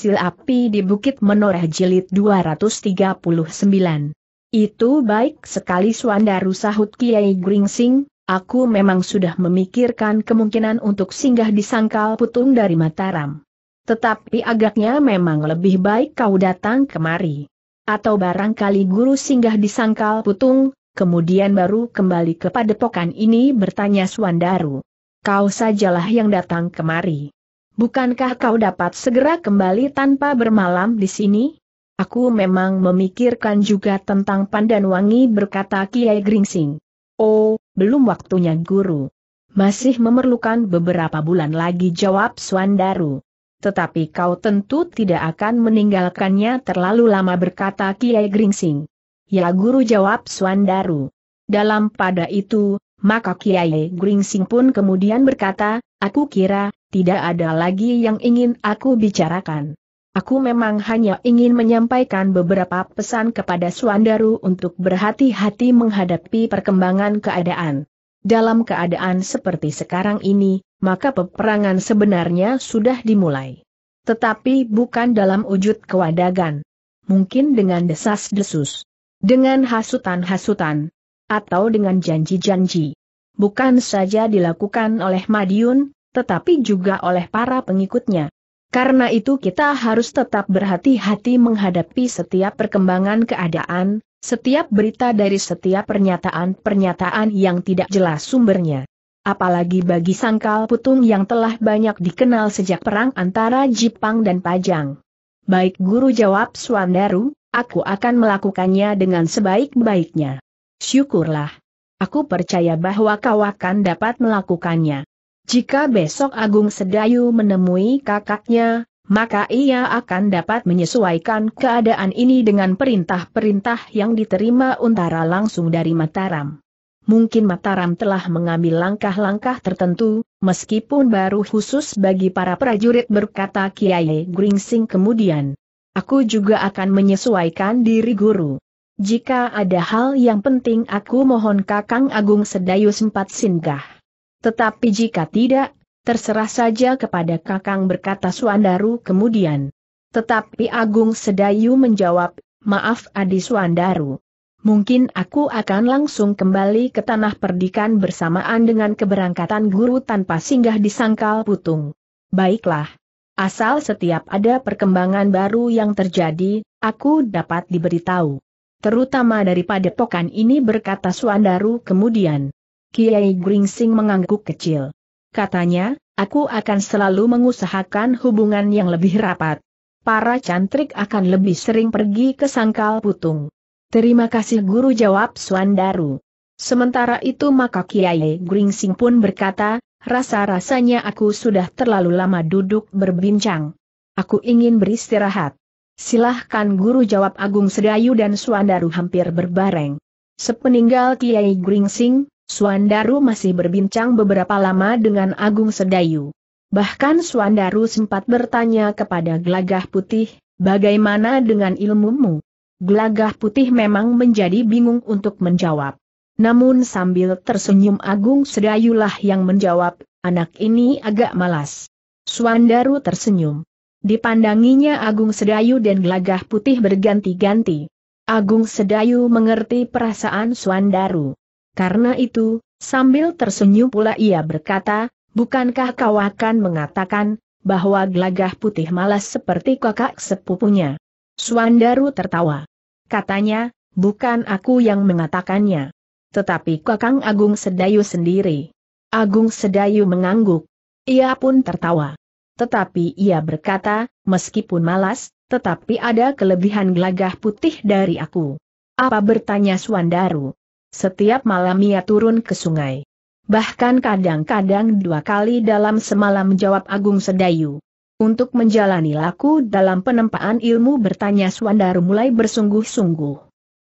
Sil Api di Bukit Menoreh Jilid 239. Itu baik sekali Suandaru sahut Kiai Gringsing, aku memang sudah memikirkan kemungkinan untuk singgah di Sangkal Putung dari Mataram. Tetapi agaknya memang lebih baik kau datang kemari. Atau barangkali guru singgah di Sangkal Putung, kemudian baru kembali ke padepokan ini bertanya Suandaru. Kau sajalah yang datang kemari. Bukankah kau dapat segera kembali tanpa bermalam di sini? Aku memang memikirkan juga tentang Pandan Wangi berkata Kiai Gringsing. Oh, belum waktunya guru. Masih memerlukan beberapa bulan lagi jawab Swandaru. Tetapi kau tentu tidak akan meninggalkannya terlalu lama berkata Kiai Gringsing. Ya guru jawab Swandaru. Dalam pada itu, maka Kiai Gringsing pun kemudian berkata, aku kira, tidak ada lagi yang ingin aku bicarakan. Aku memang hanya ingin menyampaikan beberapa pesan kepada Suandaru untuk berhati-hati menghadapi perkembangan keadaan. Dalam keadaan seperti sekarang ini, maka peperangan sebenarnya sudah dimulai. Tetapi bukan dalam wujud kewadagan. Mungkin dengan desas-desus. Dengan hasutan-hasutan. Atau dengan janji-janji. Bukan saja dilakukan oleh Madiun, tetapi juga oleh para pengikutnya. Karena itu kita harus tetap berhati-hati menghadapi setiap perkembangan keadaan, setiap berita dari setiap pernyataan-pernyataan yang tidak jelas sumbernya. Apalagi bagi sangkal putung yang telah banyak dikenal sejak perang antara Jepang dan Pajang. Baik guru jawab Swandaru, aku akan melakukannya dengan sebaik-baiknya. Syukurlah. Aku percaya bahwa kau akan dapat melakukannya. Jika besok Agung Sedayu menemui kakaknya, maka ia akan dapat menyesuaikan keadaan ini dengan perintah-perintah yang diterima Untara langsung dari Mataram. Mungkin Mataram telah mengambil langkah-langkah tertentu, meskipun baru khusus bagi para prajurit berkata Kiai Gringsing kemudian. Aku juga akan menyesuaikan diri guru. Jika ada hal yang penting aku mohon Kakang Agung Sedayu sempat singgah. Tetapi jika tidak, terserah saja kepada Kakang berkata Suandaru kemudian. Tetapi Agung Sedayu menjawab, maaf Adi Suandaru. Mungkin aku akan langsung kembali ke tanah perdikan bersamaan dengan keberangkatan guru tanpa singgah di sangkal putung. Baiklah. Asal setiap ada perkembangan baru yang terjadi, aku dapat diberitahu. Terutama daripada pokan ini berkata Suandaru kemudian. Kiai Gringsing mengangguk kecil. Katanya, aku akan selalu mengusahakan hubungan yang lebih rapat. Para cantrik akan lebih sering pergi ke sangkal putung. Terima kasih guru jawab Suandaru. Sementara itu maka Kiai Gringsing pun berkata, rasa-rasanya aku sudah terlalu lama duduk berbincang. Aku ingin beristirahat. Silahkan guru jawab Agung Sedayu dan Suandaru hampir berbareng. Sepeninggal Kiai Gringsing, Suandaru masih berbincang beberapa lama dengan Agung Sedayu. Bahkan Suandaru sempat bertanya kepada Gelagah Putih, bagaimana dengan ilmumu? Gelagah Putih memang menjadi bingung untuk menjawab. Namun sambil tersenyum Agung Sedayulah yang menjawab, anak ini agak malas. Suandaru tersenyum. Dipandanginya Agung Sedayu dan Gelagah Putih berganti-ganti. Agung Sedayu mengerti perasaan Suandaru. Karena itu, sambil tersenyum pula ia berkata, bukankah kau akan mengatakan, bahwa gelagah putih malas seperti kakak sepupunya? Suandaru tertawa. Katanya, bukan aku yang mengatakannya. Tetapi Kakang Agung Sedayu sendiri. Agung Sedayu mengangguk. Ia pun tertawa. Tetapi ia berkata, meskipun malas, tetapi ada kelebihan gelagah putih dari aku. Apa bertanya Suandaru? Setiap malam ia turun ke sungai. Bahkan kadang-kadang dua kali dalam semalam jawab Agung Sedayu. Untuk menjalani laku dalam penempaan ilmu bertanya Suandaru mulai bersungguh-sungguh.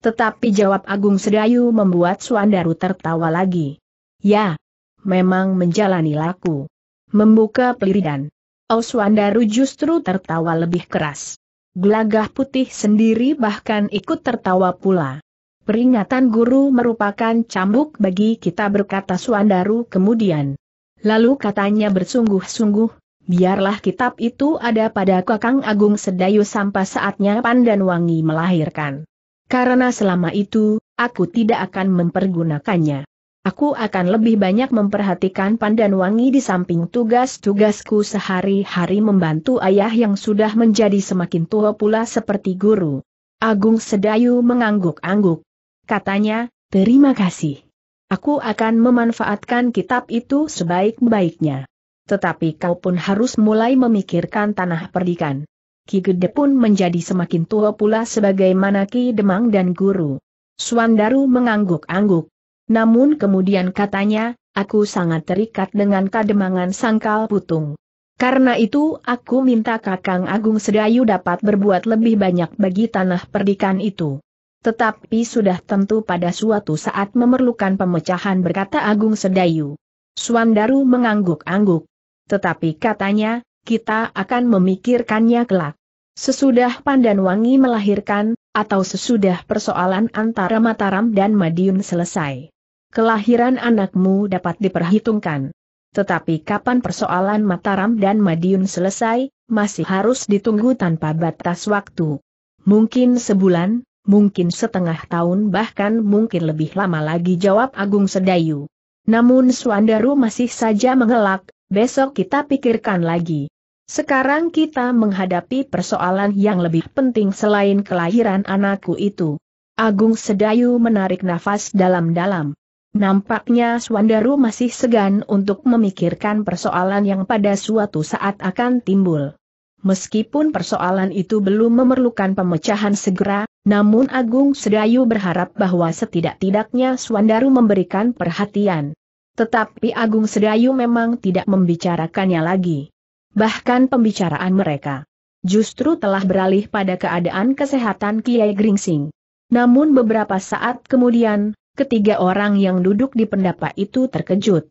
Tetapi jawab Agung Sedayu membuat Suandaru tertawa lagi. Ya, memang menjalani laku. Membuka peliridan. Oh, Suandaru justru tertawa lebih keras. Gelagah putih sendiri bahkan ikut tertawa pula. Peringatan guru merupakan cambuk bagi kita berkata Suandaru kemudian. Lalu katanya bersungguh-sungguh, biarlah kitab itu ada pada Kakang Agung Sedayu sampai saatnya Pandan Wangi melahirkan. Karena selama itu, aku tidak akan mempergunakannya. Aku akan lebih banyak memperhatikan Pandan Wangi di samping tugas-tugasku sehari-hari membantu ayah yang sudah menjadi semakin tua pula seperti guru. Agung Sedayu mengangguk-angguk. Katanya, terima kasih. Aku akan memanfaatkan kitab itu sebaik-baiknya. Tetapi kau pun harus mulai memikirkan tanah perdikan. Ki Gede pun menjadi semakin tua pula sebagaimana Ki Demang dan Guru. Suandaru mengangguk-angguk. Namun kemudian katanya, aku sangat terikat dengan kademangan sangkal putung. Karena itu aku minta Kakang Agung Sedayu dapat berbuat lebih banyak bagi tanah perdikan itu. Tetapi sudah tentu pada suatu saat memerlukan pemecahan berkata Agung Sedayu. Suandaru mengangguk-angguk. Tetapi katanya, kita akan memikirkannya kelak. Sesudah pandan wangi melahirkan, atau sesudah persoalan antara Mataram dan Madiun selesai. Kelahiran anakmu dapat diperhitungkan. Tetapi kapan persoalan Mataram dan Madiun selesai, masih harus ditunggu tanpa batas waktu. Mungkin sebulan, mungkin setengah tahun bahkan mungkin lebih lama lagi jawab Agung Sedayu. Namun Suandaru masih saja mengelak, besok kita pikirkan lagi. Sekarang kita menghadapi persoalan yang lebih penting selain kelahiran anakku itu. Agung Sedayu menarik nafas dalam-dalam. Nampaknya Swandaru masih segan untuk memikirkan persoalan yang pada suatu saat akan timbul. Meskipun persoalan itu belum memerlukan pemecahan segera, namun Agung Sedayu berharap bahwa setidak-tidaknya Swandaru memberikan perhatian. Tetapi Agung Sedayu memang tidak membicarakannya lagi. Bahkan pembicaraan mereka justru telah beralih pada keadaan kesehatan Kiai Gringsing. Namun beberapa saat kemudian, ketiga orang yang duduk di pendapa itu terkejut.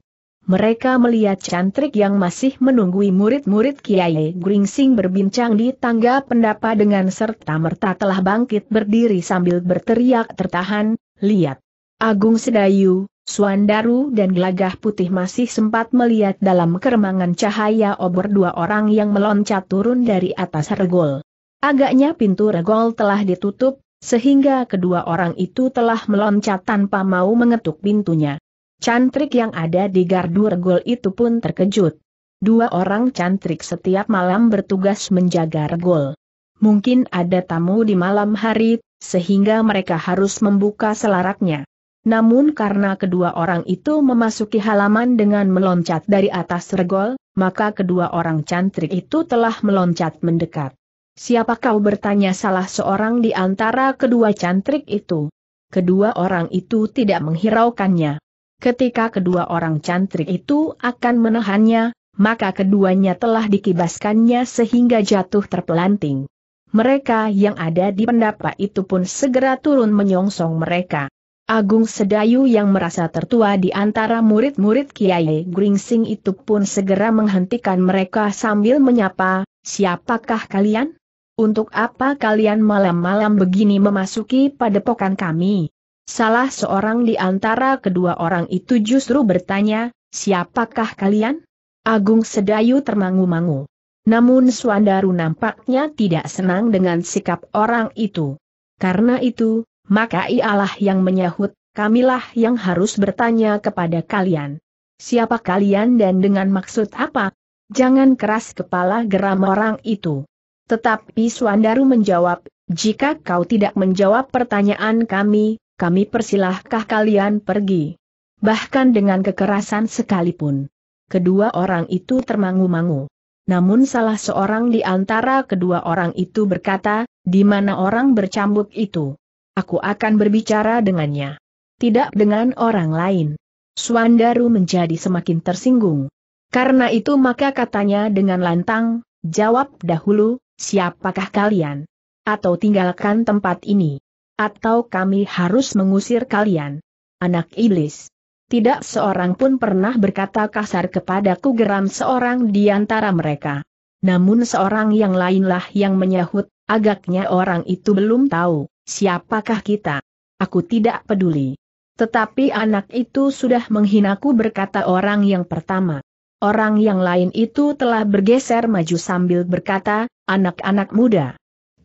Mereka melihat cantrik yang masih menunggui murid-murid Kiai Gringsing berbincang di tangga pendapa dengan serta-merta telah bangkit berdiri sambil berteriak tertahan, lihat. Agung Sedayu, Suandaru dan Gelagah Putih masih sempat melihat dalam keremangan cahaya obor dua orang yang meloncat turun dari atas regol. Agaknya pintu regol telah ditutup, sehingga kedua orang itu telah meloncat tanpa mau mengetuk pintunya. Cantrik yang ada di gardu regol itu pun terkejut. Dua orang cantrik setiap malam bertugas menjaga regol. Mungkin ada tamu di malam hari, sehingga mereka harus membuka selaraknya. Namun karena kedua orang itu memasuki halaman dengan meloncat dari atas regol, maka kedua orang cantrik itu telah meloncat mendekat. Siapa kau bertanya salah seorang di antara kedua cantrik itu? Kedua orang itu tidak menghiraukannya. Ketika kedua orang cantrik itu akan menahannya, maka keduanya telah dikibaskannya sehingga jatuh terpelanting. Mereka yang ada di pendapa itu pun segera turun menyongsong mereka. Agung Sedayu yang merasa tertua di antara murid-murid Kiai Gringsing itu pun segera menghentikan mereka sambil menyapa, siapakah kalian? Untuk apa kalian malam-malam begini memasuki padepokan kami? Salah seorang di antara kedua orang itu justru bertanya, siapakah kalian? Agung Sedayu termangu-mangu. Namun Suandaru nampaknya tidak senang dengan sikap orang itu. Karena itu, maka ialah yang menyahut, kamilah yang harus bertanya kepada kalian. Siapa kalian dan dengan maksud apa? Jangan keras kepala geram orang itu. Tetapi Suandaru menjawab, jika kau tidak menjawab pertanyaan kami, kami persilahkah kalian pergi. Bahkan dengan kekerasan sekalipun. Kedua orang itu termangu-mangu. Namun salah seorang di antara kedua orang itu berkata, di mana orang bercambuk itu. Aku akan berbicara dengannya. Tidak dengan orang lain. Suandaru menjadi semakin tersinggung. Karena itu maka katanya dengan lantang, jawab dahulu, siapakah kalian? Atau tinggalkan tempat ini. Atau kami harus mengusir kalian. Anak iblis. Tidak seorang pun pernah berkata kasar kepadaku geram seorang di antara mereka. Namun seorang yang lainlah yang menyahut, agaknya orang itu belum tahu, siapakah kita. Aku tidak peduli. Tetapi anak itu sudah menghinaku berkata orang yang pertama. Orang yang lain itu telah bergeser maju sambil berkata, anak-anak muda.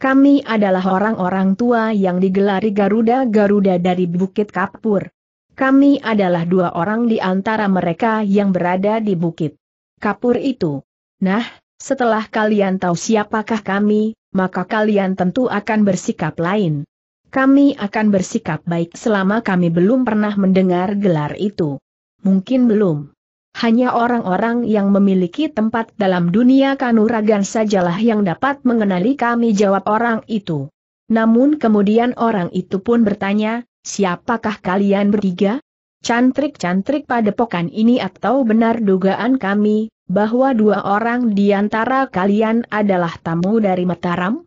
Kami adalah orang-orang tua yang digelari Garuda-Garuda dari Bukit Kapur. Kami adalah dua orang di antara mereka yang berada di Bukit Kapur itu. Nah, setelah kalian tahu siapakah kami, maka kalian tentu akan bersikap lain. Kami akan bersikap baik selama kami belum pernah mendengar gelar itu. Mungkin belum hanya orang-orang yang memiliki tempat dalam dunia kanuragan sajalah yang dapat mengenali kami jawab orang itu. Namun kemudian orang itu pun bertanya, siapakah kalian bertiga? Cantrik-cantrik padepokan ini atau benar dugaan kami, bahwa dua orang di antara kalian adalah tamu dari Mataram?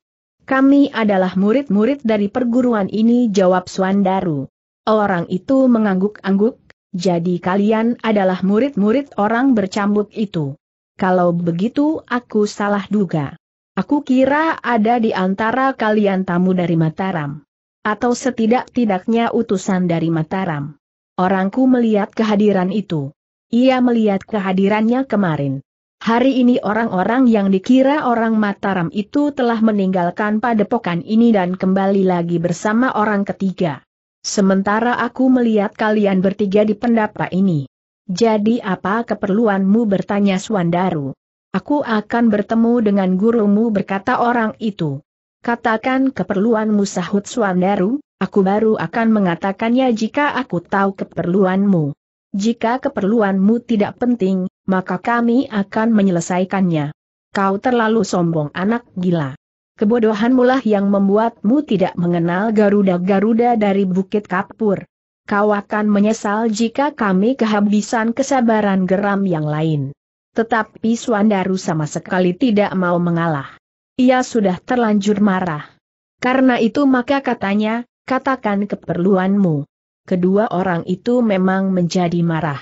Kami adalah murid-murid dari perguruan ini jawab Suandaru. Orang itu mengangguk-angguk, jadi kalian adalah murid-murid orang bercambuk itu. Kalau begitu aku salah duga. Aku kira ada di antara kalian tamu dari Mataram. Atau setidak-tidaknya utusan dari Mataram. Orangku melihat kehadiran itu. Ia melihat kehadirannya kemarin. Hari ini orang-orang yang dikira orang Mataram itu telah meninggalkan padepokan ini dan kembali lagi bersama orang ketiga. Sementara aku melihat kalian bertiga di pendapa ini. Jadi apa keperluanmu bertanya Suandaru? Aku akan bertemu dengan gurumu berkata orang itu. Katakan keperluanmu sahut Suandaru, aku baru akan mengatakannya jika aku tahu keperluanmu. Jika keperluanmu tidak penting, maka kami akan menyelesaikannya. Kau terlalu sombong anak gila. Kebodohan Kebodohanmulah yang membuatmu tidak mengenal Garuda-Garuda dari Bukit Kapur. Kau akan menyesal jika kami kehabisan kesabaran geram yang lain. Tetapi Swandaru sama sekali tidak mau mengalah. Ia sudah terlanjur marah. Karena itu maka katanya, katakan keperluanmu. Kedua orang itu memang menjadi marah.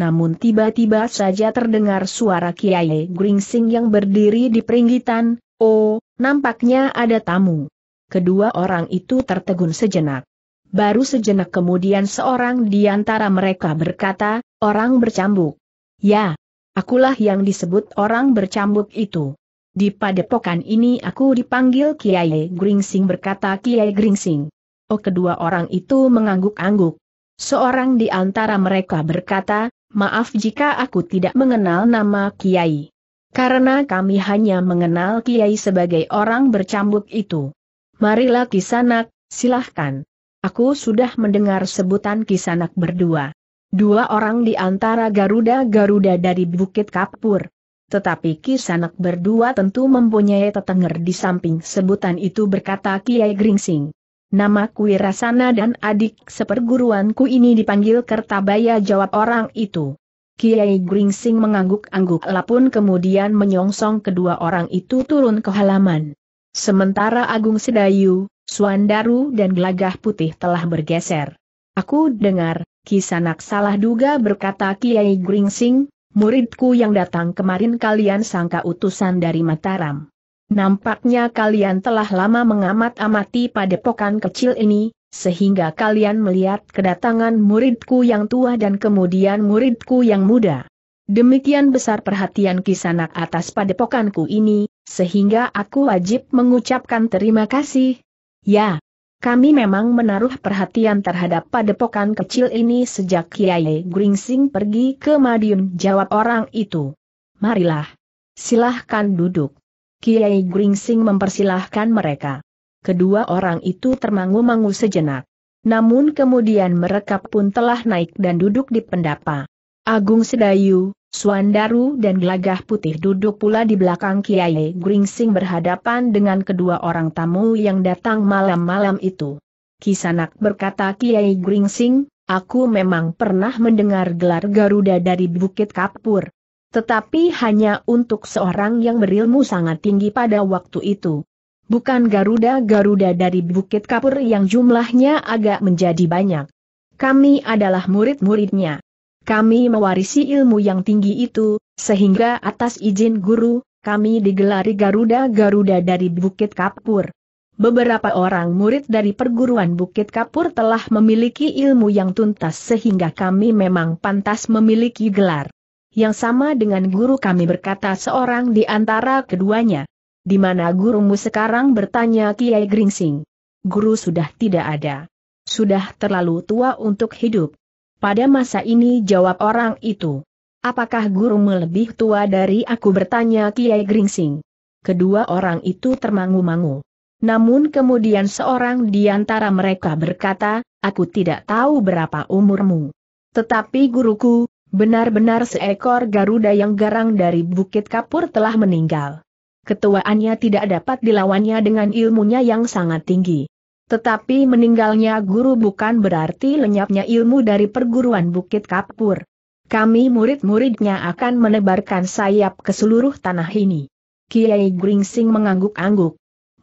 Namun tiba-tiba saja terdengar suara Kiai Gringsing yang berdiri di peringgitan, Oh, Nampaknya ada tamu. Kedua orang itu tertegun sejenak. Baru sejenak kemudian seorang di antara mereka berkata, orang bercambuk. Ya, akulah yang disebut orang bercambuk itu. Di padepokan ini aku dipanggil Kiai Gringsing berkata Kiai Gringsing. Oh kedua orang itu mengangguk-angguk. Seorang di antara mereka berkata, maaf jika aku tidak mengenal nama Kiai. Karena kami hanya mengenal Kiai sebagai orang bercambuk itu. Marilah Kisanak, silahkan. Aku sudah mendengar sebutan Kisanak berdua. Dua orang di antara Garuda-Garuda dari Bukit Kapur. Tetapi Kisanak berdua tentu mempunyai tetengger di samping sebutan itu berkata Kiai Gringsing. Nama Kuirasana dan adik seperguruanku ini dipanggil Kertabaya jawab orang itu. Kiai Gringsing mengangguk-angguk lapun kemudian menyongsong kedua orang itu turun ke halaman. Sementara Agung Sedayu, Suandaru dan Gelagah Putih telah bergeser. Aku dengar, Kisanak salah duga berkata Kiai Gringsing, muridku yang datang kemarin kalian sangka utusan dari Mataram. Nampaknya kalian telah lama mengamat-amati padepokan kecil ini, sehingga kalian melihat kedatangan muridku yang tua dan kemudian muridku yang muda. Demikian besar perhatian kisanak atas padepokanku ini, sehingga aku wajib mengucapkan terima kasih. Ya, kami memang menaruh perhatian terhadap padepokan kecil ini sejak Kiai Gringsing pergi ke Madiun jawab orang itu. Marilah. Silahkan duduk. Kiai Gringsing mempersilahkan mereka kedua orang itu termangu-mangu sejenak. Namun kemudian mereka pun telah naik dan duduk di pendapa. Agung Sedayu, Suandaru dan Gelagah Putih duduk pula di belakang Kiai Gringsing berhadapan dengan kedua orang tamu yang datang malam-malam itu. Kisanak berkata Kiai Gringsing, aku memang pernah mendengar gelar Garuda dari Bukit Kapur. Tetapi hanya untuk seorang yang berilmu sangat tinggi pada waktu itu bukan Garuda-Garuda dari Bukit Kapur yang jumlahnya agak menjadi banyak. Kami adalah murid-muridnya. Kami mewarisi ilmu yang tinggi itu, sehingga atas izin guru, kami digelari Garuda-Garuda dari Bukit Kapur. Beberapa orang murid dari perguruan Bukit Kapur telah memiliki ilmu yang tuntas sehingga kami memang pantas memiliki gelar. Yang sama dengan guru kami berkata seorang di antara keduanya. Di mana gurumu sekarang bertanya Kiai Gringsing. Guru sudah tidak ada. Sudah terlalu tua untuk hidup. Pada masa ini jawab orang itu. Apakah gurumu lebih tua dari aku bertanya Kiai Gringsing. Kedua orang itu termangu-mangu. Namun kemudian seorang di antara mereka berkata, aku tidak tahu berapa umurmu. Tetapi guruku, benar-benar seekor Garuda yang garang dari Bukit Kapur telah meninggal ketuaannya tidak dapat dilawannya dengan ilmunya yang sangat tinggi. Tetapi meninggalnya guru bukan berarti lenyapnya ilmu dari perguruan Bukit Kapur. Kami murid-muridnya akan menebarkan sayap ke seluruh tanah ini. Kiai Gringsing mengangguk-angguk.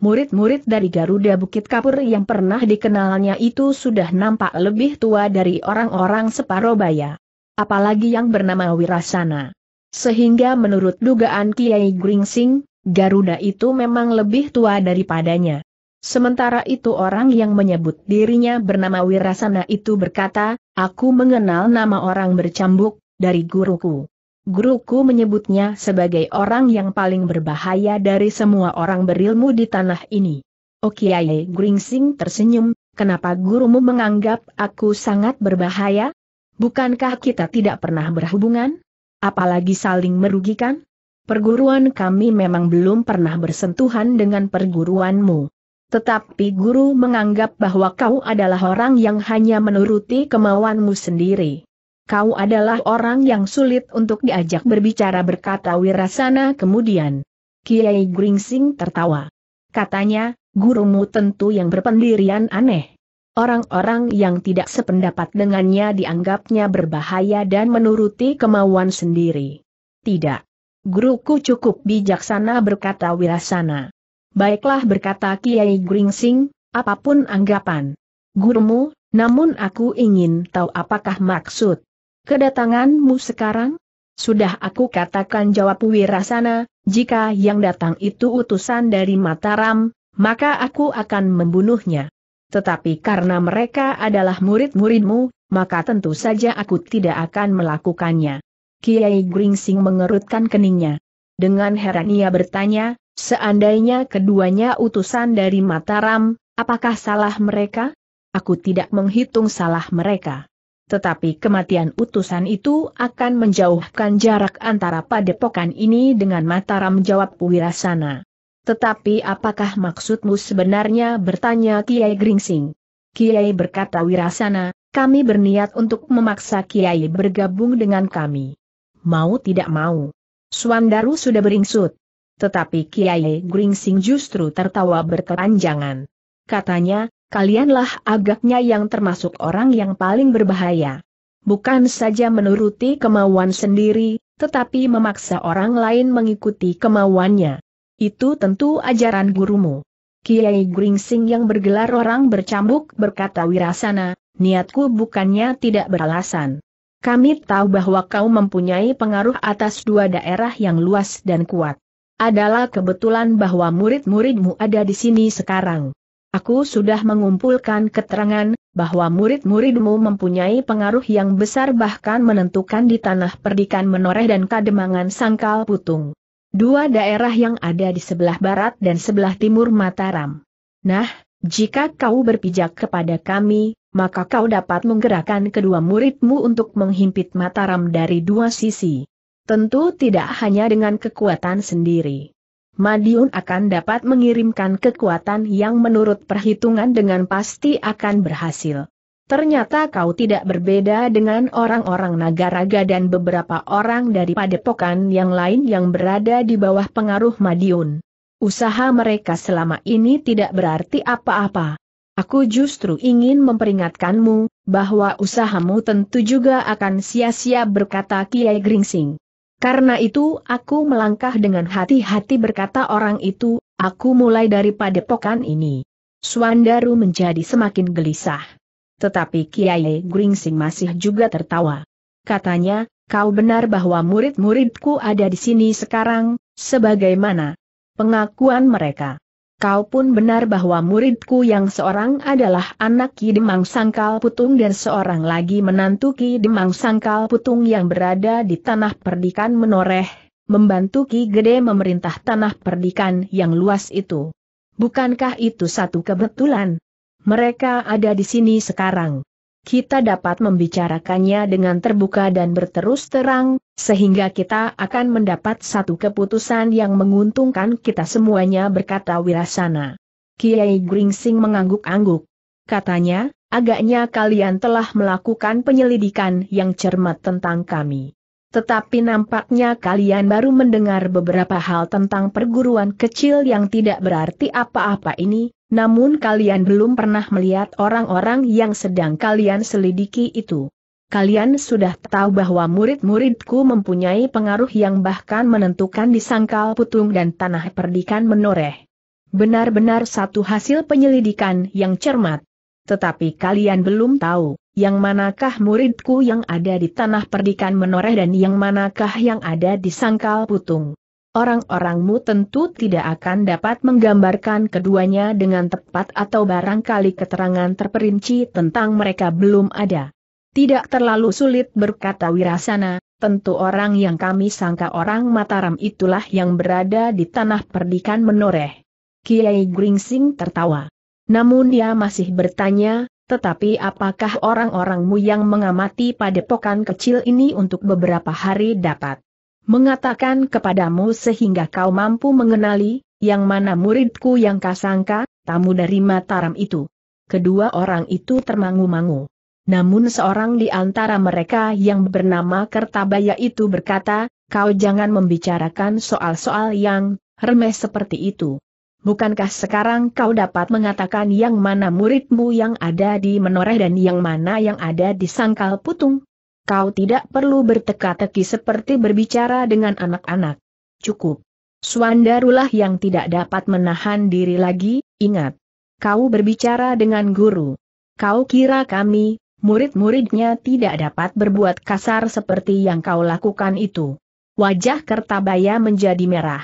Murid-murid dari Garuda Bukit Kapur yang pernah dikenalnya itu sudah nampak lebih tua dari orang-orang Baya. Apalagi yang bernama Wirasana. Sehingga menurut dugaan Kiai Gringsing, Garuda itu memang lebih tua daripadanya. Sementara itu orang yang menyebut dirinya bernama Wirasana itu berkata, aku mengenal nama orang bercambuk, dari guruku. Guruku menyebutnya sebagai orang yang paling berbahaya dari semua orang berilmu di tanah ini. Okiaye Gringsing tersenyum, kenapa gurumu menganggap aku sangat berbahaya? Bukankah kita tidak pernah berhubungan? Apalagi saling merugikan? perguruan kami memang belum pernah bersentuhan dengan perguruanmu. Tetapi guru menganggap bahwa kau adalah orang yang hanya menuruti kemauanmu sendiri. Kau adalah orang yang sulit untuk diajak berbicara berkata Wirasana kemudian. Kiai Gringsing tertawa. Katanya, gurumu tentu yang berpendirian aneh. Orang-orang yang tidak sependapat dengannya dianggapnya berbahaya dan menuruti kemauan sendiri. Tidak. Guruku cukup bijaksana berkata Wirasana. Baiklah berkata Kiai Gringsing, apapun anggapan. Gurumu, namun aku ingin tahu apakah maksud kedatanganmu sekarang? Sudah aku katakan jawab Wirasana, jika yang datang itu utusan dari Mataram, maka aku akan membunuhnya. Tetapi karena mereka adalah murid-muridmu, maka tentu saja aku tidak akan melakukannya. Kiai Gringsing mengerutkan keningnya. Dengan heran ia bertanya, seandainya keduanya utusan dari Mataram, apakah salah mereka? Aku tidak menghitung salah mereka. Tetapi kematian utusan itu akan menjauhkan jarak antara padepokan ini dengan Mataram jawab Wirasana. Tetapi apakah maksudmu sebenarnya bertanya Kiai Gringsing? Kiai berkata Wirasana, kami berniat untuk memaksa Kiai bergabung dengan kami mau tidak mau. Suandaru sudah beringsut. Tetapi Kiai Gringsing justru tertawa berkepanjangan. Katanya, kalianlah agaknya yang termasuk orang yang paling berbahaya. Bukan saja menuruti kemauan sendiri, tetapi memaksa orang lain mengikuti kemauannya. Itu tentu ajaran gurumu. Kiai Gringsing yang bergelar orang bercambuk berkata Wirasana, niatku bukannya tidak beralasan. Kami tahu bahwa kau mempunyai pengaruh atas dua daerah yang luas dan kuat. Adalah kebetulan bahwa murid-muridmu ada di sini sekarang. Aku sudah mengumpulkan keterangan bahwa murid-muridmu mempunyai pengaruh yang besar bahkan menentukan di tanah perdikan menoreh dan kademangan sangkal putung. Dua daerah yang ada di sebelah barat dan sebelah timur Mataram. Nah, jika kau berpijak kepada kami, maka kau dapat menggerakkan kedua muridmu untuk menghimpit Mataram dari dua sisi. Tentu tidak hanya dengan kekuatan sendiri. Madiun akan dapat mengirimkan kekuatan yang menurut perhitungan dengan pasti akan berhasil. Ternyata kau tidak berbeda dengan orang-orang Nagaraga dan beberapa orang dari padepokan yang lain yang berada di bawah pengaruh Madiun. Usaha mereka selama ini tidak berarti apa-apa. Aku justru ingin memperingatkanmu, bahwa usahamu tentu juga akan sia-sia berkata Kiai Gringsing. Karena itu aku melangkah dengan hati-hati berkata orang itu, aku mulai dari padepokan ini. Suandaru menjadi semakin gelisah. Tetapi Kiai Gringsing masih juga tertawa. Katanya, kau benar bahwa murid-muridku ada di sini sekarang, sebagaimana pengakuan mereka kau pun benar bahwa muridku yang seorang adalah anak Ki Demang Sangkal Putung dan seorang lagi menantu Ki Demang Sangkal Putung yang berada di tanah perdikan menoreh, membantu Ki Gede memerintah tanah perdikan yang luas itu. Bukankah itu satu kebetulan? Mereka ada di sini sekarang kita dapat membicarakannya dengan terbuka dan berterus terang, sehingga kita akan mendapat satu keputusan yang menguntungkan kita semuanya berkata Wirasana. Kiai Gringsing mengangguk-angguk. Katanya, agaknya kalian telah melakukan penyelidikan yang cermat tentang kami. Tetapi nampaknya kalian baru mendengar beberapa hal tentang perguruan kecil yang tidak berarti apa-apa ini, namun kalian belum pernah melihat orang-orang yang sedang kalian selidiki itu. Kalian sudah tahu bahwa murid-muridku mempunyai pengaruh yang bahkan menentukan di sangkal putung dan tanah perdikan menoreh. Benar-benar satu hasil penyelidikan yang cermat. Tetapi kalian belum tahu yang manakah muridku yang ada di tanah perdikan menoreh dan yang manakah yang ada di sangkal putung. Orang-orangmu tentu tidak akan dapat menggambarkan keduanya dengan tepat atau barangkali keterangan terperinci tentang mereka belum ada. Tidak terlalu sulit berkata Wirasana, tentu orang yang kami sangka orang Mataram itulah yang berada di tanah perdikan menoreh. Kiai Gringsing tertawa. Namun dia masih bertanya, tetapi apakah orang-orangmu yang mengamati padepokan kecil ini untuk beberapa hari dapat mengatakan kepadamu sehingga kau mampu mengenali, yang mana muridku yang kasangka, tamu dari Mataram itu. Kedua orang itu termangu-mangu. Namun seorang di antara mereka yang bernama Kertabaya itu berkata, kau jangan membicarakan soal-soal yang remeh seperti itu. Bukankah sekarang kau dapat mengatakan yang mana muridmu yang ada di menoreh dan yang mana yang ada di sangkal putung? Kau tidak perlu berteka-teki seperti berbicara dengan anak-anak. Cukup. Suandarulah yang tidak dapat menahan diri lagi, ingat. Kau berbicara dengan guru. Kau kira kami, murid-muridnya tidak dapat berbuat kasar seperti yang kau lakukan itu. Wajah Kertabaya menjadi merah.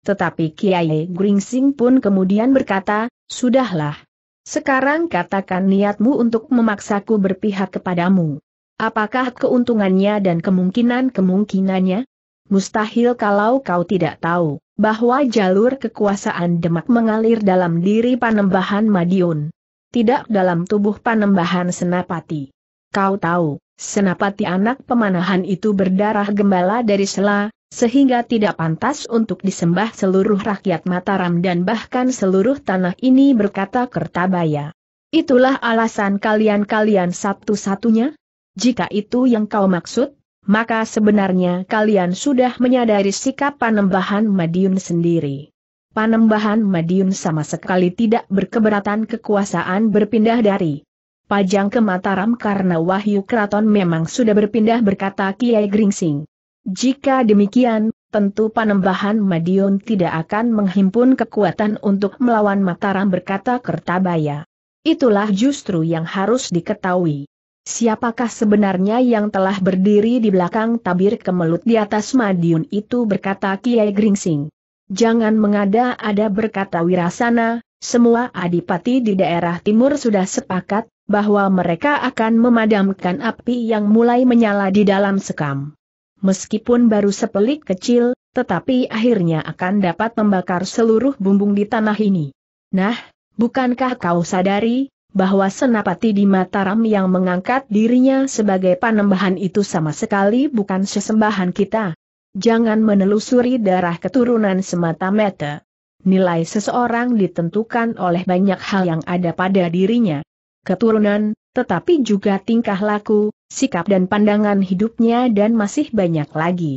Tetapi Kiai Gringsing pun kemudian berkata, Sudahlah. Sekarang katakan niatmu untuk memaksaku berpihak kepadamu. Apakah keuntungannya dan kemungkinan-kemungkinannya? Mustahil kalau kau tidak tahu bahwa jalur kekuasaan Demak mengalir dalam diri Panembahan Madiun. Tidak dalam tubuh Panembahan Senapati. Kau tahu, Senapati anak pemanahan itu berdarah gembala dari Sela, sehingga tidak pantas untuk disembah seluruh rakyat Mataram dan bahkan seluruh tanah ini berkata Kertabaya. Itulah alasan kalian-kalian satu-satunya? Jika itu yang kau maksud, maka sebenarnya kalian sudah menyadari sikap panembahan Madiun sendiri. Panembahan Madiun sama sekali tidak berkeberatan kekuasaan berpindah dari Pajang ke Mataram karena Wahyu Keraton memang sudah berpindah berkata Kiai Gringsing. Jika demikian, tentu Panembahan Madiun tidak akan menghimpun kekuatan untuk melawan Mataram berkata Kertabaya. Itulah justru yang harus diketahui. Siapakah sebenarnya yang telah berdiri di belakang tabir kemelut di atas Madiun itu berkata Kiai Gringsing. Jangan mengada-ada berkata Wirasana, semua adipati di daerah timur sudah sepakat, bahwa mereka akan memadamkan api yang mulai menyala di dalam sekam. Meskipun baru sepelik kecil, tetapi akhirnya akan dapat membakar seluruh bumbung di tanah ini. Nah, bukankah kau sadari, bahwa senapati di Mataram yang mengangkat dirinya sebagai panembahan itu sama sekali bukan sesembahan kita? Jangan menelusuri darah keturunan semata-mata. Nilai seseorang ditentukan oleh banyak hal yang ada pada dirinya. Keturunan, tetapi juga tingkah laku, sikap dan pandangan hidupnya dan masih banyak lagi.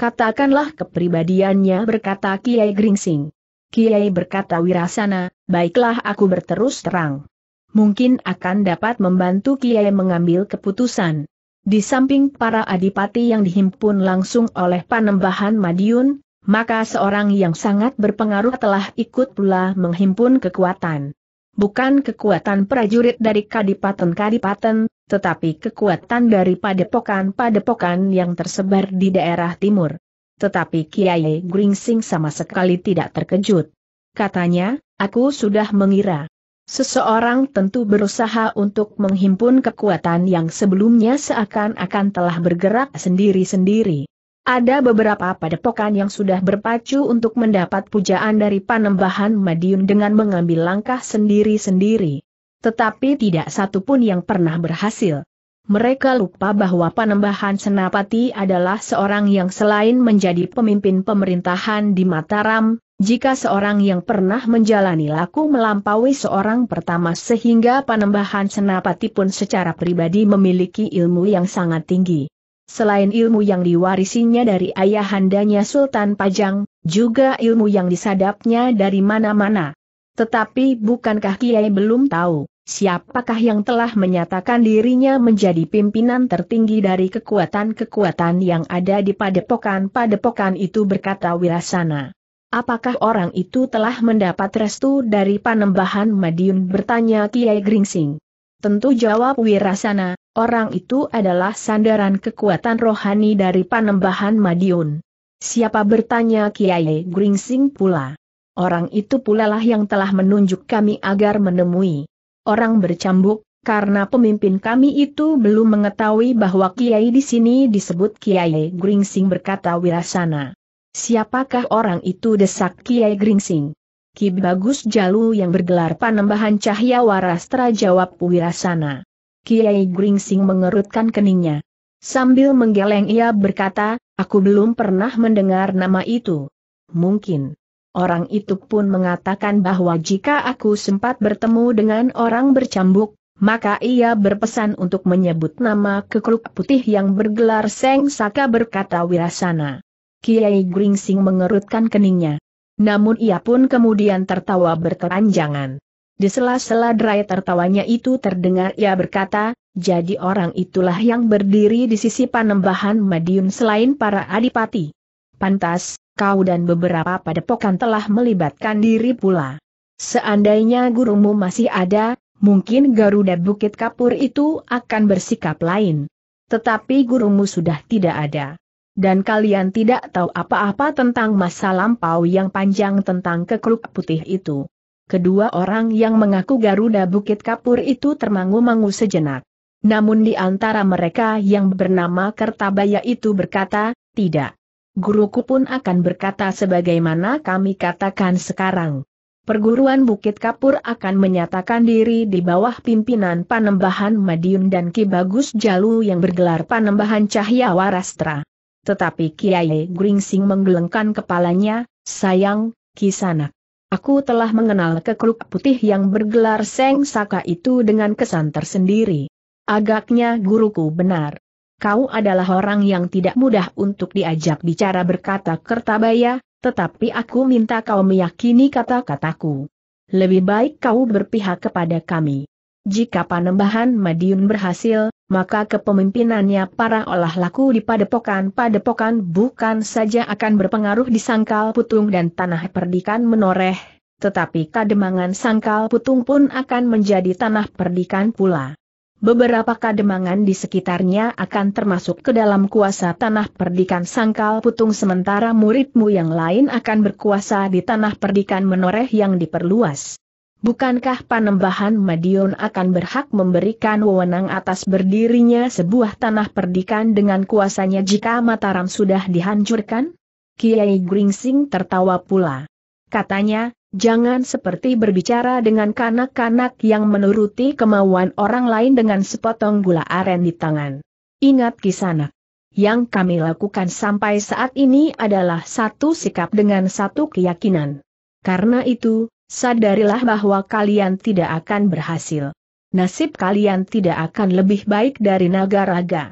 Katakanlah kepribadiannya berkata Kiai Gringsing. Kiai berkata Wirasana, baiklah aku berterus terang. Mungkin akan dapat membantu Kiai mengambil keputusan. Di samping para adipati yang dihimpun langsung oleh Panembahan Madiun, maka seorang yang sangat berpengaruh telah ikut pula menghimpun kekuatan bukan kekuatan prajurit dari kadipaten-kadipaten, tetapi kekuatan dari padepokan-padepokan yang tersebar di daerah timur. Tetapi Kiai Gringsing sama sekali tidak terkejut. Katanya, aku sudah mengira. Seseorang tentu berusaha untuk menghimpun kekuatan yang sebelumnya seakan-akan telah bergerak sendiri-sendiri. Ada beberapa padepokan yang sudah berpacu untuk mendapat pujaan dari Panembahan Madiun dengan mengambil langkah sendiri-sendiri. Tetapi tidak satu pun yang pernah berhasil. Mereka lupa bahwa Panembahan Senapati adalah seorang yang selain menjadi pemimpin pemerintahan di Mataram, jika seorang yang pernah menjalani laku melampaui seorang pertama sehingga Panembahan Senapati pun secara pribadi memiliki ilmu yang sangat tinggi. Selain ilmu yang diwarisinya dari ayahandanya Sultan Pajang, juga ilmu yang disadapnya dari mana-mana. Tetapi bukankah Kiai belum tahu, siapakah yang telah menyatakan dirinya menjadi pimpinan tertinggi dari kekuatan-kekuatan yang ada di padepokan-padepokan itu berkata Wirasana. Apakah orang itu telah mendapat restu dari Panembahan Madiun bertanya Kiai Gringsing. Tentu jawab Wirasana, orang itu adalah sandaran kekuatan rohani dari Panembahan Madiun. Siapa bertanya Kiai Gringsing pula. Orang itu pula lah yang telah menunjuk kami agar menemui orang bercambuk, karena pemimpin kami itu belum mengetahui bahwa Kiai di sini disebut Kiai Gringsing berkata Wirasana. Siapakah orang itu desak Kiai Gringsing? Ki Bagus Jalu yang bergelar Panembahan Cahya Warastra jawab Wirasana. Kiai Gringsing mengerutkan keningnya. Sambil menggeleng ia berkata, aku belum pernah mendengar nama itu. Mungkin. Orang itu pun mengatakan bahwa jika aku sempat bertemu dengan orang bercambuk, maka ia berpesan untuk menyebut nama kekluk putih yang bergelar Seng Saka berkata Wirasana. Kiai Gringsing mengerutkan keningnya. Namun ia pun kemudian tertawa berkepanjangan. Di sela-sela derai tertawanya itu terdengar ia berkata, jadi orang itulah yang berdiri di sisi panembahan Madiun selain para adipati. Pantas, kau dan beberapa padepokan telah melibatkan diri pula. Seandainya gurumu masih ada, mungkin Garuda Bukit Kapur itu akan bersikap lain. Tetapi gurumu sudah tidak ada. Dan kalian tidak tahu apa-apa tentang masa lampau yang panjang tentang kekruk putih itu. Kedua orang yang mengaku Garuda Bukit Kapur itu termangu-mangu sejenak. Namun di antara mereka yang bernama Kertabaya itu berkata, tidak. Guruku pun akan berkata sebagaimana kami katakan sekarang. Perguruan Bukit Kapur akan menyatakan diri di bawah pimpinan Panembahan Madiun dan Ki Bagus Jalu yang bergelar Panembahan Cahya Warastra. Tetapi Kiai Gringsing menggelengkan kepalanya, sayang, kisanak. Aku telah mengenal kekluk putih yang bergelar Seng Saka itu dengan kesan tersendiri. Agaknya guruku benar. Kau adalah orang yang tidak mudah untuk diajak bicara berkata Kertabaya, tetapi aku minta kau meyakini kata-kataku. Lebih baik kau berpihak kepada kami. Jika panembahan Madiun berhasil, maka kepemimpinannya para olah laku di padepokan-padepokan bukan saja akan berpengaruh di sangkal putung dan tanah perdikan menoreh, tetapi kademangan sangkal putung pun akan menjadi tanah perdikan pula. Beberapa kademangan di sekitarnya akan termasuk ke dalam kuasa tanah perdikan sangkal putung sementara muridmu yang lain akan berkuasa di tanah perdikan menoreh yang diperluas. Bukankah Panembahan Madiun akan berhak memberikan wewenang atas berdirinya sebuah tanah perdikan dengan kuasanya jika Mataram sudah dihancurkan? Kiai Gringsing tertawa pula. Katanya, jangan seperti berbicara dengan kanak-kanak yang menuruti kemauan orang lain dengan sepotong gula aren di tangan. Ingat kisanak. Yang kami lakukan sampai saat ini adalah satu sikap dengan satu keyakinan. Karena itu, sadarilah bahwa kalian tidak akan berhasil. Nasib kalian tidak akan lebih baik dari naga raga.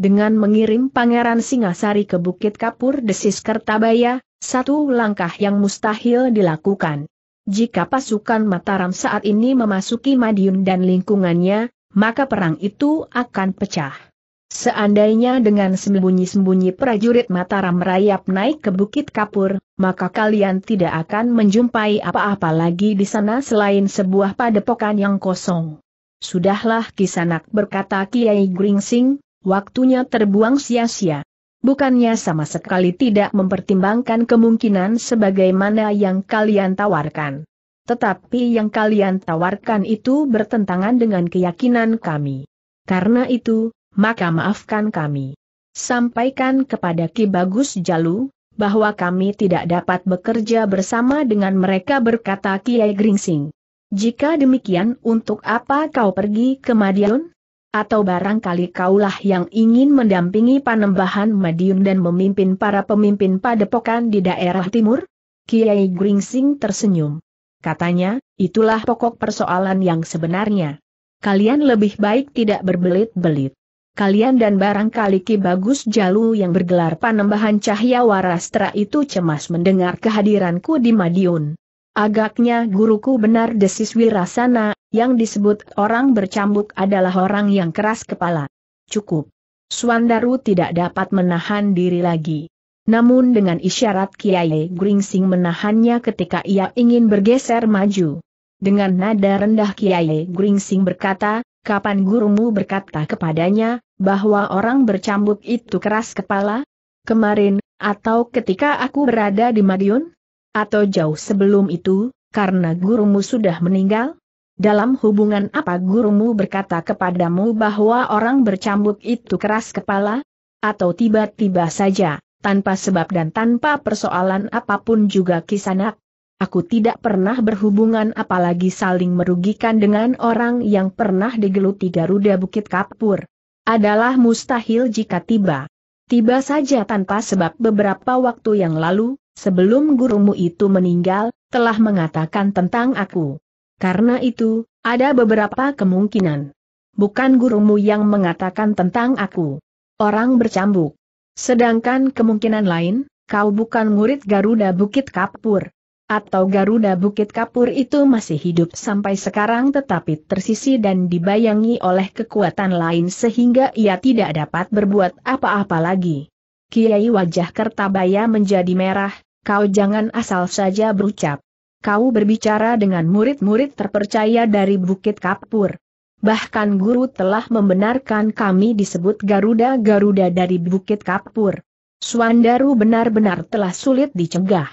Dengan mengirim Pangeran Singasari ke Bukit Kapur Desis Kertabaya, satu langkah yang mustahil dilakukan. Jika pasukan Mataram saat ini memasuki Madiun dan lingkungannya, maka perang itu akan pecah. Seandainya dengan sembunyi-sembunyi prajurit Mataram merayap naik ke Bukit Kapur, maka kalian tidak akan menjumpai apa-apa lagi di sana selain sebuah padepokan yang kosong. Sudahlah Kisanak berkata Kiai Gringsing, waktunya terbuang sia-sia. Bukannya sama sekali tidak mempertimbangkan kemungkinan sebagaimana yang kalian tawarkan. Tetapi yang kalian tawarkan itu bertentangan dengan keyakinan kami. Karena itu, maka maafkan kami. Sampaikan kepada Ki Bagus Jalu, bahwa kami tidak dapat bekerja bersama dengan mereka berkata Kiai Gringsing. Jika demikian untuk apa kau pergi ke Madiun? Atau barangkali kaulah yang ingin mendampingi panembahan Madiun dan memimpin para pemimpin padepokan di daerah timur? Kiai Gringsing tersenyum. Katanya, itulah pokok persoalan yang sebenarnya. Kalian lebih baik tidak berbelit-belit kalian dan barangkali Ki Bagus Jalu yang bergelar Panembahan Cahya Warastra itu cemas mendengar kehadiranku di Madiun. Agaknya guruku benar desis Wirasana, yang disebut orang bercambuk adalah orang yang keras kepala. Cukup. Swandaru tidak dapat menahan diri lagi. Namun dengan isyarat Kiai Gringsing menahannya ketika ia ingin bergeser maju. Dengan nada rendah Kiai Gringsing berkata, kapan gurumu berkata kepadanya, bahwa orang bercambuk itu keras kepala? Kemarin, atau ketika aku berada di Madiun? Atau jauh sebelum itu, karena gurumu sudah meninggal? Dalam hubungan apa gurumu berkata kepadamu bahwa orang bercambuk itu keras kepala? Atau tiba-tiba saja, tanpa sebab dan tanpa persoalan apapun juga kisanak, Aku tidak pernah berhubungan apalagi saling merugikan dengan orang yang pernah digeluti Garuda Bukit Kapur. Adalah mustahil jika tiba. Tiba saja tanpa sebab beberapa waktu yang lalu, sebelum gurumu itu meninggal, telah mengatakan tentang aku. Karena itu, ada beberapa kemungkinan. Bukan gurumu yang mengatakan tentang aku. Orang bercambuk. Sedangkan kemungkinan lain, kau bukan murid Garuda Bukit Kapur atau Garuda Bukit Kapur itu masih hidup sampai sekarang tetapi tersisi dan dibayangi oleh kekuatan lain sehingga ia tidak dapat berbuat apa-apa lagi. Kiai wajah Kertabaya menjadi merah, kau jangan asal saja berucap. Kau berbicara dengan murid-murid terpercaya dari Bukit Kapur. Bahkan guru telah membenarkan kami disebut Garuda-Garuda dari Bukit Kapur. Suandaru benar-benar telah sulit dicegah.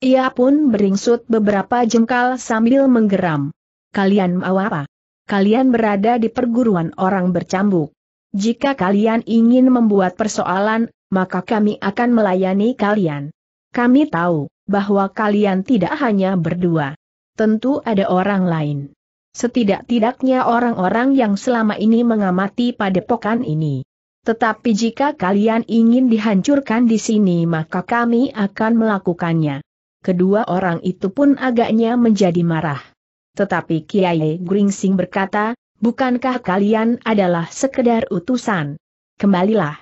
Ia pun beringsut beberapa jengkal sambil menggeram. Kalian mau apa? Kalian berada di perguruan orang bercambuk. Jika kalian ingin membuat persoalan, maka kami akan melayani kalian. Kami tahu bahwa kalian tidak hanya berdua. Tentu ada orang lain. Setidak-tidaknya orang-orang yang selama ini mengamati padepokan ini. Tetapi jika kalian ingin dihancurkan di sini maka kami akan melakukannya kedua orang itu pun agaknya menjadi marah. Tetapi Kiai Gringsing berkata, bukankah kalian adalah sekedar utusan? Kembalilah.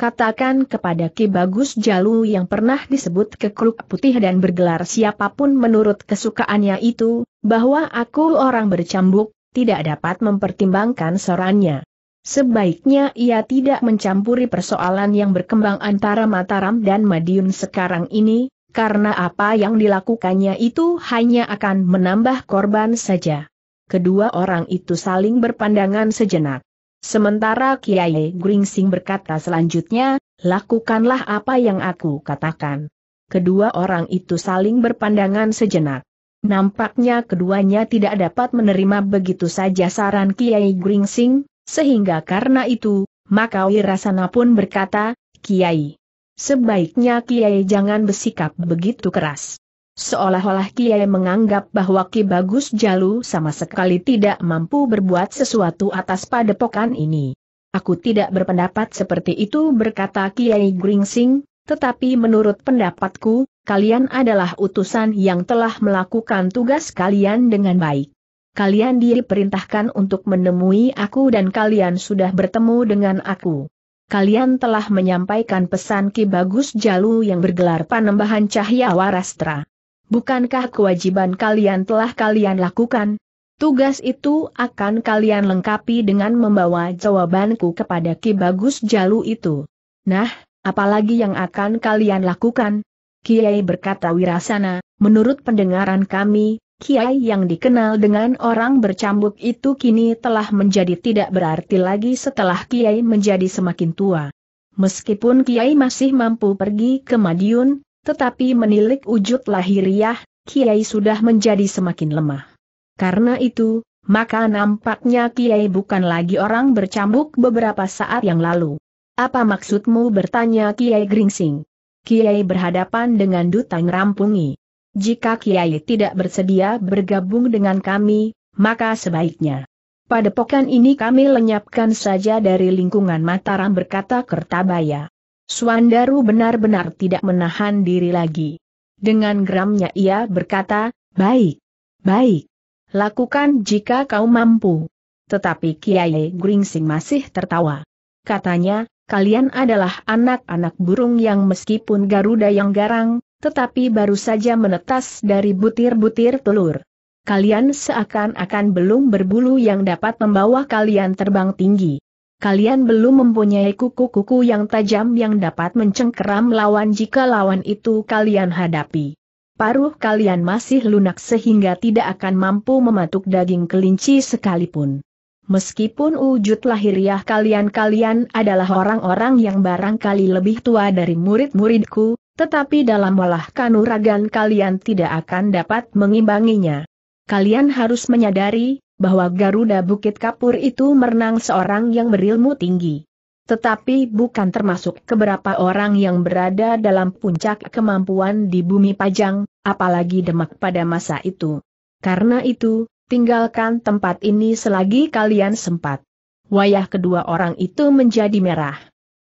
Katakan kepada Ki Bagus Jalu yang pernah disebut kekruk putih dan bergelar siapapun menurut kesukaannya itu, bahwa aku orang bercambuk, tidak dapat mempertimbangkan sorannya. Sebaiknya ia tidak mencampuri persoalan yang berkembang antara Mataram dan Madiun sekarang ini, karena apa yang dilakukannya itu hanya akan menambah korban saja. Kedua orang itu saling berpandangan sejenak. Sementara Kiai Gringsing berkata selanjutnya, lakukanlah apa yang aku katakan. Kedua orang itu saling berpandangan sejenak. Nampaknya keduanya tidak dapat menerima begitu saja saran Kiai Gringsing, sehingga karena itu, maka Wirasana pun berkata, Kiai, Sebaiknya Kiai jangan bersikap begitu keras. Seolah-olah Kiai menganggap bahwa Ki Bagus Jalu sama sekali tidak mampu berbuat sesuatu atas padepokan ini. Aku tidak berpendapat seperti itu berkata Kiai Gringsing, tetapi menurut pendapatku, kalian adalah utusan yang telah melakukan tugas kalian dengan baik. Kalian diperintahkan untuk menemui aku dan kalian sudah bertemu dengan aku kalian telah menyampaikan pesan Ki Bagus Jalu yang bergelar Panembahan Cahya Warastra. Bukankah kewajiban kalian telah kalian lakukan? Tugas itu akan kalian lengkapi dengan membawa jawabanku kepada Ki Bagus Jalu itu. Nah, apalagi yang akan kalian lakukan? Kiai berkata Wirasana, menurut pendengaran kami, Kiai yang dikenal dengan orang bercambuk itu kini telah menjadi tidak berarti lagi setelah Kiai menjadi semakin tua. Meskipun Kiai masih mampu pergi ke Madiun, tetapi menilik wujud lahiriah, Kiai sudah menjadi semakin lemah. Karena itu, maka nampaknya Kiai bukan lagi orang bercambuk beberapa saat yang lalu. Apa maksudmu bertanya Kiai Gringsing? Kiai berhadapan dengan Duta ngerampungi. Jika Kiai tidak bersedia bergabung dengan kami, maka sebaiknya. pada pokan ini kami lenyapkan saja dari lingkungan Mataram berkata Kertabaya. Suandaru benar-benar tidak menahan diri lagi. Dengan geramnya ia berkata, baik, baik. Lakukan jika kau mampu. Tetapi Kiai Gringsing masih tertawa. Katanya, kalian adalah anak-anak burung yang meskipun Garuda yang garang, tetapi baru saja menetas dari butir-butir telur. Kalian seakan-akan belum berbulu yang dapat membawa kalian terbang tinggi. Kalian belum mempunyai kuku-kuku yang tajam yang dapat mencengkeram lawan jika lawan itu kalian hadapi. Paruh kalian masih lunak sehingga tidak akan mampu mematuk daging kelinci sekalipun. Meskipun wujud lahiriah kalian-kalian adalah orang-orang yang barangkali lebih tua dari murid-muridku, tetapi dalam olah kanuragan kalian tidak akan dapat mengimbanginya. Kalian harus menyadari, bahwa Garuda Bukit Kapur itu merenang seorang yang berilmu tinggi. Tetapi bukan termasuk keberapa orang yang berada dalam puncak kemampuan di bumi Pajang, apalagi Demak pada masa itu. Karena itu, tinggalkan tempat ini selagi kalian sempat. Wayah kedua orang itu menjadi merah.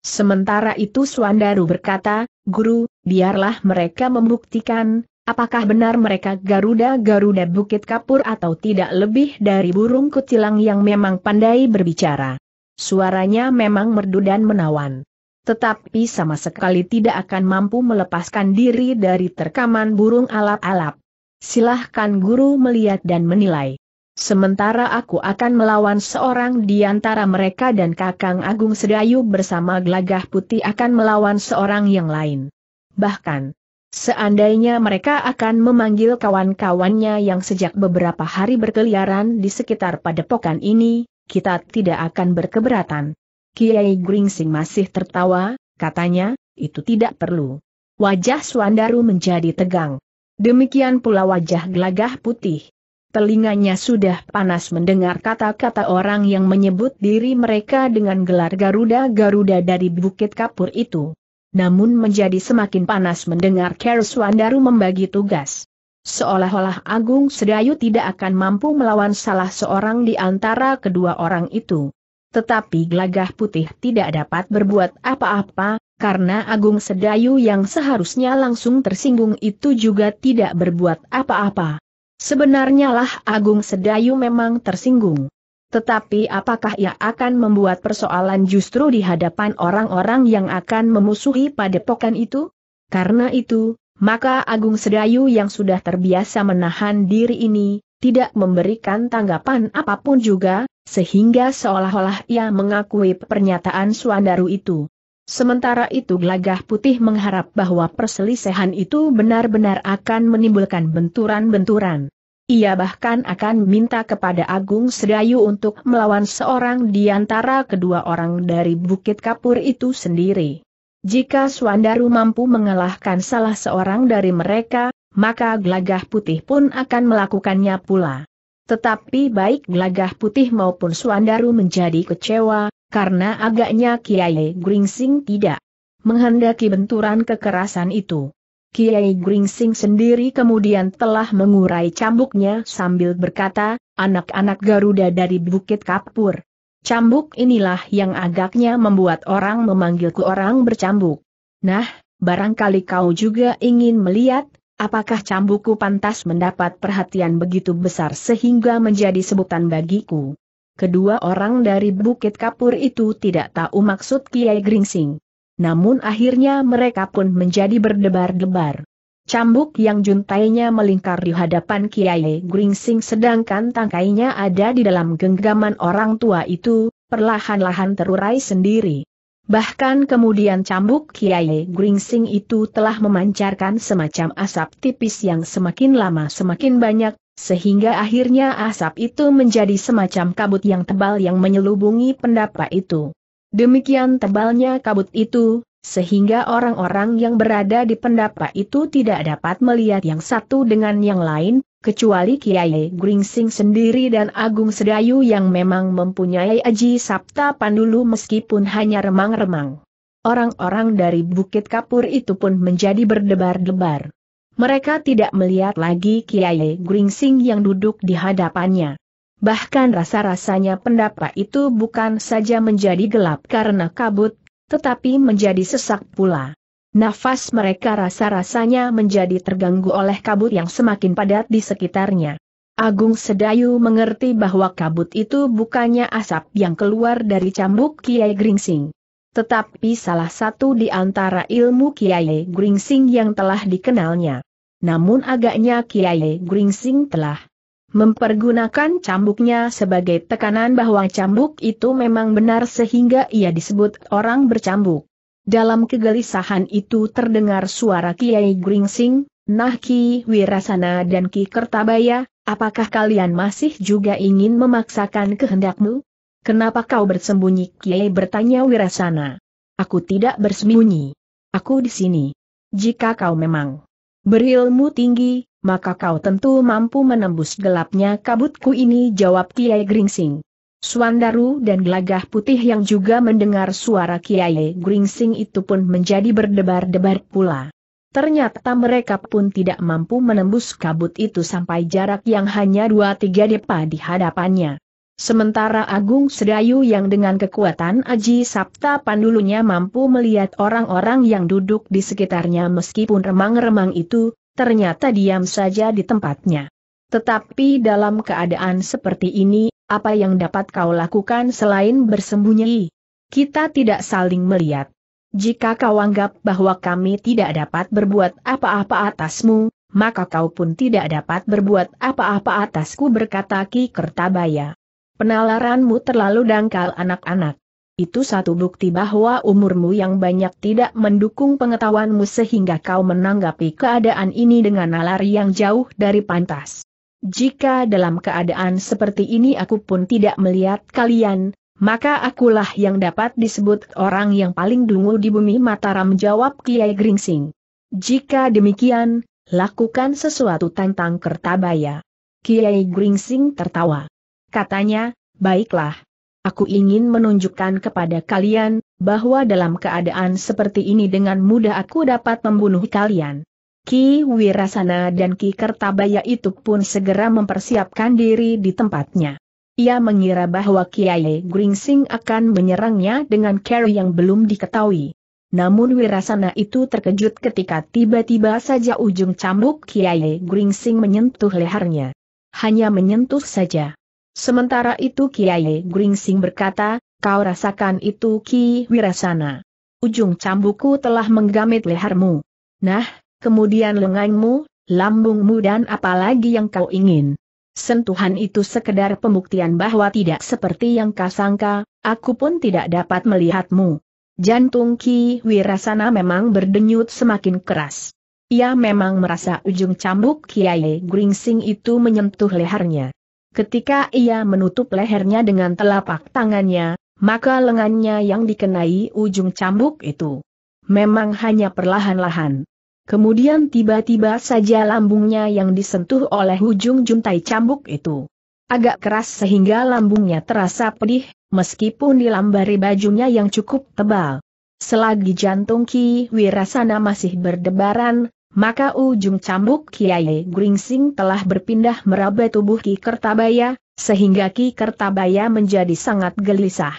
Sementara itu Suandaru berkata, Guru, biarlah mereka membuktikan, apakah benar mereka Garuda-Garuda Bukit Kapur atau tidak lebih dari burung kutilang yang memang pandai berbicara. Suaranya memang merdu dan menawan. Tetapi sama sekali tidak akan mampu melepaskan diri dari terkaman burung alap-alap. Silahkan guru melihat dan menilai. Sementara aku akan melawan seorang di antara mereka dan Kakang Agung Sedayu bersama Glagah Putih akan melawan seorang yang lain. Bahkan, seandainya mereka akan memanggil kawan-kawannya yang sejak beberapa hari berkeliaran di sekitar padepokan ini, kita tidak akan berkeberatan. Kiai Gringsing masih tertawa, katanya, itu tidak perlu. Wajah Suandaru menjadi tegang. Demikian pula wajah Glagah Putih telinganya sudah panas mendengar kata-kata orang yang menyebut diri mereka dengan gelar Garuda-Garuda dari Bukit Kapur itu. Namun menjadi semakin panas mendengar Kerswandaru membagi tugas. Seolah-olah Agung Sedayu tidak akan mampu melawan salah seorang di antara kedua orang itu. Tetapi gelagah putih tidak dapat berbuat apa-apa, karena Agung Sedayu yang seharusnya langsung tersinggung itu juga tidak berbuat apa-apa. Sebenarnya lah Agung Sedayu memang tersinggung. Tetapi apakah ia akan membuat persoalan justru di hadapan orang-orang yang akan memusuhi padepokan itu? Karena itu, maka Agung Sedayu yang sudah terbiasa menahan diri ini, tidak memberikan tanggapan apapun juga, sehingga seolah-olah ia mengakui pernyataan Suandaru itu. Sementara itu Glagah putih mengharap bahwa perselisihan itu benar-benar akan menimbulkan benturan-benturan. Ia bahkan akan minta kepada Agung Sedayu untuk melawan seorang di antara kedua orang dari Bukit Kapur itu sendiri. Jika Swandaru mampu mengalahkan salah seorang dari mereka, maka Glagah putih pun akan melakukannya pula. Tetapi baik Glagah putih maupun Swandaru menjadi kecewa, karena agaknya Kiai Gringsing tidak menghendaki benturan kekerasan itu. Kiai Gringsing sendiri kemudian telah mengurai cambuknya sambil berkata, anak-anak Garuda dari Bukit Kapur. Cambuk inilah yang agaknya membuat orang memanggilku orang bercambuk. Nah, barangkali kau juga ingin melihat, apakah cambukku pantas mendapat perhatian begitu besar sehingga menjadi sebutan bagiku kedua orang dari Bukit Kapur itu tidak tahu maksud Kiai Gringsing. Namun akhirnya mereka pun menjadi berdebar-debar. Cambuk yang juntainya melingkar di hadapan Kiai Gringsing sedangkan tangkainya ada di dalam genggaman orang tua itu, perlahan-lahan terurai sendiri. Bahkan kemudian cambuk Kiai Gringsing itu telah memancarkan semacam asap tipis yang semakin lama semakin banyak, sehingga akhirnya asap itu menjadi semacam kabut yang tebal yang menyelubungi pendapa itu. Demikian tebalnya kabut itu, sehingga orang-orang yang berada di pendapa itu tidak dapat melihat yang satu dengan yang lain, kecuali Kiai Gringsing sendiri dan Agung Sedayu yang memang mempunyai Aji Sabta Pandulu meskipun hanya remang-remang. Orang-orang dari Bukit Kapur itu pun menjadi berdebar-debar. Mereka tidak melihat lagi Kiai Gringsing yang duduk di hadapannya. Bahkan rasa-rasanya pendapat itu bukan saja menjadi gelap karena kabut, tetapi menjadi sesak pula. Nafas mereka rasa-rasanya menjadi terganggu oleh kabut yang semakin padat di sekitarnya. Agung Sedayu mengerti bahwa kabut itu bukannya asap yang keluar dari cambuk Kiai Gringsing tetapi salah satu di antara ilmu Kiai Gringsing yang telah dikenalnya. Namun agaknya Kiai Gringsing telah mempergunakan cambuknya sebagai tekanan bahwa cambuk itu memang benar sehingga ia disebut orang bercambuk. Dalam kegelisahan itu terdengar suara Kiai Gringsing, Nah Ki Wirasana dan Ki Kertabaya, apakah kalian masih juga ingin memaksakan kehendakmu? Kenapa kau bersembunyi? Kiai bertanya Wirasana. Aku tidak bersembunyi. Aku di sini. Jika kau memang berilmu tinggi, maka kau tentu mampu menembus gelapnya kabutku ini jawab Kiai Gringsing. Suandaru dan Gelagah Putih yang juga mendengar suara Kiai Gringsing itu pun menjadi berdebar-debar pula. Ternyata mereka pun tidak mampu menembus kabut itu sampai jarak yang hanya dua tiga depa di hadapannya. Sementara Agung Sedayu yang dengan kekuatan Aji Sabta Pandulunya mampu melihat orang-orang yang duduk di sekitarnya meskipun remang-remang itu, ternyata diam saja di tempatnya. Tetapi dalam keadaan seperti ini, apa yang dapat kau lakukan selain bersembunyi? Kita tidak saling melihat. Jika kau anggap bahwa kami tidak dapat berbuat apa-apa atasmu, maka kau pun tidak dapat berbuat apa-apa atasku berkata Ki Kertabaya. Penalaranmu terlalu dangkal anak-anak. Itu satu bukti bahwa umurmu yang banyak tidak mendukung pengetahuanmu sehingga kau menanggapi keadaan ini dengan nalar yang jauh dari pantas. Jika dalam keadaan seperti ini aku pun tidak melihat kalian, maka akulah yang dapat disebut orang yang paling dungu di bumi Mataram jawab Kiai Gringsing. Jika demikian, lakukan sesuatu tentang Kertabaya. Kiai Gringsing tertawa katanya, baiklah. Aku ingin menunjukkan kepada kalian, bahwa dalam keadaan seperti ini dengan mudah aku dapat membunuh kalian. Ki Wirasana dan Ki Kertabaya itu pun segera mempersiapkan diri di tempatnya. Ia mengira bahwa Kiai Gringsing akan menyerangnya dengan cara yang belum diketahui. Namun Wirasana itu terkejut ketika tiba-tiba saja ujung cambuk Kiai Gringsing menyentuh lehernya. Hanya menyentuh saja. Sementara itu Kiai Gringsing berkata, kau rasakan itu Ki Wirasana. Ujung cambukku telah menggamit lehermu. Nah, kemudian lenganmu, lambungmu dan apalagi yang kau ingin. Sentuhan itu sekedar pembuktian bahwa tidak seperti yang kau sangka, aku pun tidak dapat melihatmu. Jantung Ki Wirasana memang berdenyut semakin keras. Ia memang merasa ujung cambuk Kiai Gringsing itu menyentuh lehernya. Ketika ia menutup lehernya dengan telapak tangannya, maka lengannya yang dikenai ujung cambuk itu memang hanya perlahan-lahan. Kemudian tiba-tiba saja lambungnya yang disentuh oleh ujung juntai cambuk itu agak keras sehingga lambungnya terasa pedih, meskipun dilambari bajunya yang cukup tebal. Selagi jantung Ki Wirasana masih berdebaran, maka ujung cambuk Kiai Gringsing telah berpindah meraba tubuh Ki Kertabaya, sehingga Ki Kertabaya menjadi sangat gelisah.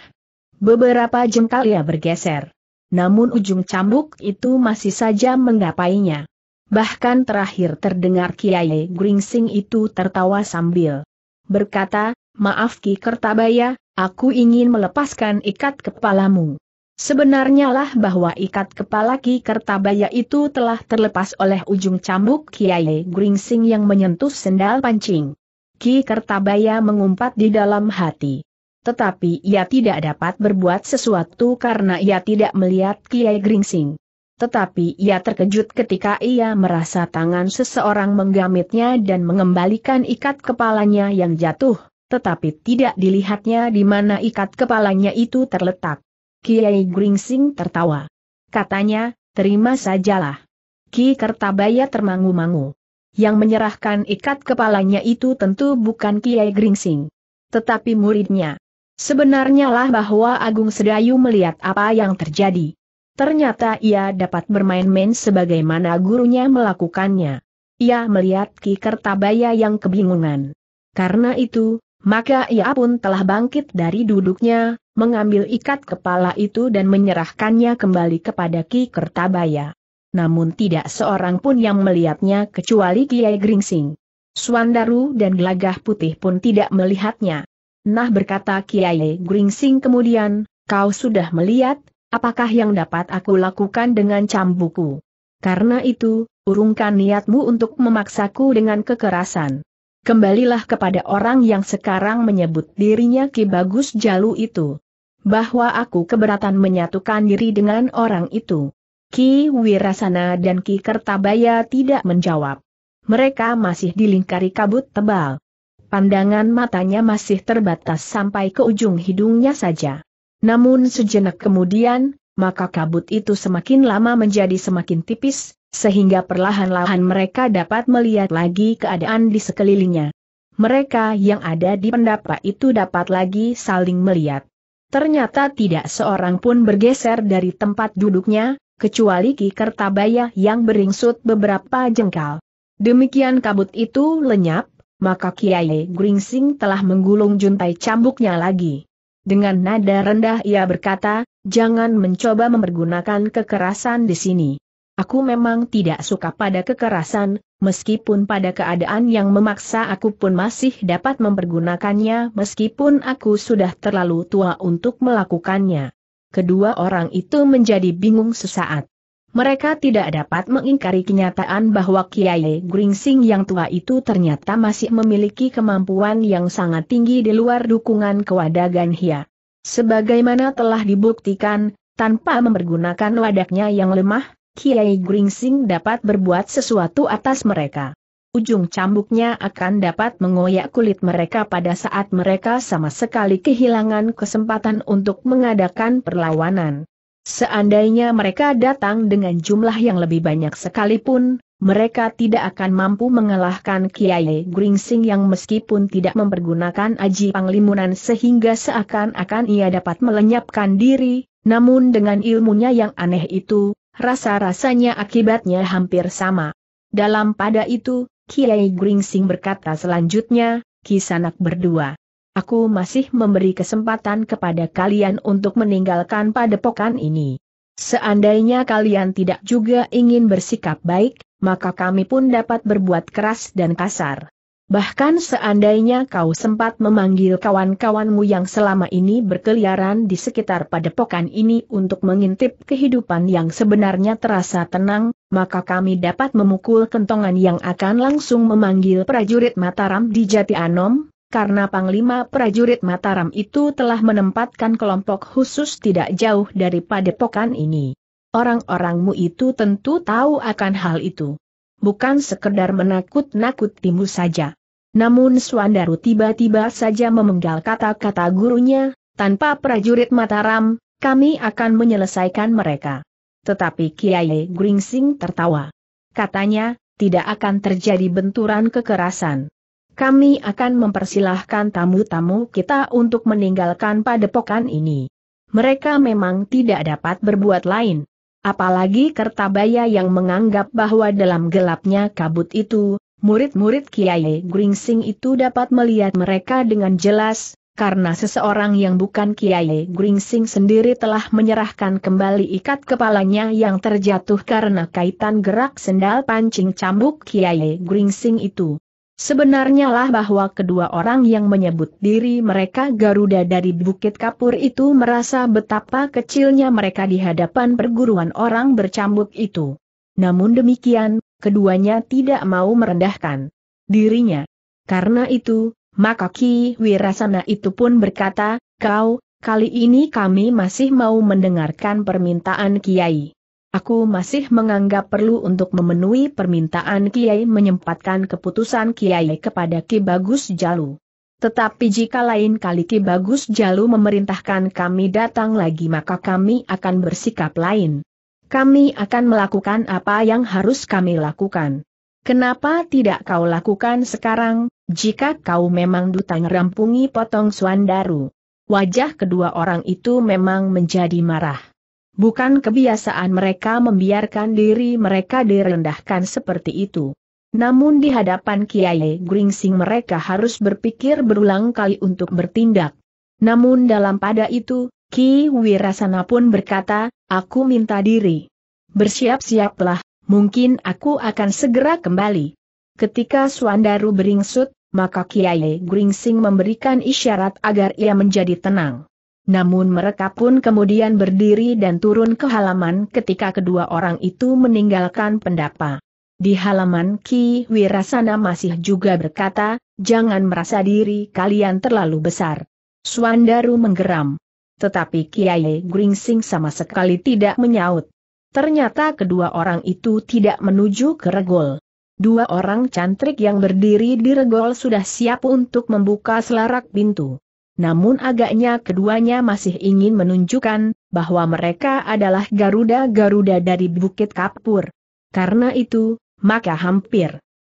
Beberapa jengkal ia bergeser. Namun ujung cambuk itu masih saja menggapainya. Bahkan terakhir terdengar Kiai Gringsing itu tertawa sambil berkata, Maaf Ki Kertabaya, aku ingin melepaskan ikat kepalamu. Sebenarnya lah bahwa ikat kepala Ki Kertabaya itu telah terlepas oleh ujung cambuk Kiai Gringsing yang menyentuh sendal pancing. Ki Kertabaya mengumpat di dalam hati. Tetapi ia tidak dapat berbuat sesuatu karena ia tidak melihat Kiai Gringsing. Tetapi ia terkejut ketika ia merasa tangan seseorang menggamitnya dan mengembalikan ikat kepalanya yang jatuh, tetapi tidak dilihatnya di mana ikat kepalanya itu terletak. Kiai Gringsing tertawa. Katanya, terima sajalah. Ki Kertabaya termangu-mangu. Yang menyerahkan ikat kepalanya itu tentu bukan Kiai Gringsing. Tetapi muridnya. Sebenarnya lah bahwa Agung Sedayu melihat apa yang terjadi. Ternyata ia dapat bermain-main sebagaimana gurunya melakukannya. Ia melihat Ki Kertabaya yang kebingungan. Karena itu, maka ia pun telah bangkit dari duduknya, mengambil ikat kepala itu dan menyerahkannya kembali kepada Ki Kertabaya. Namun tidak seorang pun yang melihatnya kecuali Kiai Gringsing. Suandaru dan Gelagah Putih pun tidak melihatnya. Nah berkata Kiai Gringsing kemudian, kau sudah melihat, apakah yang dapat aku lakukan dengan cambuku? Karena itu, urungkan niatmu untuk memaksaku dengan kekerasan. Kembalilah kepada orang yang sekarang menyebut dirinya Ki Bagus Jalu itu bahwa aku keberatan menyatukan diri dengan orang itu. Ki Wirasana dan Ki Kertabaya tidak menjawab. Mereka masih dilingkari kabut tebal. Pandangan matanya masih terbatas sampai ke ujung hidungnya saja. Namun sejenak kemudian, maka kabut itu semakin lama menjadi semakin tipis, sehingga perlahan-lahan mereka dapat melihat lagi keadaan di sekelilingnya. Mereka yang ada di pendapa itu dapat lagi saling melihat. Ternyata tidak seorang pun bergeser dari tempat duduknya, kecuali Ki Kertabaya yang beringsut beberapa jengkal. Demikian kabut itu lenyap, maka Kiai Gringsing telah menggulung juntai cambuknya lagi. Dengan nada rendah ia berkata, jangan mencoba mempergunakan kekerasan di sini. Aku memang tidak suka pada kekerasan, meskipun pada keadaan yang memaksa aku pun masih dapat mempergunakannya meskipun aku sudah terlalu tua untuk melakukannya. Kedua orang itu menjadi bingung sesaat. Mereka tidak dapat mengingkari kenyataan bahwa Kiai Gringsing yang tua itu ternyata masih memiliki kemampuan yang sangat tinggi di luar dukungan kewadagan Hia. Sebagaimana telah dibuktikan, tanpa mempergunakan wadaknya yang lemah, Kiai Gringsing dapat berbuat sesuatu atas mereka. Ujung cambuknya akan dapat mengoyak kulit mereka pada saat mereka sama sekali kehilangan kesempatan untuk mengadakan perlawanan. Seandainya mereka datang dengan jumlah yang lebih banyak sekalipun, mereka tidak akan mampu mengalahkan Kiai Gringsing yang meskipun tidak mempergunakan aji panglimunan sehingga seakan-akan ia dapat melenyapkan diri, namun dengan ilmunya yang aneh itu, Rasa-rasanya akibatnya hampir sama. Dalam pada itu, Kiai Gringsing berkata selanjutnya, Kisanak berdua. Aku masih memberi kesempatan kepada kalian untuk meninggalkan padepokan ini. Seandainya kalian tidak juga ingin bersikap baik, maka kami pun dapat berbuat keras dan kasar. Bahkan seandainya kau sempat memanggil kawan-kawanmu yang selama ini berkeliaran di sekitar padepokan ini untuk mengintip kehidupan yang sebenarnya terasa tenang, maka kami dapat memukul kentongan yang akan langsung memanggil prajurit Mataram di Jati Anom, karena Panglima prajurit Mataram itu telah menempatkan kelompok khusus tidak jauh dari padepokan ini. Orang-orangmu itu tentu tahu akan hal itu bukan sekedar menakut-nakutimu saja. Namun Swandaru tiba-tiba saja memenggal kata-kata gurunya, tanpa prajurit Mataram, kami akan menyelesaikan mereka. Tetapi Kiai Gringsing tertawa. Katanya, tidak akan terjadi benturan kekerasan. Kami akan mempersilahkan tamu-tamu kita untuk meninggalkan padepokan ini. Mereka memang tidak dapat berbuat lain. Apalagi Kertabaya yang menganggap bahwa dalam gelapnya kabut itu, murid-murid Kiai Gringsing itu dapat melihat mereka dengan jelas, karena seseorang yang bukan Kiai Gringsing sendiri telah menyerahkan kembali ikat kepalanya yang terjatuh karena kaitan gerak sendal pancing cambuk Kiai Gringsing itu. Sebenarnya lah bahwa kedua orang yang menyebut diri mereka Garuda dari Bukit Kapur itu merasa betapa kecilnya mereka di hadapan perguruan orang bercambuk itu. Namun demikian, keduanya tidak mau merendahkan dirinya. Karena itu, maka Ki Wirasana itu pun berkata, kau, kali ini kami masih mau mendengarkan permintaan Kiai. Aku masih menganggap perlu untuk memenuhi permintaan Kiai menyempatkan keputusan Kiai kepada Ki Bagus Jalu. Tetapi jika lain kali Ki Bagus Jalu memerintahkan kami datang lagi maka kami akan bersikap lain. Kami akan melakukan apa yang harus kami lakukan. Kenapa tidak kau lakukan sekarang, jika kau memang duta ngerampungi potong Suandaru? Wajah kedua orang itu memang menjadi marah. Bukan kebiasaan mereka membiarkan diri mereka direndahkan seperti itu. Namun di hadapan Kiai Gringsing mereka harus berpikir berulang kali untuk bertindak. Namun dalam pada itu, Ki Wirasana pun berkata, aku minta diri. Bersiap-siaplah, mungkin aku akan segera kembali. Ketika Swandaru beringsut, maka Kiai Gringsing memberikan isyarat agar ia menjadi tenang. Namun mereka pun kemudian berdiri dan turun ke halaman ketika kedua orang itu meninggalkan pendapa. Di halaman Ki Wirasana masih juga berkata, jangan merasa diri kalian terlalu besar. Swandaru menggeram. Tetapi Kiai Gringsing sama sekali tidak menyaut. Ternyata kedua orang itu tidak menuju ke regol. Dua orang cantrik yang berdiri di regol sudah siap untuk membuka selarak pintu namun agaknya keduanya masih ingin menunjukkan bahwa mereka adalah Garuda-Garuda dari Bukit Kapur. Karena itu, maka hampir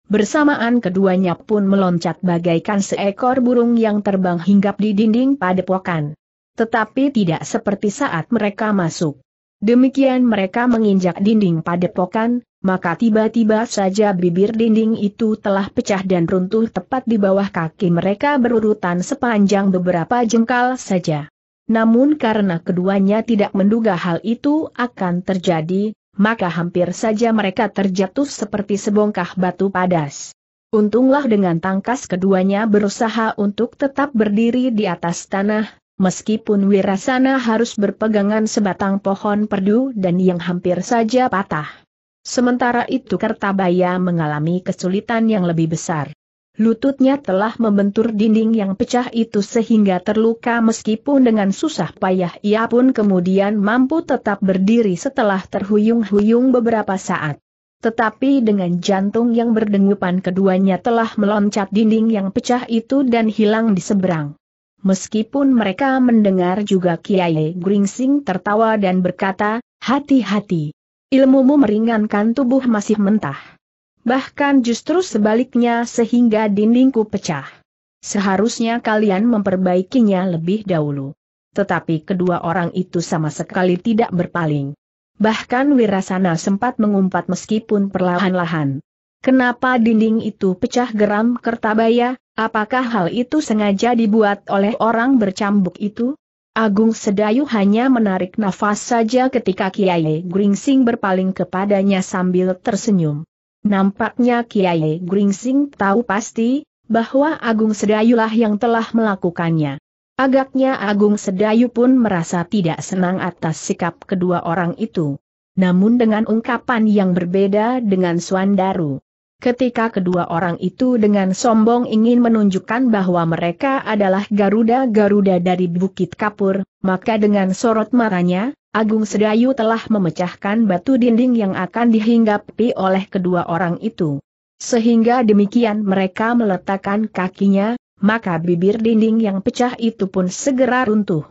bersamaan keduanya pun meloncat bagaikan seekor burung yang terbang hinggap di dinding padepokan. Tetapi tidak seperti saat mereka masuk. Demikian mereka menginjak dinding padepokan, maka tiba-tiba saja bibir dinding itu telah pecah dan runtuh tepat di bawah kaki mereka berurutan sepanjang beberapa jengkal saja. Namun karena keduanya tidak menduga hal itu akan terjadi, maka hampir saja mereka terjatuh seperti sebongkah batu padas. Untunglah dengan tangkas keduanya berusaha untuk tetap berdiri di atas tanah, meskipun Wirasana harus berpegangan sebatang pohon perdu dan yang hampir saja patah. Sementara itu Kertabaya mengalami kesulitan yang lebih besar. Lututnya telah membentur dinding yang pecah itu sehingga terluka meskipun dengan susah payah ia pun kemudian mampu tetap berdiri setelah terhuyung-huyung beberapa saat. Tetapi dengan jantung yang berdengupan keduanya telah meloncat dinding yang pecah itu dan hilang di seberang. Meskipun mereka mendengar juga Kiai Gringsing tertawa dan berkata, hati-hati. Ilmumu meringankan tubuh masih mentah. Bahkan justru sebaliknya sehingga dindingku pecah. Seharusnya kalian memperbaikinya lebih dahulu. Tetapi kedua orang itu sama sekali tidak berpaling. Bahkan Wirasana sempat mengumpat meskipun perlahan-lahan. Kenapa dinding itu pecah geram Kertabaya, apakah hal itu sengaja dibuat oleh orang bercambuk itu? Agung Sedayu hanya menarik nafas saja ketika Kiai Gringsing berpaling kepadanya sambil tersenyum. Nampaknya Kiai Gringsing tahu pasti, bahwa Agung Sedayulah yang telah melakukannya. Agaknya Agung Sedayu pun merasa tidak senang atas sikap kedua orang itu. Namun dengan ungkapan yang berbeda dengan Suandaru. Ketika kedua orang itu dengan sombong ingin menunjukkan bahwa mereka adalah Garuda-Garuda dari Bukit Kapur, maka dengan sorot matanya, Agung Sedayu telah memecahkan batu dinding yang akan dihinggapi oleh kedua orang itu. Sehingga demikian mereka meletakkan kakinya, maka bibir dinding yang pecah itu pun segera runtuh.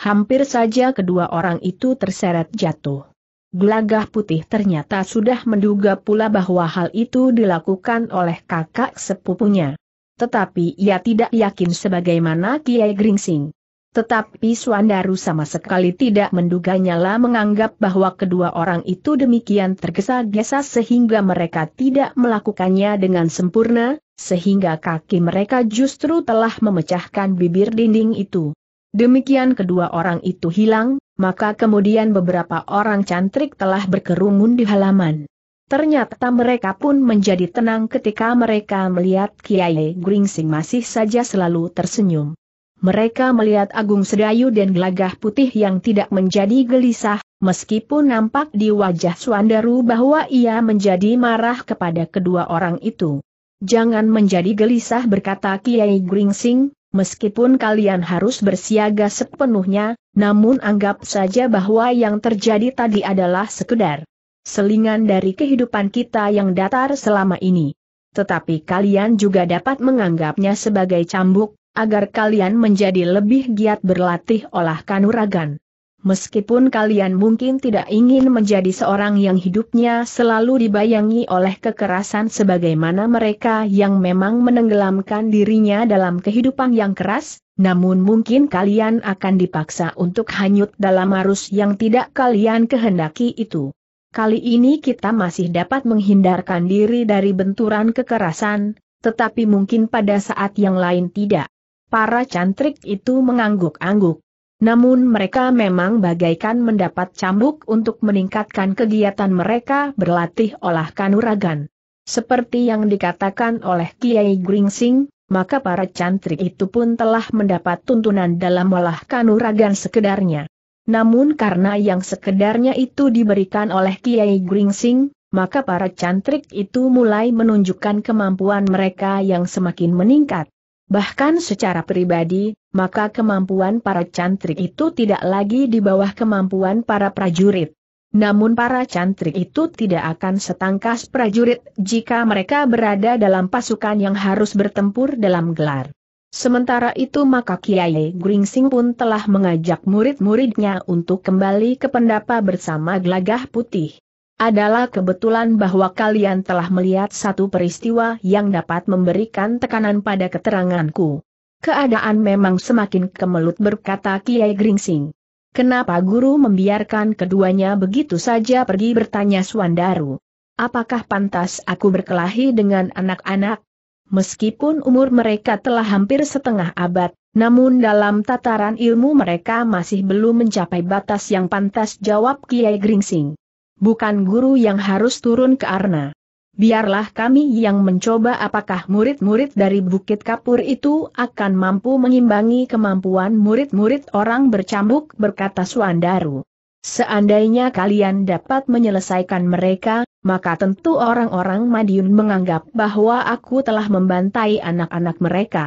Hampir saja kedua orang itu terseret jatuh. Gelagah putih ternyata sudah menduga pula bahwa hal itu dilakukan oleh kakak sepupunya. Tetapi ia tidak yakin sebagaimana Kiai Gringsing. Tetapi Swandaru sama sekali tidak menduganya lah menganggap bahwa kedua orang itu demikian tergesa-gesa sehingga mereka tidak melakukannya dengan sempurna, sehingga kaki mereka justru telah memecahkan bibir dinding itu. Demikian kedua orang itu hilang, maka kemudian beberapa orang cantrik telah berkerumun di halaman. Ternyata mereka pun menjadi tenang ketika mereka melihat Kiai Gringsing masih saja selalu tersenyum. Mereka melihat Agung Sedayu dan gelagah putih yang tidak menjadi gelisah, meskipun nampak di wajah Suandaru bahwa ia menjadi marah kepada kedua orang itu. Jangan menjadi gelisah berkata Kiai Gringsing, Meskipun kalian harus bersiaga sepenuhnya, namun anggap saja bahwa yang terjadi tadi adalah sekedar selingan dari kehidupan kita yang datar selama ini. Tetapi kalian juga dapat menganggapnya sebagai cambuk, agar kalian menjadi lebih giat berlatih olah kanuragan. Meskipun kalian mungkin tidak ingin menjadi seorang yang hidupnya selalu dibayangi oleh kekerasan sebagaimana mereka yang memang menenggelamkan dirinya dalam kehidupan yang keras, namun mungkin kalian akan dipaksa untuk hanyut dalam arus yang tidak kalian kehendaki itu. Kali ini kita masih dapat menghindarkan diri dari benturan kekerasan, tetapi mungkin pada saat yang lain tidak. Para cantrik itu mengangguk-angguk. Namun mereka memang bagaikan mendapat cambuk untuk meningkatkan kegiatan mereka berlatih olah kanuragan. Seperti yang dikatakan oleh Kiai Gringsing, maka para cantrik itu pun telah mendapat tuntunan dalam olah kanuragan sekedarnya. Namun karena yang sekedarnya itu diberikan oleh Kiai Gringsing, maka para cantrik itu mulai menunjukkan kemampuan mereka yang semakin meningkat. Bahkan secara pribadi, maka kemampuan para cantrik itu tidak lagi di bawah kemampuan para prajurit. Namun para cantrik itu tidak akan setangkas prajurit jika mereka berada dalam pasukan yang harus bertempur dalam gelar. Sementara itu maka Kiai Gringsing pun telah mengajak murid-muridnya untuk kembali ke pendapa bersama gelagah putih. Adalah kebetulan bahwa kalian telah melihat satu peristiwa yang dapat memberikan tekanan pada keteranganku. Keadaan memang semakin kemelut berkata Kiai Gringsing. Kenapa guru membiarkan keduanya begitu saja pergi bertanya Suandaru? Apakah pantas aku berkelahi dengan anak-anak? Meskipun umur mereka telah hampir setengah abad, namun dalam tataran ilmu mereka masih belum mencapai batas yang pantas jawab Kiai Gringsing bukan guru yang harus turun ke arna. Biarlah kami yang mencoba apakah murid-murid dari Bukit Kapur itu akan mampu mengimbangi kemampuan murid-murid orang bercambuk berkata Suandaru. Seandainya kalian dapat menyelesaikan mereka, maka tentu orang-orang Madiun menganggap bahwa aku telah membantai anak-anak mereka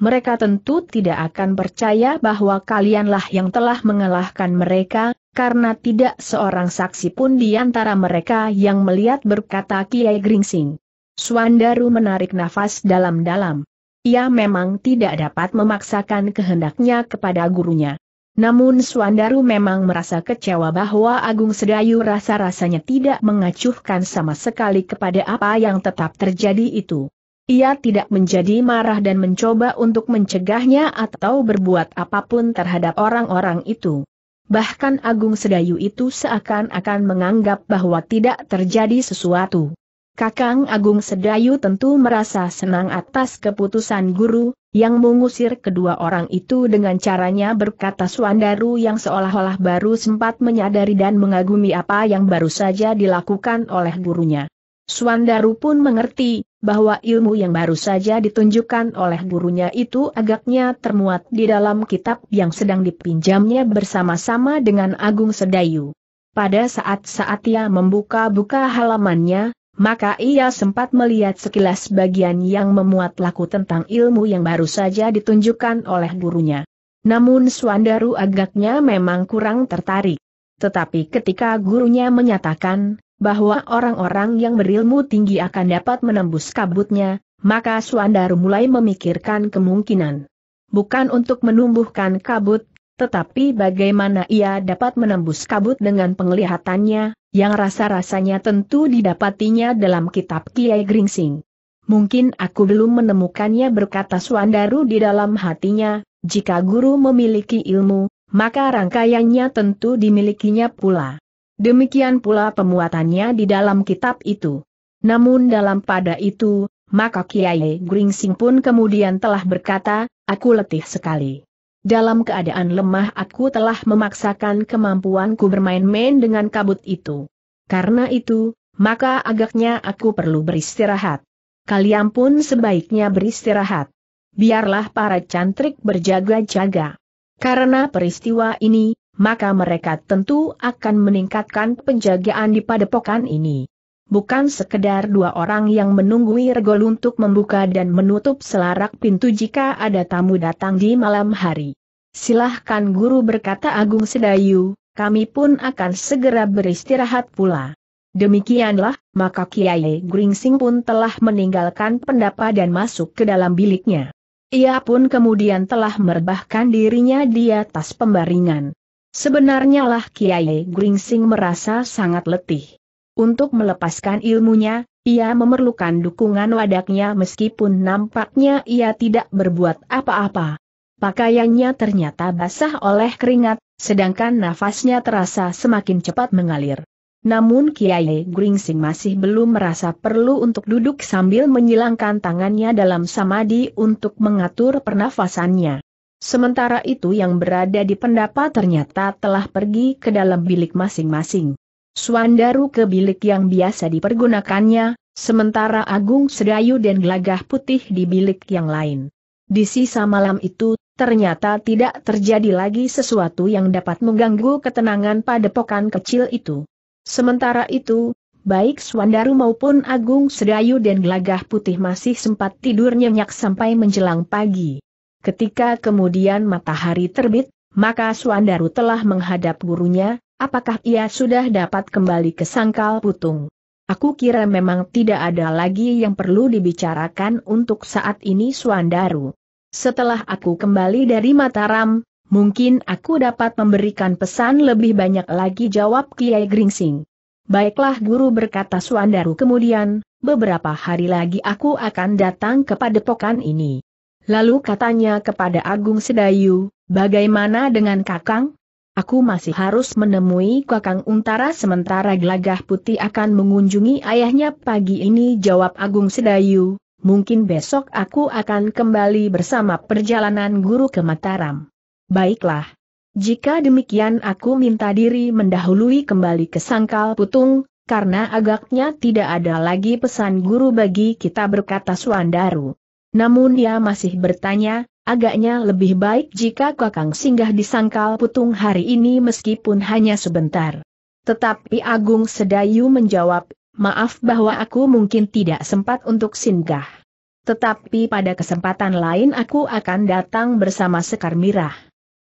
mereka tentu tidak akan percaya bahwa kalianlah yang telah mengalahkan mereka, karena tidak seorang saksi pun di antara mereka yang melihat berkata Kiai Gringsing. Suandaru menarik nafas dalam-dalam. Ia memang tidak dapat memaksakan kehendaknya kepada gurunya. Namun Suandaru memang merasa kecewa bahwa Agung Sedayu rasa-rasanya tidak mengacuhkan sama sekali kepada apa yang tetap terjadi itu. Ia tidak menjadi marah dan mencoba untuk mencegahnya atau berbuat apapun terhadap orang-orang itu. Bahkan Agung Sedayu itu seakan-akan menganggap bahwa tidak terjadi sesuatu. Kakang Agung Sedayu tentu merasa senang atas keputusan guru, yang mengusir kedua orang itu dengan caranya berkata Suandaru yang seolah-olah baru sempat menyadari dan mengagumi apa yang baru saja dilakukan oleh gurunya. Suandaru pun mengerti, bahwa ilmu yang baru saja ditunjukkan oleh gurunya itu agaknya termuat di dalam kitab yang sedang dipinjamnya bersama-sama dengan Agung Sedayu. Pada saat-saat ia membuka-buka halamannya, maka ia sempat melihat sekilas bagian yang memuat laku tentang ilmu yang baru saja ditunjukkan oleh gurunya. Namun Swandaru agaknya memang kurang tertarik. Tetapi ketika gurunya menyatakan, bahwa orang-orang yang berilmu tinggi akan dapat menembus kabutnya, maka Suandaru mulai memikirkan kemungkinan. Bukan untuk menumbuhkan kabut, tetapi bagaimana ia dapat menembus kabut dengan penglihatannya, yang rasa-rasanya tentu didapatinya dalam kitab Kiai Gringsing. Mungkin aku belum menemukannya berkata Suandaru di dalam hatinya, jika guru memiliki ilmu, maka rangkaiannya tentu dimilikinya pula. Demikian pula pemuatannya di dalam kitab itu. Namun dalam pada itu, maka Kiai Gringsing pun kemudian telah berkata, aku letih sekali. Dalam keadaan lemah aku telah memaksakan kemampuanku bermain-main dengan kabut itu. Karena itu, maka agaknya aku perlu beristirahat. Kalian pun sebaiknya beristirahat. Biarlah para cantrik berjaga-jaga. Karena peristiwa ini, maka mereka tentu akan meningkatkan penjagaan di padepokan ini. Bukan sekedar dua orang yang menunggui regol untuk membuka dan menutup selarak pintu jika ada tamu datang di malam hari. Silahkan guru berkata Agung Sedayu, kami pun akan segera beristirahat pula. Demikianlah, maka Kiai Gringsing pun telah meninggalkan pendapa dan masuk ke dalam biliknya. Ia pun kemudian telah merebahkan dirinya di atas pembaringan. Sebenarnya lah Kiai Gringsing merasa sangat letih. Untuk melepaskan ilmunya, ia memerlukan dukungan wadaknya meskipun nampaknya ia tidak berbuat apa-apa. Pakaiannya ternyata basah oleh keringat, sedangkan nafasnya terasa semakin cepat mengalir. Namun Kiai Gringsing masih belum merasa perlu untuk duduk sambil menyilangkan tangannya dalam samadhi untuk mengatur pernafasannya. Sementara itu yang berada di pendapa ternyata telah pergi ke dalam bilik masing-masing. Suandaru ke bilik yang biasa dipergunakannya, sementara Agung Sedayu dan Gelagah Putih di bilik yang lain. Di sisa malam itu, ternyata tidak terjadi lagi sesuatu yang dapat mengganggu ketenangan pada padepokan kecil itu. Sementara itu, baik Suandaru maupun Agung Sedayu dan Gelagah Putih masih sempat tidur nyenyak sampai menjelang pagi. Ketika kemudian matahari terbit, maka Suandaru telah menghadap gurunya, apakah ia sudah dapat kembali ke sangkal putung. Aku kira memang tidak ada lagi yang perlu dibicarakan untuk saat ini Suandaru. Setelah aku kembali dari Mataram, mungkin aku dapat memberikan pesan lebih banyak lagi jawab Kiai Gringsing. Baiklah guru berkata Suandaru kemudian, beberapa hari lagi aku akan datang kepada pokan ini. Lalu katanya kepada Agung Sedayu, bagaimana dengan Kakang? Aku masih harus menemui Kakang Untara sementara Gelagah Putih akan mengunjungi ayahnya pagi ini jawab Agung Sedayu, mungkin besok aku akan kembali bersama perjalanan guru ke Mataram. Baiklah. Jika demikian aku minta diri mendahului kembali ke Sangkal Putung, karena agaknya tidak ada lagi pesan guru bagi kita berkata Suandaru. Namun ia masih bertanya, agaknya lebih baik jika Kakang singgah di Sangkal Putung hari ini meskipun hanya sebentar. Tetapi Agung Sedayu menjawab, maaf bahwa aku mungkin tidak sempat untuk singgah. Tetapi pada kesempatan lain aku akan datang bersama Sekar Mirah.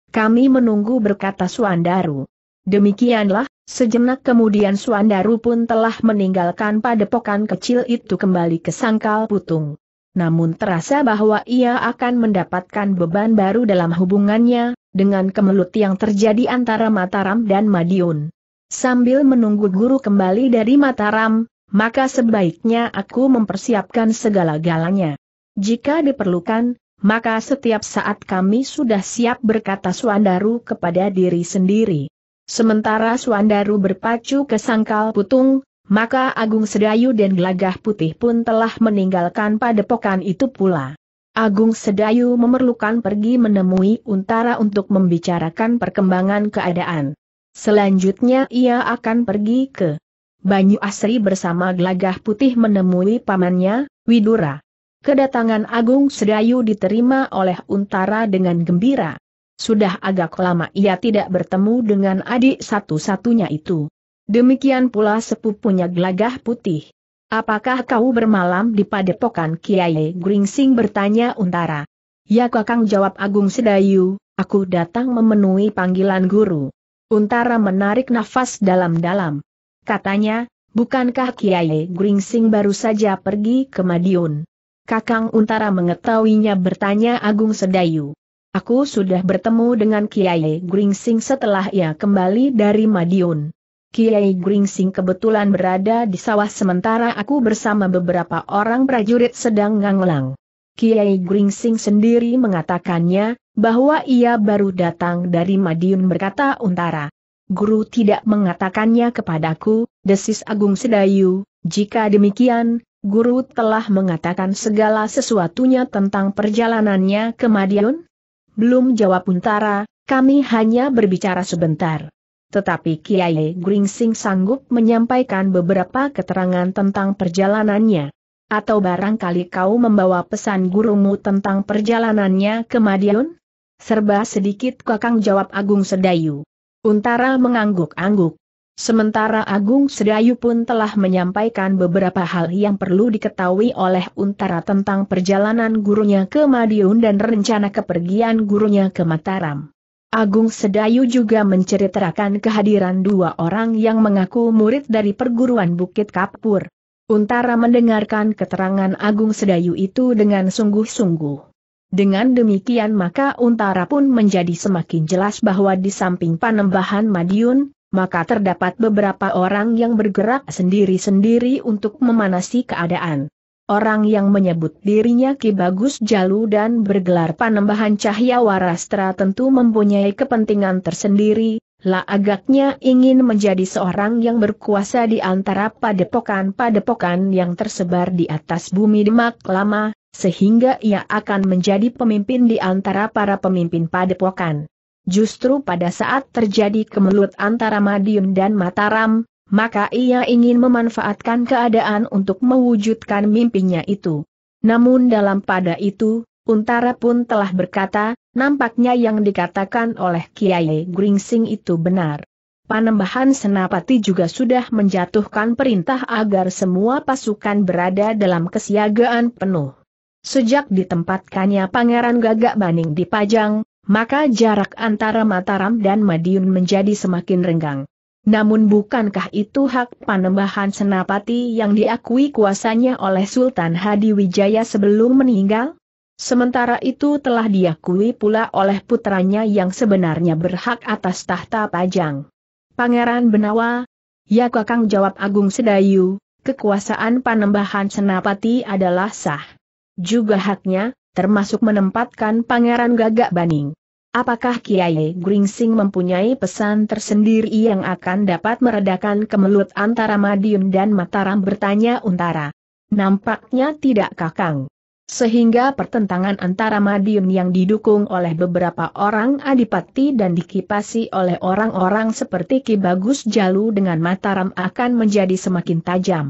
Kami menunggu berkata Suandaru. Demikianlah, sejenak kemudian Suandaru pun telah meninggalkan padepokan kecil itu kembali ke Sangkal Putung namun terasa bahwa ia akan mendapatkan beban baru dalam hubungannya, dengan kemelut yang terjadi antara Mataram dan Madiun. Sambil menunggu guru kembali dari Mataram, maka sebaiknya aku mempersiapkan segala-galanya. Jika diperlukan, maka setiap saat kami sudah siap berkata Suandaru kepada diri sendiri. Sementara Suandaru berpacu ke Sangkal Putung, maka Agung Sedayu dan Gelagah Putih pun telah meninggalkan padepokan itu pula. Agung Sedayu memerlukan pergi menemui Untara untuk membicarakan perkembangan keadaan. Selanjutnya ia akan pergi ke Banyu Asri bersama Gelagah Putih menemui pamannya, Widura. Kedatangan Agung Sedayu diterima oleh Untara dengan gembira. Sudah agak lama ia tidak bertemu dengan adik satu-satunya itu. Demikian pula sepupunya gelagah putih. Apakah kau bermalam di padepokan Kiai Gringsing bertanya Untara? Ya kakang jawab Agung Sedayu, aku datang memenuhi panggilan guru. Untara menarik nafas dalam-dalam. Katanya, bukankah Kiai Gringsing baru saja pergi ke Madiun? Kakang Untara mengetahuinya bertanya Agung Sedayu. Aku sudah bertemu dengan Kiai Gringsing setelah ia kembali dari Madiun. Kiai Gringsing kebetulan berada di sawah sementara aku bersama beberapa orang prajurit sedang nganglang. Kiai Gringsing sendiri mengatakannya, bahwa ia baru datang dari Madiun berkata Untara. Guru tidak mengatakannya kepadaku, desis Agung Sedayu, jika demikian, guru telah mengatakan segala sesuatunya tentang perjalanannya ke Madiun? Belum jawab Untara, kami hanya berbicara sebentar tetapi Kiai Gringsing sanggup menyampaikan beberapa keterangan tentang perjalanannya. Atau barangkali kau membawa pesan gurumu tentang perjalanannya ke Madiun? Serba sedikit kakang jawab Agung Sedayu. Untara mengangguk-angguk. Sementara Agung Sedayu pun telah menyampaikan beberapa hal yang perlu diketahui oleh Untara tentang perjalanan gurunya ke Madiun dan rencana kepergian gurunya ke Mataram. Agung Sedayu juga menceritakan kehadiran dua orang yang mengaku murid dari perguruan Bukit Kapur. Untara mendengarkan keterangan Agung Sedayu itu dengan sungguh-sungguh. Dengan demikian maka Untara pun menjadi semakin jelas bahwa di samping Panembahan Madiun, maka terdapat beberapa orang yang bergerak sendiri-sendiri untuk memanasi keadaan. Orang yang menyebut dirinya Ki Bagus Jalu dan bergelar Panembahan Cahya Warastra tentu mempunyai kepentingan tersendiri, lah agaknya ingin menjadi seorang yang berkuasa di antara padepokan-padepokan yang tersebar di atas bumi Demak lama, sehingga ia akan menjadi pemimpin di antara para pemimpin padepokan. Justru pada saat terjadi kemelut antara Madiun dan Mataram, maka ia ingin memanfaatkan keadaan untuk mewujudkan mimpinya itu. Namun dalam pada itu, Untara pun telah berkata, nampaknya yang dikatakan oleh Kiai Gringsing itu benar. Panembahan Senapati juga sudah menjatuhkan perintah agar semua pasukan berada dalam kesiagaan penuh. Sejak ditempatkannya Pangeran Gagak Baning di Pajang, maka jarak antara Mataram dan Madiun menjadi semakin renggang. Namun bukankah itu hak panembahan senapati yang diakui kuasanya oleh Sultan Hadi Wijaya sebelum meninggal? Sementara itu telah diakui pula oleh putranya yang sebenarnya berhak atas tahta Pajang. Pangeran Benawa, ya kakang jawab Agung Sedayu, kekuasaan panembahan senapati adalah sah. Juga haknya, termasuk menempatkan Pangeran Gagak Baning. Apakah Kiai Gringsing mempunyai pesan tersendiri yang akan dapat meredakan kemelut antara Madiun dan Mataram bertanya Untara? Nampaknya tidak kakang. Sehingga pertentangan antara Madiun yang didukung oleh beberapa orang adipati dan dikipasi oleh orang-orang seperti Ki Bagus Jalu dengan Mataram akan menjadi semakin tajam.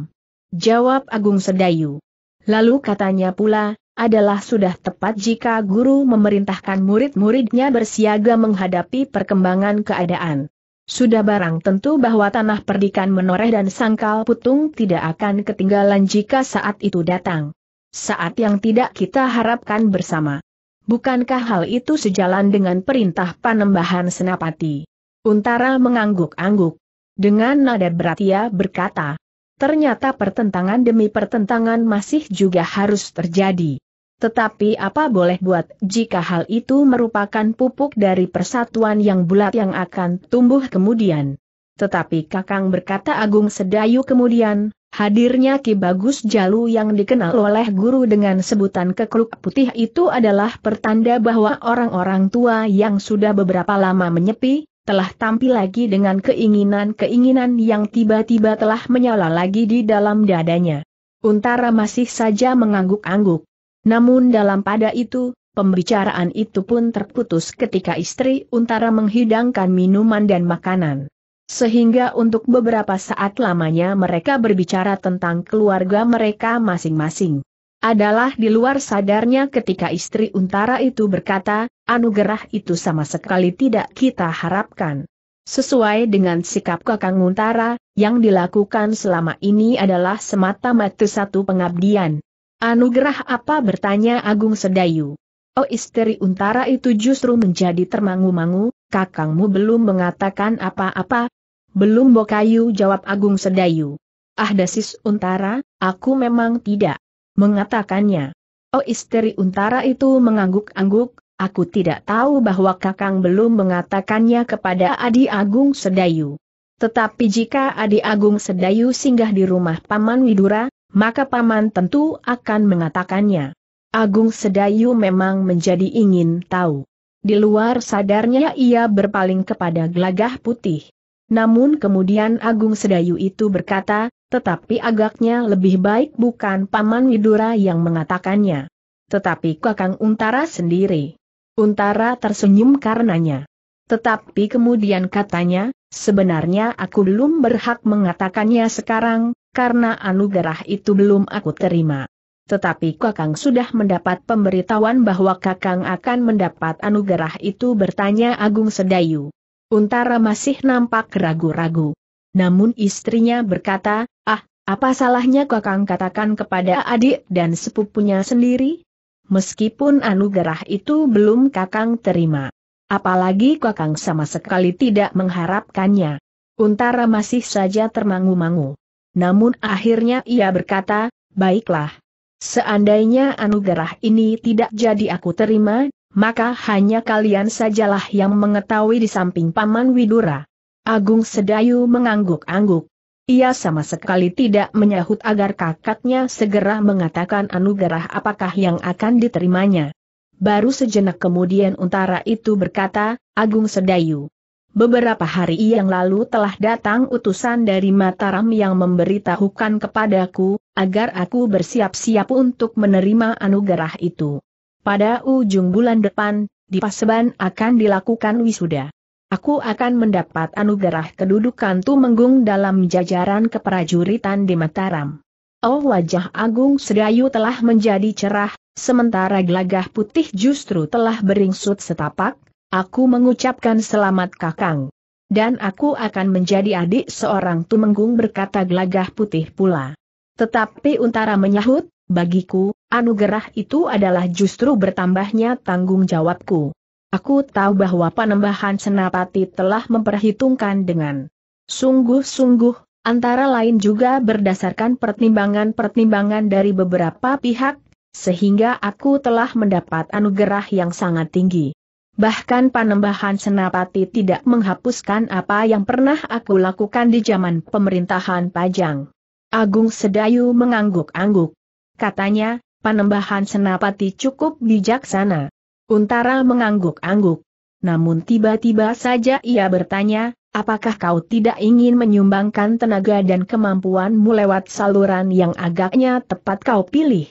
Jawab Agung Sedayu. Lalu katanya pula, adalah sudah tepat jika guru memerintahkan murid-muridnya bersiaga menghadapi perkembangan keadaan. Sudah barang tentu bahwa tanah perdikan menoreh dan sangkal putung tidak akan ketinggalan jika saat itu datang. Saat yang tidak kita harapkan bersama. Bukankah hal itu sejalan dengan perintah panembahan senapati? Untara mengangguk-angguk. Dengan nada berat ia berkata, ternyata pertentangan demi pertentangan masih juga harus terjadi. Tetapi apa boleh buat jika hal itu merupakan pupuk dari persatuan yang bulat yang akan tumbuh kemudian. Tetapi Kakang berkata Agung Sedayu kemudian, hadirnya Ki Bagus Jalu yang dikenal oleh guru dengan sebutan kekluk putih itu adalah pertanda bahwa orang-orang tua yang sudah beberapa lama menyepi, telah tampil lagi dengan keinginan-keinginan yang tiba-tiba telah menyala lagi di dalam dadanya. Untara masih saja mengangguk-angguk. Namun dalam pada itu, pembicaraan itu pun terputus ketika istri Untara menghidangkan minuman dan makanan. Sehingga untuk beberapa saat lamanya mereka berbicara tentang keluarga mereka masing-masing. Adalah di luar sadarnya ketika istri Untara itu berkata, anugerah itu sama sekali tidak kita harapkan. Sesuai dengan sikap Kakang Untara, yang dilakukan selama ini adalah semata-mata satu pengabdian. Anugerah apa bertanya Agung Sedayu. Oh istri untara itu justru menjadi termangu-mangu, kakangmu belum mengatakan apa-apa. Belum bokayu jawab Agung Sedayu. Ah dasis untara, aku memang tidak mengatakannya. Oh istri untara itu mengangguk-angguk, aku tidak tahu bahwa kakang belum mengatakannya kepada Adi Agung Sedayu. Tetapi jika Adi Agung Sedayu singgah di rumah Paman Widura, maka paman tentu akan mengatakannya. Agung Sedayu memang menjadi ingin tahu. Di luar sadarnya ia berpaling kepada gelagah putih. Namun kemudian Agung Sedayu itu berkata, tetapi agaknya lebih baik bukan Paman Widura yang mengatakannya. Tetapi Kakang Untara sendiri. Untara tersenyum karenanya. Tetapi kemudian katanya, sebenarnya aku belum berhak mengatakannya sekarang, karena anugerah itu belum aku terima. Tetapi Kakang sudah mendapat pemberitahuan bahwa Kakang akan mendapat anugerah itu bertanya Agung Sedayu. Untara masih nampak ragu-ragu. Namun istrinya berkata, ah, apa salahnya Kakang katakan kepada adik dan sepupunya sendiri? Meskipun anugerah itu belum Kakang terima. Apalagi Kakang sama sekali tidak mengharapkannya. Untara masih saja termangu-mangu. Namun akhirnya ia berkata, baiklah. Seandainya anugerah ini tidak jadi aku terima, maka hanya kalian sajalah yang mengetahui di samping Paman Widura. Agung Sedayu mengangguk-angguk. Ia sama sekali tidak menyahut agar kakaknya segera mengatakan anugerah apakah yang akan diterimanya. Baru sejenak kemudian Untara itu berkata, Agung Sedayu, Beberapa hari yang lalu telah datang utusan dari Mataram yang memberitahukan kepadaku, agar aku bersiap-siap untuk menerima anugerah itu. Pada ujung bulan depan, di Paseban akan dilakukan wisuda. Aku akan mendapat anugerah kedudukan Tumenggung dalam jajaran keprajuritan di Mataram. Oh wajah Agung Sedayu telah menjadi cerah, sementara gelagah putih justru telah beringsut setapak, Aku mengucapkan selamat kakang. Dan aku akan menjadi adik seorang tumenggung berkata gelagah putih pula. Tetapi Untara menyahut, bagiku, anugerah itu adalah justru bertambahnya tanggung jawabku. Aku tahu bahwa penambahan senapati telah memperhitungkan dengan sungguh-sungguh, antara lain juga berdasarkan pertimbangan-pertimbangan dari beberapa pihak, sehingga aku telah mendapat anugerah yang sangat tinggi. Bahkan panembahan Senapati tidak menghapuskan apa yang pernah aku lakukan di zaman pemerintahan Pajang. Agung Sedayu mengangguk-angguk. Katanya, panembahan Senapati cukup bijaksana. Untara mengangguk-angguk. Namun tiba-tiba saja ia bertanya, apakah kau tidak ingin menyumbangkan tenaga dan kemampuanmu lewat saluran yang agaknya tepat kau pilih?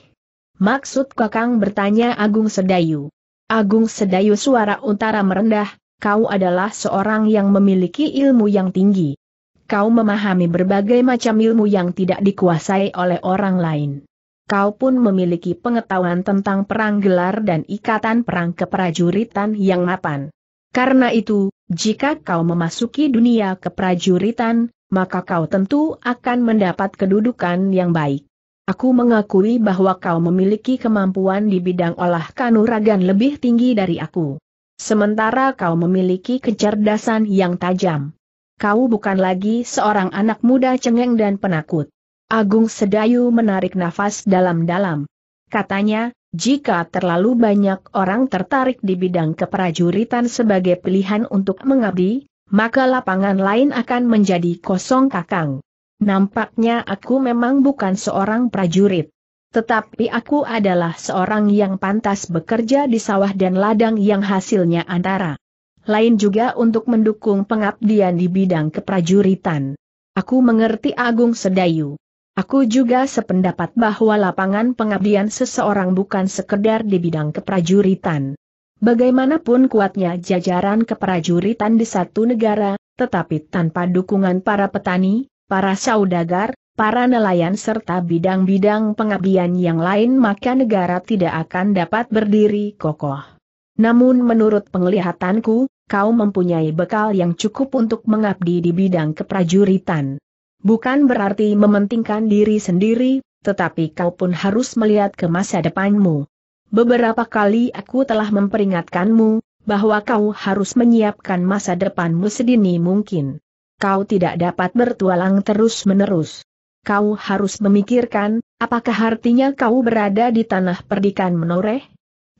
Maksud Kakang bertanya Agung Sedayu. Agung Sedayu suara utara merendah, kau adalah seorang yang memiliki ilmu yang tinggi. Kau memahami berbagai macam ilmu yang tidak dikuasai oleh orang lain. Kau pun memiliki pengetahuan tentang perang gelar dan ikatan perang keprajuritan yang mapan. Karena itu, jika kau memasuki dunia keprajuritan, maka kau tentu akan mendapat kedudukan yang baik. Aku mengakui bahwa kau memiliki kemampuan di bidang olah kanuragan lebih tinggi dari aku. Sementara kau memiliki kecerdasan yang tajam. Kau bukan lagi seorang anak muda cengeng dan penakut. Agung Sedayu menarik nafas dalam-dalam. Katanya, jika terlalu banyak orang tertarik di bidang keprajuritan sebagai pilihan untuk mengabdi, maka lapangan lain akan menjadi kosong kakang. Nampaknya aku memang bukan seorang prajurit. Tetapi aku adalah seorang yang pantas bekerja di sawah dan ladang yang hasilnya antara lain juga untuk mendukung pengabdian di bidang keprajuritan. Aku mengerti Agung Sedayu. Aku juga sependapat bahwa lapangan pengabdian seseorang bukan sekedar di bidang keprajuritan. Bagaimanapun kuatnya jajaran keprajuritan di satu negara, tetapi tanpa dukungan para petani, para saudagar, para nelayan serta bidang-bidang pengabdian yang lain maka negara tidak akan dapat berdiri kokoh. Namun menurut penglihatanku, kau mempunyai bekal yang cukup untuk mengabdi di bidang keprajuritan. Bukan berarti mementingkan diri sendiri, tetapi kau pun harus melihat ke masa depanmu. Beberapa kali aku telah memperingatkanmu, bahwa kau harus menyiapkan masa depanmu sedini mungkin kau tidak dapat bertualang terus-menerus. Kau harus memikirkan, apakah artinya kau berada di tanah perdikan menoreh?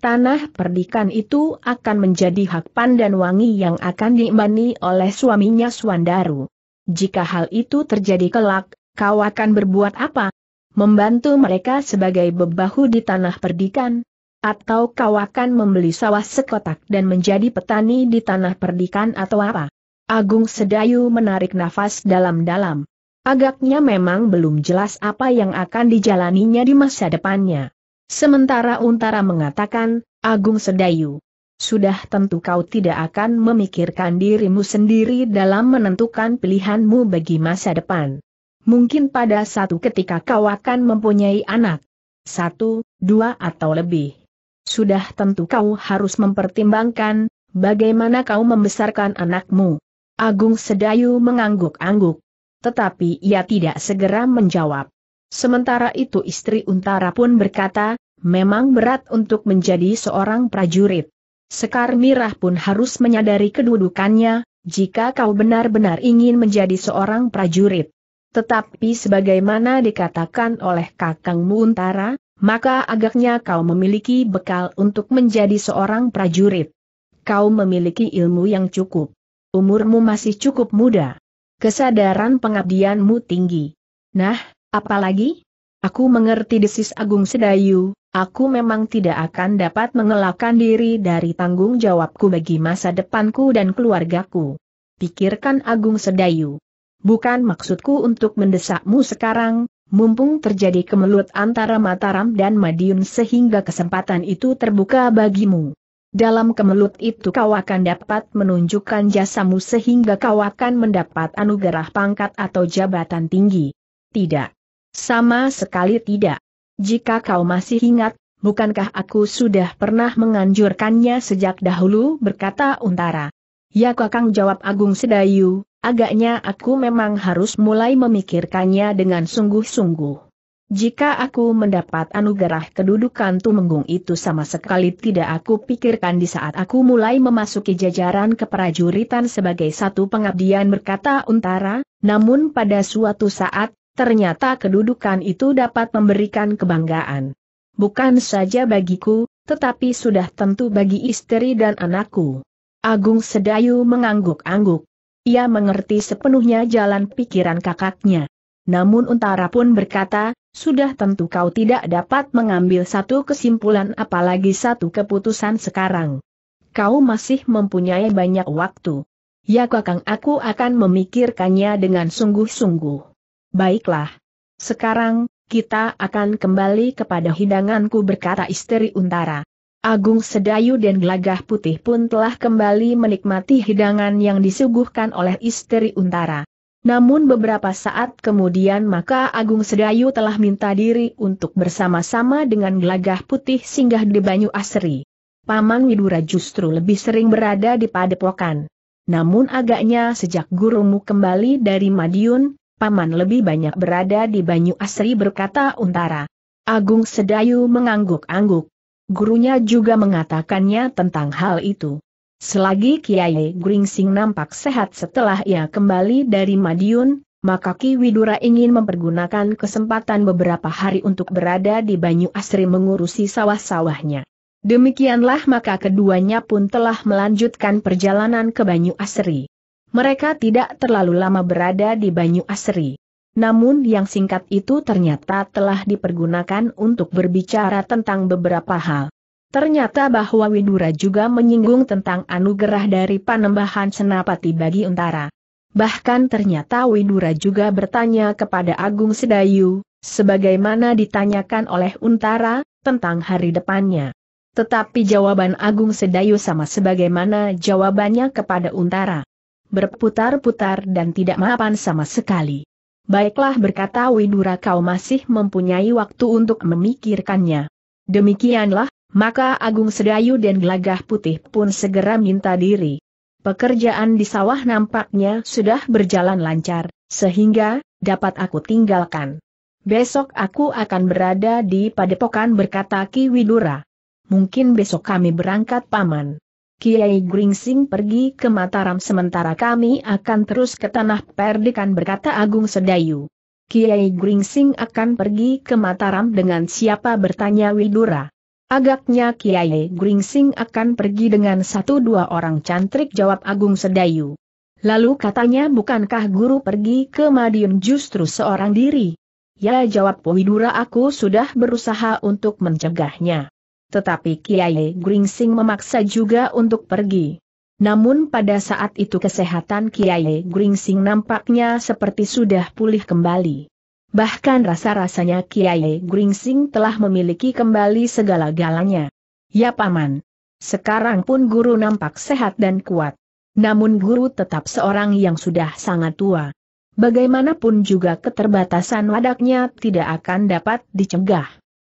Tanah perdikan itu akan menjadi hak pandan wangi yang akan diimani oleh suaminya Swandaru. Jika hal itu terjadi kelak, kau akan berbuat apa? Membantu mereka sebagai bebahu di tanah perdikan? Atau kau akan membeli sawah sekotak dan menjadi petani di tanah perdikan atau apa? Agung Sedayu menarik nafas dalam-dalam. Agaknya memang belum jelas apa yang akan dijalaninya di masa depannya. Sementara Untara mengatakan, Agung Sedayu, sudah tentu kau tidak akan memikirkan dirimu sendiri dalam menentukan pilihanmu bagi masa depan. Mungkin pada satu ketika kau akan mempunyai anak. Satu, dua atau lebih. Sudah tentu kau harus mempertimbangkan, bagaimana kau membesarkan anakmu. Agung Sedayu mengangguk-angguk. Tetapi ia tidak segera menjawab. Sementara itu istri Untara pun berkata, memang berat untuk menjadi seorang prajurit. Sekar Mirah pun harus menyadari kedudukannya, jika kau benar-benar ingin menjadi seorang prajurit. Tetapi sebagaimana dikatakan oleh kakangmu Untara, maka agaknya kau memiliki bekal untuk menjadi seorang prajurit. Kau memiliki ilmu yang cukup umurmu masih cukup muda. Kesadaran pengabdianmu tinggi. Nah, apalagi? Aku mengerti desis Agung Sedayu, aku memang tidak akan dapat mengelakkan diri dari tanggung jawabku bagi masa depanku dan keluargaku. Pikirkan Agung Sedayu. Bukan maksudku untuk mendesakmu sekarang, mumpung terjadi kemelut antara Mataram dan Madiun sehingga kesempatan itu terbuka bagimu. Dalam kemelut itu kau akan dapat menunjukkan jasamu sehingga kau akan mendapat anugerah pangkat atau jabatan tinggi. Tidak. Sama sekali tidak. Jika kau masih ingat, bukankah aku sudah pernah menganjurkannya sejak dahulu berkata Untara. Ya kakang jawab Agung Sedayu, agaknya aku memang harus mulai memikirkannya dengan sungguh-sungguh. Jika aku mendapat anugerah kedudukan Tumenggung itu sama sekali tidak aku pikirkan di saat aku mulai memasuki jajaran keprajuritan sebagai satu pengabdian berkata untara, namun pada suatu saat, ternyata kedudukan itu dapat memberikan kebanggaan. Bukan saja bagiku, tetapi sudah tentu bagi istri dan anakku. Agung Sedayu mengangguk-angguk. Ia mengerti sepenuhnya jalan pikiran kakaknya. Namun Untara pun berkata, sudah tentu kau tidak dapat mengambil satu kesimpulan apalagi satu keputusan sekarang. Kau masih mempunyai banyak waktu. Ya kakang aku akan memikirkannya dengan sungguh-sungguh. Baiklah. Sekarang, kita akan kembali kepada hidanganku berkata istri Untara. Agung Sedayu dan Gelagah Putih pun telah kembali menikmati hidangan yang disuguhkan oleh istri Untara. Namun beberapa saat kemudian maka Agung Sedayu telah minta diri untuk bersama-sama dengan gelagah putih singgah di Banyu Asri. Paman Widura justru lebih sering berada di padepokan. Namun agaknya sejak gurumu kembali dari Madiun, Paman lebih banyak berada di Banyu Asri berkata Untara. Agung Sedayu mengangguk-angguk. Gurunya juga mengatakannya tentang hal itu. Selagi Kiai Gringsing nampak sehat setelah ia kembali dari Madiun, maka Ki Widura ingin mempergunakan kesempatan beberapa hari untuk berada di Banyu Asri mengurusi sawah-sawahnya. Demikianlah maka keduanya pun telah melanjutkan perjalanan ke Banyu Asri. Mereka tidak terlalu lama berada di Banyu Asri. Namun yang singkat itu ternyata telah dipergunakan untuk berbicara tentang beberapa hal. Ternyata bahwa Widura juga menyinggung tentang anugerah dari panembahan senapati bagi Untara. Bahkan ternyata Widura juga bertanya kepada Agung Sedayu, sebagaimana ditanyakan oleh Untara, tentang hari depannya. Tetapi jawaban Agung Sedayu sama sebagaimana jawabannya kepada Untara. Berputar-putar dan tidak mapan sama sekali. Baiklah berkata Widura kau masih mempunyai waktu untuk memikirkannya. Demikianlah, maka Agung Sedayu dan Gelagah Putih pun segera minta diri. Pekerjaan di sawah nampaknya sudah berjalan lancar, sehingga dapat aku tinggalkan. Besok aku akan berada di padepokan berkata Ki Widura. Mungkin besok kami berangkat paman. Kiai Gringsing pergi ke Mataram sementara kami akan terus ke Tanah Perdikan berkata Agung Sedayu. Kiai Gringsing akan pergi ke Mataram dengan siapa bertanya Widura. Agaknya Kiai Gringsing akan pergi dengan satu dua orang cantrik jawab Agung Sedayu. Lalu katanya bukankah guru pergi ke Madiun justru seorang diri? Ya jawab Widura aku sudah berusaha untuk mencegahnya. Tetapi Kiai Gringsing memaksa juga untuk pergi. Namun pada saat itu kesehatan Kiai Gringsing nampaknya seperti sudah pulih kembali. Bahkan rasa-rasanya Kiai Gringsing telah memiliki kembali segala-galanya. Ya paman. Sekarang pun guru nampak sehat dan kuat. Namun guru tetap seorang yang sudah sangat tua. Bagaimanapun juga keterbatasan wadaknya tidak akan dapat dicegah.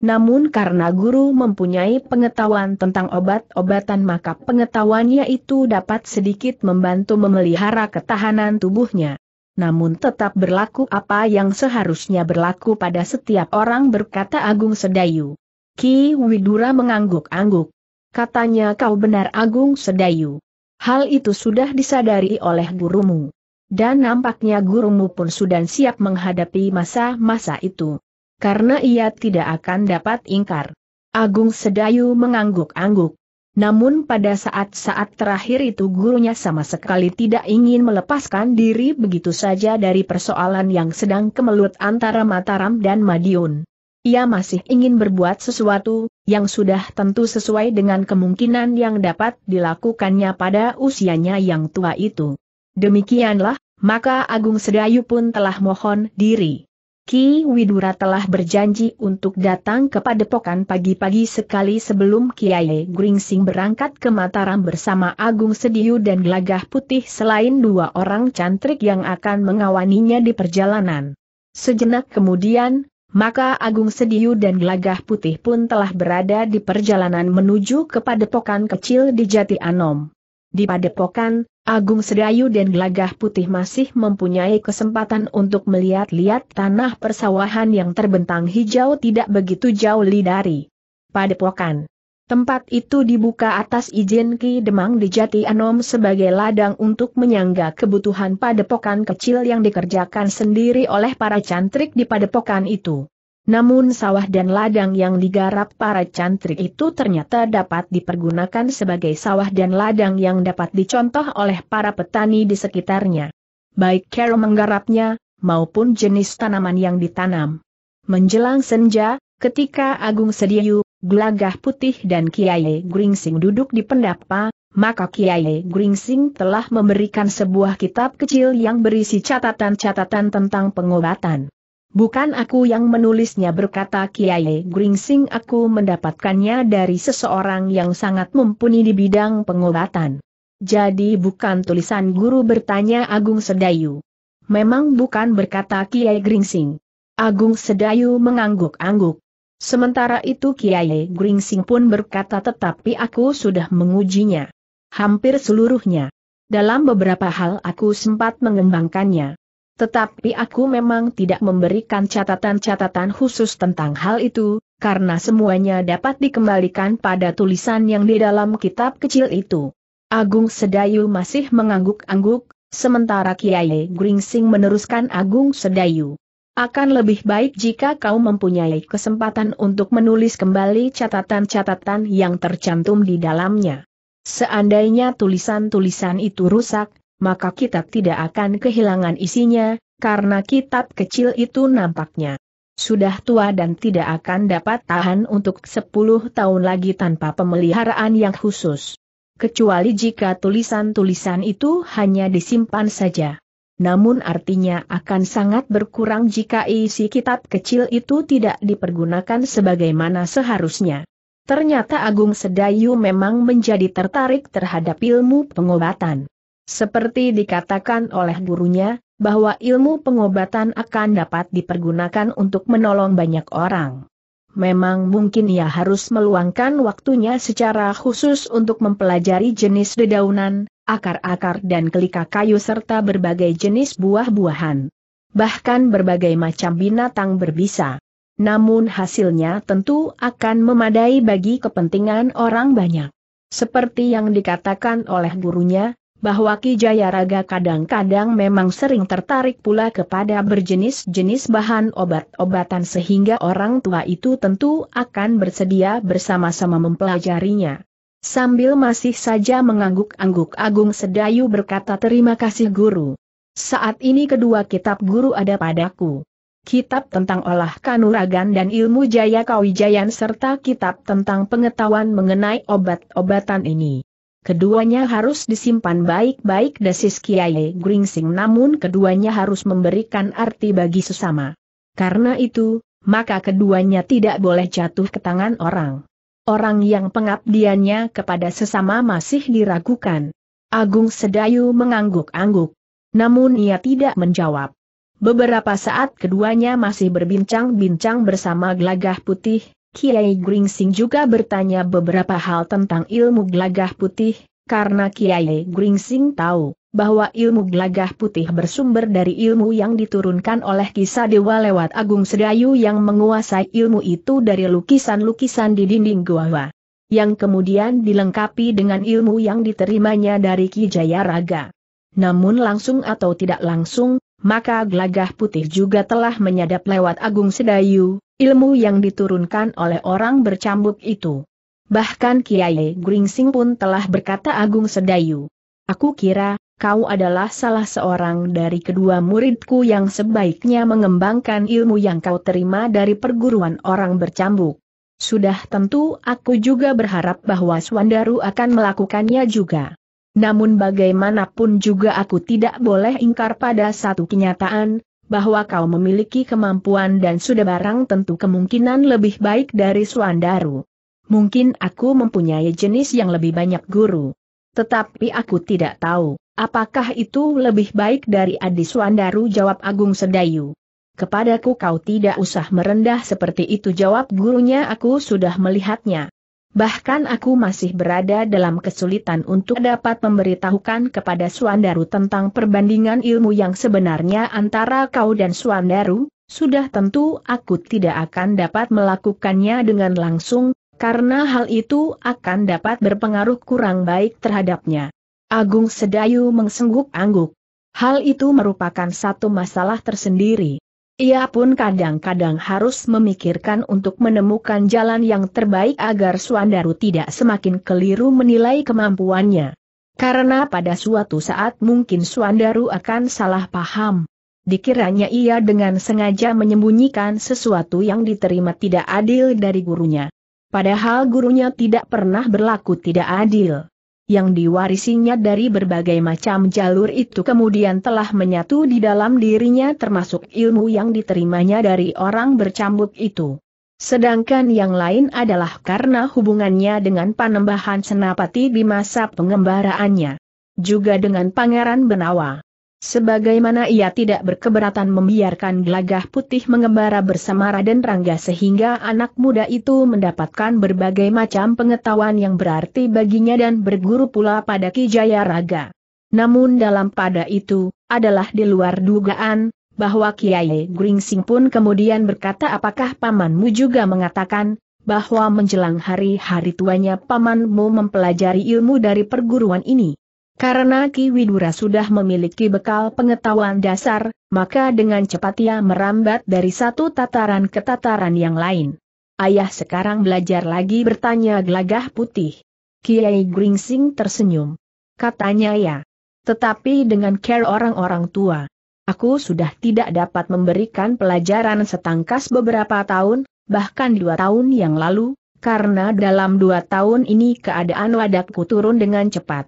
Namun karena guru mempunyai pengetahuan tentang obat-obatan maka pengetahuannya itu dapat sedikit membantu memelihara ketahanan tubuhnya namun tetap berlaku apa yang seharusnya berlaku pada setiap orang berkata Agung Sedayu. Ki Widura mengangguk-angguk. Katanya kau benar Agung Sedayu. Hal itu sudah disadari oleh gurumu. Dan nampaknya gurumu pun sudah siap menghadapi masa-masa itu. Karena ia tidak akan dapat ingkar. Agung Sedayu mengangguk-angguk. Namun pada saat-saat terakhir itu gurunya sama sekali tidak ingin melepaskan diri begitu saja dari persoalan yang sedang kemelut antara Mataram dan Madiun. Ia masih ingin berbuat sesuatu, yang sudah tentu sesuai dengan kemungkinan yang dapat dilakukannya pada usianya yang tua itu. Demikianlah, maka Agung Sedayu pun telah mohon diri. Ki Widura telah berjanji untuk datang ke padepokan pagi-pagi sekali sebelum Kiai Gringsing berangkat ke Mataram bersama Agung Sediu dan Gelagah Putih selain dua orang cantrik yang akan mengawaninya di perjalanan. Sejenak kemudian, maka Agung Sediu dan Gelagah Putih pun telah berada di perjalanan menuju ke padepokan kecil di Jati Anom. Di padepokan, Agung Sedayu dan Gelagah Putih masih mempunyai kesempatan untuk melihat-lihat tanah persawahan yang terbentang hijau tidak begitu jauh dari padepokan. Tempat itu dibuka atas izin Ki Demang di Jati Anom sebagai ladang untuk menyangga kebutuhan padepokan kecil yang dikerjakan sendiri oleh para cantrik di padepokan itu. Namun sawah dan ladang yang digarap para cantrik itu ternyata dapat dipergunakan sebagai sawah dan ladang yang dapat dicontoh oleh para petani di sekitarnya. Baik cara menggarapnya, maupun jenis tanaman yang ditanam. Menjelang senja, ketika Agung Sediyu, Gelagah Putih dan Kiai Gringsing duduk di pendapa, maka Kiai Gringsing telah memberikan sebuah kitab kecil yang berisi catatan-catatan tentang pengobatan. Bukan aku yang menulisnya berkata Kiai Gringsing aku mendapatkannya dari seseorang yang sangat mumpuni di bidang pengobatan. Jadi bukan tulisan guru bertanya Agung Sedayu. Memang bukan berkata Kiai Gringsing. Agung Sedayu mengangguk-angguk. Sementara itu Kiai Gringsing pun berkata tetapi aku sudah mengujinya. Hampir seluruhnya. Dalam beberapa hal aku sempat mengembangkannya. Tetapi aku memang tidak memberikan catatan-catatan khusus tentang hal itu, karena semuanya dapat dikembalikan pada tulisan yang di dalam kitab kecil itu. Agung Sedayu masih mengangguk-angguk, sementara Kiai Gringsing meneruskan Agung Sedayu. Akan lebih baik jika kau mempunyai kesempatan untuk menulis kembali catatan-catatan yang tercantum di dalamnya. Seandainya tulisan-tulisan itu rusak, maka kitab tidak akan kehilangan isinya, karena kitab kecil itu nampaknya sudah tua dan tidak akan dapat tahan untuk 10 tahun lagi tanpa pemeliharaan yang khusus. Kecuali jika tulisan-tulisan itu hanya disimpan saja. Namun artinya akan sangat berkurang jika isi kitab kecil itu tidak dipergunakan sebagaimana seharusnya. Ternyata Agung Sedayu memang menjadi tertarik terhadap ilmu pengobatan. Seperti dikatakan oleh gurunya, bahwa ilmu pengobatan akan dapat dipergunakan untuk menolong banyak orang. Memang mungkin ia harus meluangkan waktunya secara khusus untuk mempelajari jenis dedaunan, akar-akar dan kelika kayu serta berbagai jenis buah-buahan. Bahkan berbagai macam binatang berbisa. Namun hasilnya tentu akan memadai bagi kepentingan orang banyak. Seperti yang dikatakan oleh gurunya, bahwa Ki Jayaraga kadang-kadang memang sering tertarik pula kepada berjenis-jenis bahan obat-obatan sehingga orang tua itu tentu akan bersedia bersama-sama mempelajarinya. Sambil masih saja mengangguk-angguk Agung Sedayu berkata terima kasih guru. Saat ini kedua kitab guru ada padaku. Kitab tentang olah kanuragan dan ilmu jaya kawijayan serta kitab tentang pengetahuan mengenai obat-obatan ini. Keduanya harus disimpan baik-baik desis Kiai Gringsing namun keduanya harus memberikan arti bagi sesama. Karena itu, maka keduanya tidak boleh jatuh ke tangan orang. Orang yang pengabdiannya kepada sesama masih diragukan. Agung Sedayu mengangguk-angguk. Namun ia tidak menjawab. Beberapa saat keduanya masih berbincang-bincang bersama gelagah putih, Kiai Gringsing juga bertanya beberapa hal tentang ilmu gelagah putih, karena Kiai Gringsing tahu bahwa ilmu gelagah putih bersumber dari ilmu yang diturunkan oleh kisah dewa lewat Agung Sedayu yang menguasai ilmu itu dari lukisan-lukisan di dinding gua yang kemudian dilengkapi dengan ilmu yang diterimanya dari Ki Jayaraga. Namun langsung atau tidak langsung, maka gelagah putih juga telah menyadap lewat Agung Sedayu, ilmu yang diturunkan oleh orang bercambuk itu. Bahkan Kiai Gringsing pun telah berkata Agung Sedayu. Aku kira, kau adalah salah seorang dari kedua muridku yang sebaiknya mengembangkan ilmu yang kau terima dari perguruan orang bercambuk. Sudah tentu aku juga berharap bahwa Swandaru akan melakukannya juga. Namun bagaimanapun juga aku tidak boleh ingkar pada satu kenyataan, bahwa kau memiliki kemampuan dan sudah barang tentu kemungkinan lebih baik dari Suandaru. Mungkin aku mempunyai jenis yang lebih banyak guru. Tetapi aku tidak tahu, apakah itu lebih baik dari Adi Suandaru jawab Agung Sedayu. Kepadaku kau tidak usah merendah seperti itu jawab gurunya aku sudah melihatnya. Bahkan aku masih berada dalam kesulitan untuk dapat memberitahukan kepada Suandaru tentang perbandingan ilmu yang sebenarnya antara kau dan Suandaru, sudah tentu aku tidak akan dapat melakukannya dengan langsung, karena hal itu akan dapat berpengaruh kurang baik terhadapnya. Agung Sedayu mengsengguk angguk Hal itu merupakan satu masalah tersendiri. Ia pun kadang-kadang harus memikirkan untuk menemukan jalan yang terbaik agar Suandaru tidak semakin keliru menilai kemampuannya. Karena pada suatu saat mungkin Suandaru akan salah paham. Dikiranya ia dengan sengaja menyembunyikan sesuatu yang diterima tidak adil dari gurunya. Padahal gurunya tidak pernah berlaku tidak adil yang diwarisinya dari berbagai macam jalur itu kemudian telah menyatu di dalam dirinya termasuk ilmu yang diterimanya dari orang bercambuk itu. Sedangkan yang lain adalah karena hubungannya dengan panembahan Senapati di masa pengembaraannya. Juga dengan Pangeran Benawa. Sebagaimana ia tidak berkeberatan membiarkan gelagah putih mengembara bersama Raden Rangga sehingga anak muda itu mendapatkan berbagai macam pengetahuan yang berarti baginya dan berguru pula pada Ki Jaya Raga. Namun dalam pada itu, adalah di luar dugaan, bahwa Kiai Gringsing pun kemudian berkata apakah pamanmu juga mengatakan, bahwa menjelang hari-hari tuanya pamanmu mempelajari ilmu dari perguruan ini. Karena Ki Widura sudah memiliki bekal pengetahuan dasar, maka dengan cepat ia merambat dari satu tataran ke tataran yang lain. Ayah sekarang belajar lagi bertanya gelagah putih. Kiai Gringsing tersenyum. Katanya ya. Tetapi dengan care orang-orang tua. Aku sudah tidak dapat memberikan pelajaran setangkas beberapa tahun, bahkan dua tahun yang lalu, karena dalam dua tahun ini keadaan wadahku turun dengan cepat.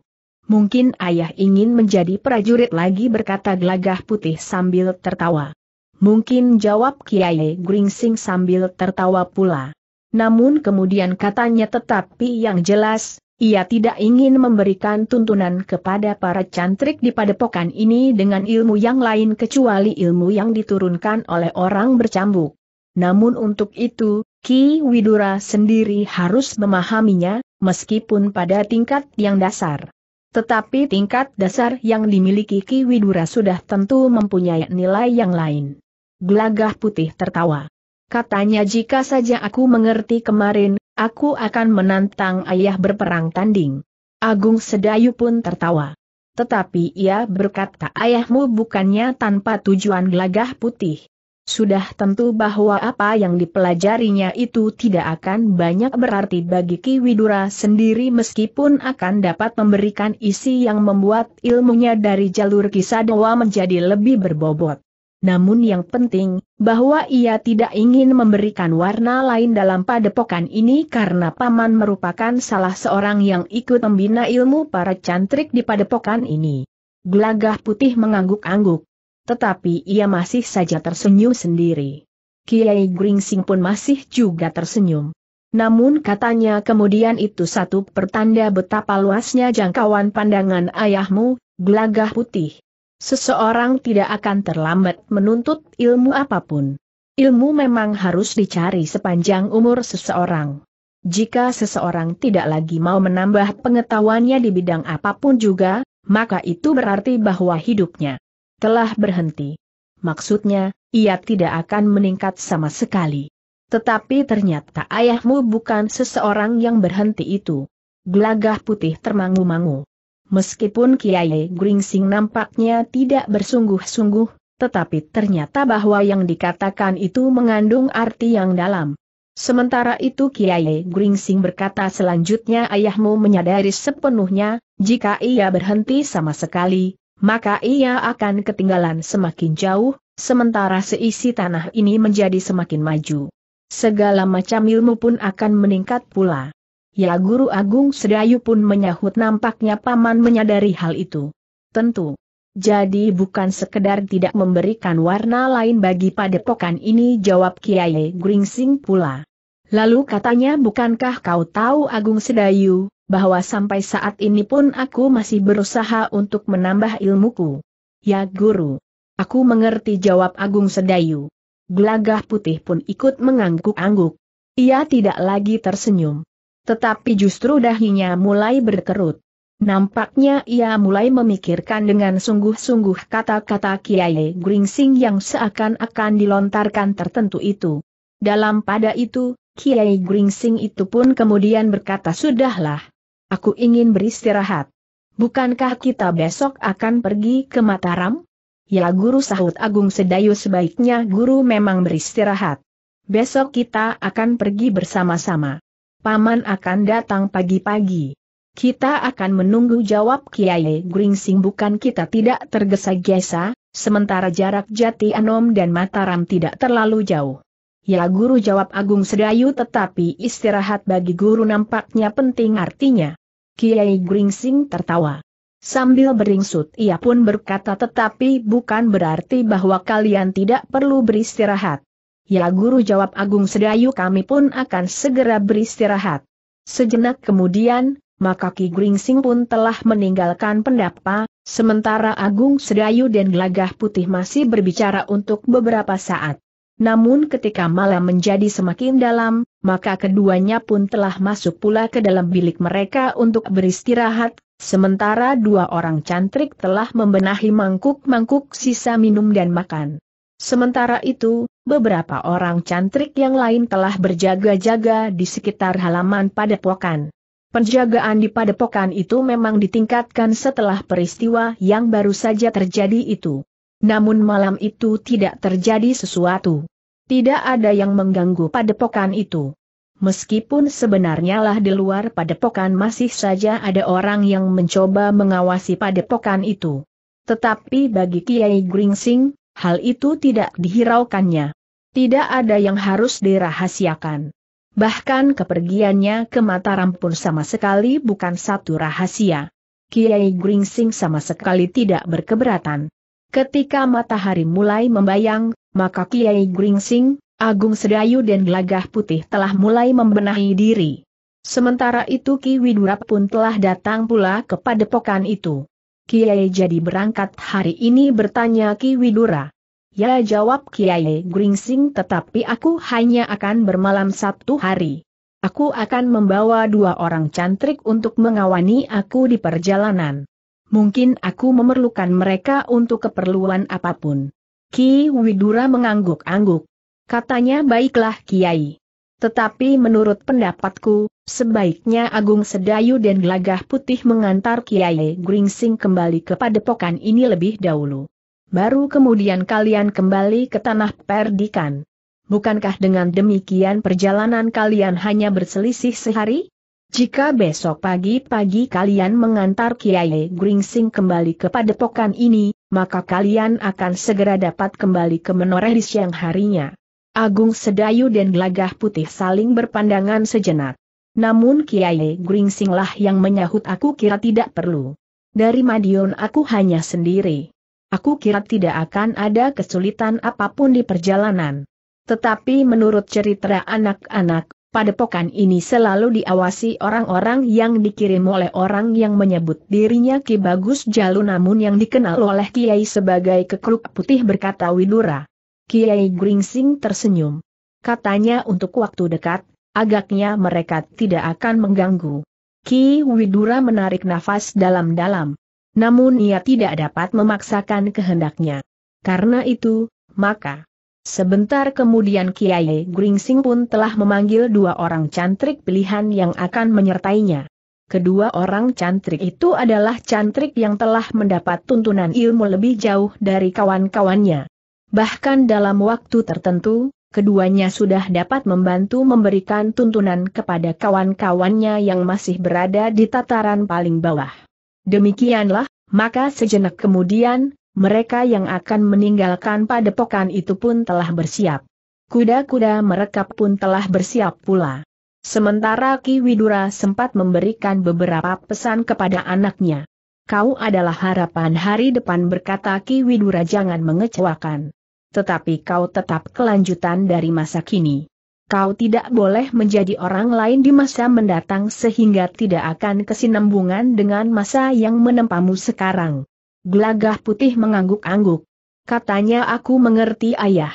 Mungkin ayah ingin menjadi prajurit lagi berkata gelagah putih sambil tertawa. Mungkin jawab Kiai Gringsing sambil tertawa pula. Namun kemudian katanya tetapi yang jelas, ia tidak ingin memberikan tuntunan kepada para cantrik di padepokan ini dengan ilmu yang lain kecuali ilmu yang diturunkan oleh orang bercambuk. Namun untuk itu, Ki Widura sendiri harus memahaminya, meskipun pada tingkat yang dasar. Tetapi tingkat dasar yang dimiliki Ki Widura sudah tentu mempunyai nilai yang lain. Gelagah putih tertawa. Katanya jika saja aku mengerti kemarin, aku akan menantang ayah berperang tanding. Agung Sedayu pun tertawa. Tetapi ia berkata ayahmu bukannya tanpa tujuan gelagah putih. Sudah tentu bahwa apa yang dipelajarinya itu tidak akan banyak berarti bagi Ki Widura sendiri meskipun akan dapat memberikan isi yang membuat ilmunya dari jalur kisah dewa menjadi lebih berbobot. Namun yang penting, bahwa ia tidak ingin memberikan warna lain dalam padepokan ini karena Paman merupakan salah seorang yang ikut membina ilmu para cantrik di padepokan ini. Gelagah putih mengangguk-angguk. Tetapi ia masih saja tersenyum sendiri. Kiai Gringsing pun masih juga tersenyum. Namun katanya kemudian itu satu pertanda betapa luasnya jangkauan pandangan ayahmu, gelagah putih. Seseorang tidak akan terlambat menuntut ilmu apapun. Ilmu memang harus dicari sepanjang umur seseorang. Jika seseorang tidak lagi mau menambah pengetahuannya di bidang apapun juga, maka itu berarti bahwa hidupnya telah berhenti. Maksudnya, ia tidak akan meningkat sama sekali. Tetapi ternyata ayahmu bukan seseorang yang berhenti itu. Gelagah putih termangu-mangu. Meskipun Kiai Gringsing nampaknya tidak bersungguh-sungguh, tetapi ternyata bahwa yang dikatakan itu mengandung arti yang dalam. Sementara itu Kiai Gringsing berkata selanjutnya ayahmu menyadari sepenuhnya, jika ia berhenti sama sekali, maka ia akan ketinggalan semakin jauh, sementara seisi tanah ini menjadi semakin maju. Segala macam ilmu pun akan meningkat pula. Ya Guru Agung Sedayu pun menyahut nampaknya paman menyadari hal itu. Tentu. Jadi bukan sekedar tidak memberikan warna lain bagi padepokan ini jawab Kiai Gringsing pula. Lalu katanya bukankah kau tahu Agung Sedayu, bahwa sampai saat ini pun aku masih berusaha untuk menambah ilmuku. Ya guru. Aku mengerti jawab Agung Sedayu. Gelagah putih pun ikut mengangguk-angguk. Ia tidak lagi tersenyum. Tetapi justru dahinya mulai berkerut. Nampaknya ia mulai memikirkan dengan sungguh-sungguh kata-kata Kiai Gringsing yang seakan-akan dilontarkan tertentu itu. Dalam pada itu, Kiai Gringsing itu pun kemudian berkata sudahlah. Aku ingin beristirahat. Bukankah kita besok akan pergi ke Mataram? Ya guru sahut Agung Sedayu sebaiknya guru memang beristirahat. Besok kita akan pergi bersama-sama. Paman akan datang pagi-pagi. Kita akan menunggu jawab Kiai Gringsing bukan kita tidak tergesa-gesa, sementara jarak Jati Anom dan Mataram tidak terlalu jauh. Ya guru jawab Agung Sedayu tetapi istirahat bagi guru nampaknya penting artinya. Kiai Gringsing tertawa. Sambil beringsut ia pun berkata tetapi bukan berarti bahwa kalian tidak perlu beristirahat. Ya guru jawab Agung Sedayu kami pun akan segera beristirahat. Sejenak kemudian, maka Ki Gringsing pun telah meninggalkan pendapa, sementara Agung Sedayu dan Gelagah Putih masih berbicara untuk beberapa saat. Namun ketika malam menjadi semakin dalam, maka keduanya pun telah masuk pula ke dalam bilik mereka untuk beristirahat, sementara dua orang cantrik telah membenahi mangkuk-mangkuk sisa minum dan makan. Sementara itu, beberapa orang cantrik yang lain telah berjaga-jaga di sekitar halaman padepokan. Penjagaan di padepokan itu memang ditingkatkan setelah peristiwa yang baru saja terjadi itu. Namun malam itu tidak terjadi sesuatu. Tidak ada yang mengganggu padepokan itu. Meskipun sebenarnya lah di luar padepokan masih saja ada orang yang mencoba mengawasi padepokan itu. Tetapi bagi Kiai Gringsing, hal itu tidak dihiraukannya. Tidak ada yang harus dirahasiakan. Bahkan kepergiannya ke Mataram pun sama sekali bukan satu rahasia. Kiai Gringsing sama sekali tidak berkeberatan. Ketika matahari mulai membayang, maka Kiai Gringsing, Agung Sedayu dan Gelagah Putih telah mulai membenahi diri. Sementara itu Ki Widura pun telah datang pula kepada padepokan itu. Kiai jadi berangkat hari ini bertanya Ki Widura. Ya jawab Kiai Gringsing tetapi aku hanya akan bermalam satu hari. Aku akan membawa dua orang cantik untuk mengawani aku di perjalanan. Mungkin aku memerlukan mereka untuk keperluan apapun. Ki Widura mengangguk-angguk. Katanya baiklah Kiai. Tetapi menurut pendapatku, sebaiknya Agung Sedayu dan Gelagah Putih mengantar Kiai Gringsing kembali ke padepokan ini lebih dahulu. Baru kemudian kalian kembali ke tanah perdikan. Bukankah dengan demikian perjalanan kalian hanya berselisih sehari? Jika besok pagi-pagi kalian mengantar Kiai Gringsing kembali ke padepokan ini, maka kalian akan segera dapat kembali ke menoreh di siang harinya. Agung Sedayu dan Gelagah Putih saling berpandangan sejenak. Namun Kiai Gringsinglah yang menyahut aku kira tidak perlu. Dari Madiun aku hanya sendiri. Aku kira tidak akan ada kesulitan apapun di perjalanan. Tetapi menurut cerita anak-anak padepokan ini selalu diawasi orang-orang yang dikirim oleh orang yang menyebut dirinya Ki Bagus Jalu namun yang dikenal oleh Kiai sebagai Kekruk putih berkata Widura. Kiai Gringsing tersenyum. Katanya untuk waktu dekat, agaknya mereka tidak akan mengganggu. Ki Widura menarik nafas dalam-dalam. Namun ia tidak dapat memaksakan kehendaknya. Karena itu, maka Sebentar kemudian Kiai Gringsing pun telah memanggil dua orang cantrik pilihan yang akan menyertainya. Kedua orang cantrik itu adalah cantrik yang telah mendapat tuntunan ilmu lebih jauh dari kawan-kawannya. Bahkan dalam waktu tertentu, keduanya sudah dapat membantu memberikan tuntunan kepada kawan-kawannya yang masih berada di tataran paling bawah. Demikianlah, maka sejenak kemudian, mereka yang akan meninggalkan padepokan itu pun telah bersiap. Kuda-kuda mereka pun telah bersiap pula. Sementara Ki Widura sempat memberikan beberapa pesan kepada anaknya. Kau adalah harapan hari depan berkata Ki Widura jangan mengecewakan. Tetapi kau tetap kelanjutan dari masa kini. Kau tidak boleh menjadi orang lain di masa mendatang sehingga tidak akan kesinambungan dengan masa yang menempamu sekarang. Gelagah putih mengangguk-angguk. Katanya aku mengerti ayah.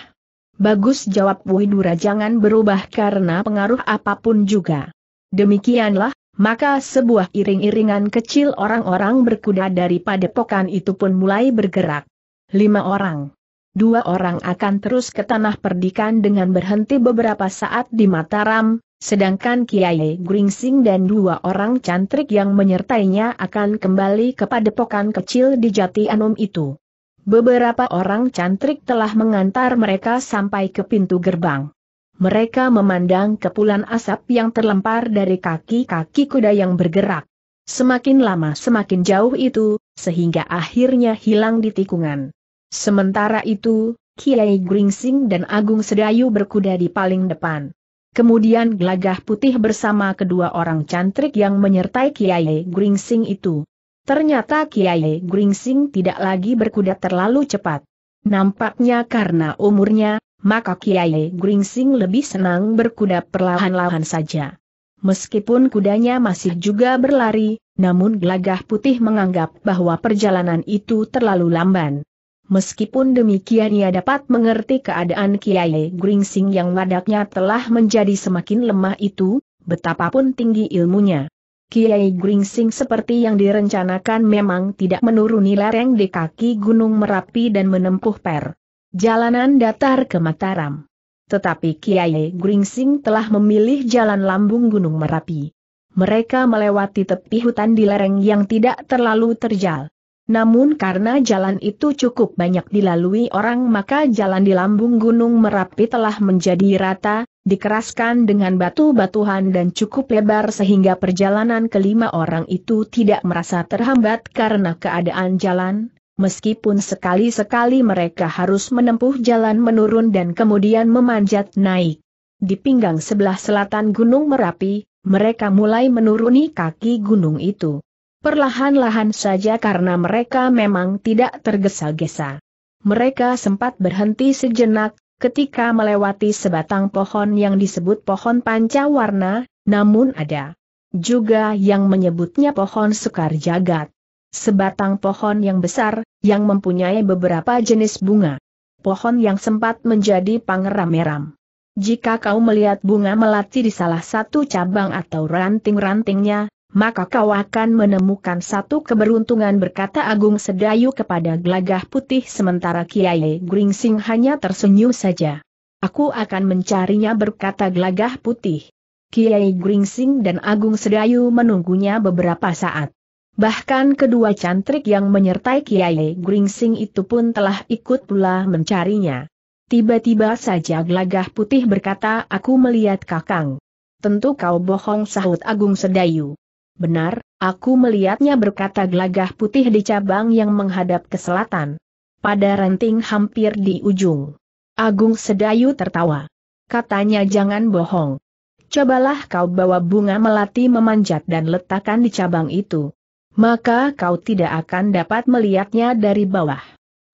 Bagus jawab Widura jangan berubah karena pengaruh apapun juga. Demikianlah, maka sebuah iring-iringan kecil orang-orang berkuda dari padepokan itu pun mulai bergerak. Lima orang. Dua orang akan terus ke tanah perdikan dengan berhenti beberapa saat di Mataram, Sedangkan Kiai Gringsing dan dua orang cantrik yang menyertainya akan kembali ke padepokan kecil di Jati Anom itu. Beberapa orang cantrik telah mengantar mereka sampai ke pintu gerbang. Mereka memandang kepulan asap yang terlempar dari kaki-kaki kuda yang bergerak. Semakin lama semakin jauh itu, sehingga akhirnya hilang di tikungan. Sementara itu, Kiai Gringsing dan Agung Sedayu berkuda di paling depan kemudian gelagah putih bersama kedua orang cantrik yang menyertai Kiai Gringsing itu. Ternyata Kiai Gringsing tidak lagi berkuda terlalu cepat. Nampaknya karena umurnya, maka Kiai Gringsing lebih senang berkuda perlahan-lahan saja. Meskipun kudanya masih juga berlari, namun gelagah putih menganggap bahwa perjalanan itu terlalu lamban. Meskipun demikian ia dapat mengerti keadaan Kiai Gringsing yang wadaknya telah menjadi semakin lemah itu, betapapun tinggi ilmunya. Kiai Gringsing seperti yang direncanakan memang tidak menuruni lereng di kaki Gunung Merapi dan menempuh per jalanan datar ke Mataram. Tetapi Kiai Gringsing telah memilih jalan lambung Gunung Merapi. Mereka melewati tepi hutan di lereng yang tidak terlalu terjal. Namun karena jalan itu cukup banyak dilalui orang maka jalan di lambung Gunung Merapi telah menjadi rata, dikeraskan dengan batu-batuhan dan cukup lebar sehingga perjalanan kelima orang itu tidak merasa terhambat karena keadaan jalan, meskipun sekali-sekali mereka harus menempuh jalan menurun dan kemudian memanjat naik. Di pinggang sebelah selatan Gunung Merapi, mereka mulai menuruni kaki gunung itu perlahan-lahan saja karena mereka memang tidak tergesa-gesa. Mereka sempat berhenti sejenak, ketika melewati sebatang pohon yang disebut pohon panca warna, namun ada juga yang menyebutnya pohon sukar jagat. Sebatang pohon yang besar, yang mempunyai beberapa jenis bunga. Pohon yang sempat menjadi pangeram-meram. Jika kau melihat bunga melati di salah satu cabang atau ranting-rantingnya, maka kau akan menemukan satu keberuntungan berkata Agung Sedayu kepada Glagah Putih sementara Kiai Gringsing hanya tersenyum saja. Aku akan mencarinya berkata Glagah Putih. Kiai Gringsing dan Agung Sedayu menunggunya beberapa saat. Bahkan kedua cantrik yang menyertai Kiai Gringsing itu pun telah ikut pula mencarinya. Tiba-tiba saja Glagah Putih berkata aku melihat Kakang. Tentu kau bohong sahut Agung Sedayu. Benar, aku melihatnya berkata gelagah putih di cabang yang menghadap ke selatan. Pada renting hampir di ujung. Agung Sedayu tertawa. Katanya jangan bohong. Cobalah kau bawa bunga melati memanjat dan letakkan di cabang itu. Maka kau tidak akan dapat melihatnya dari bawah.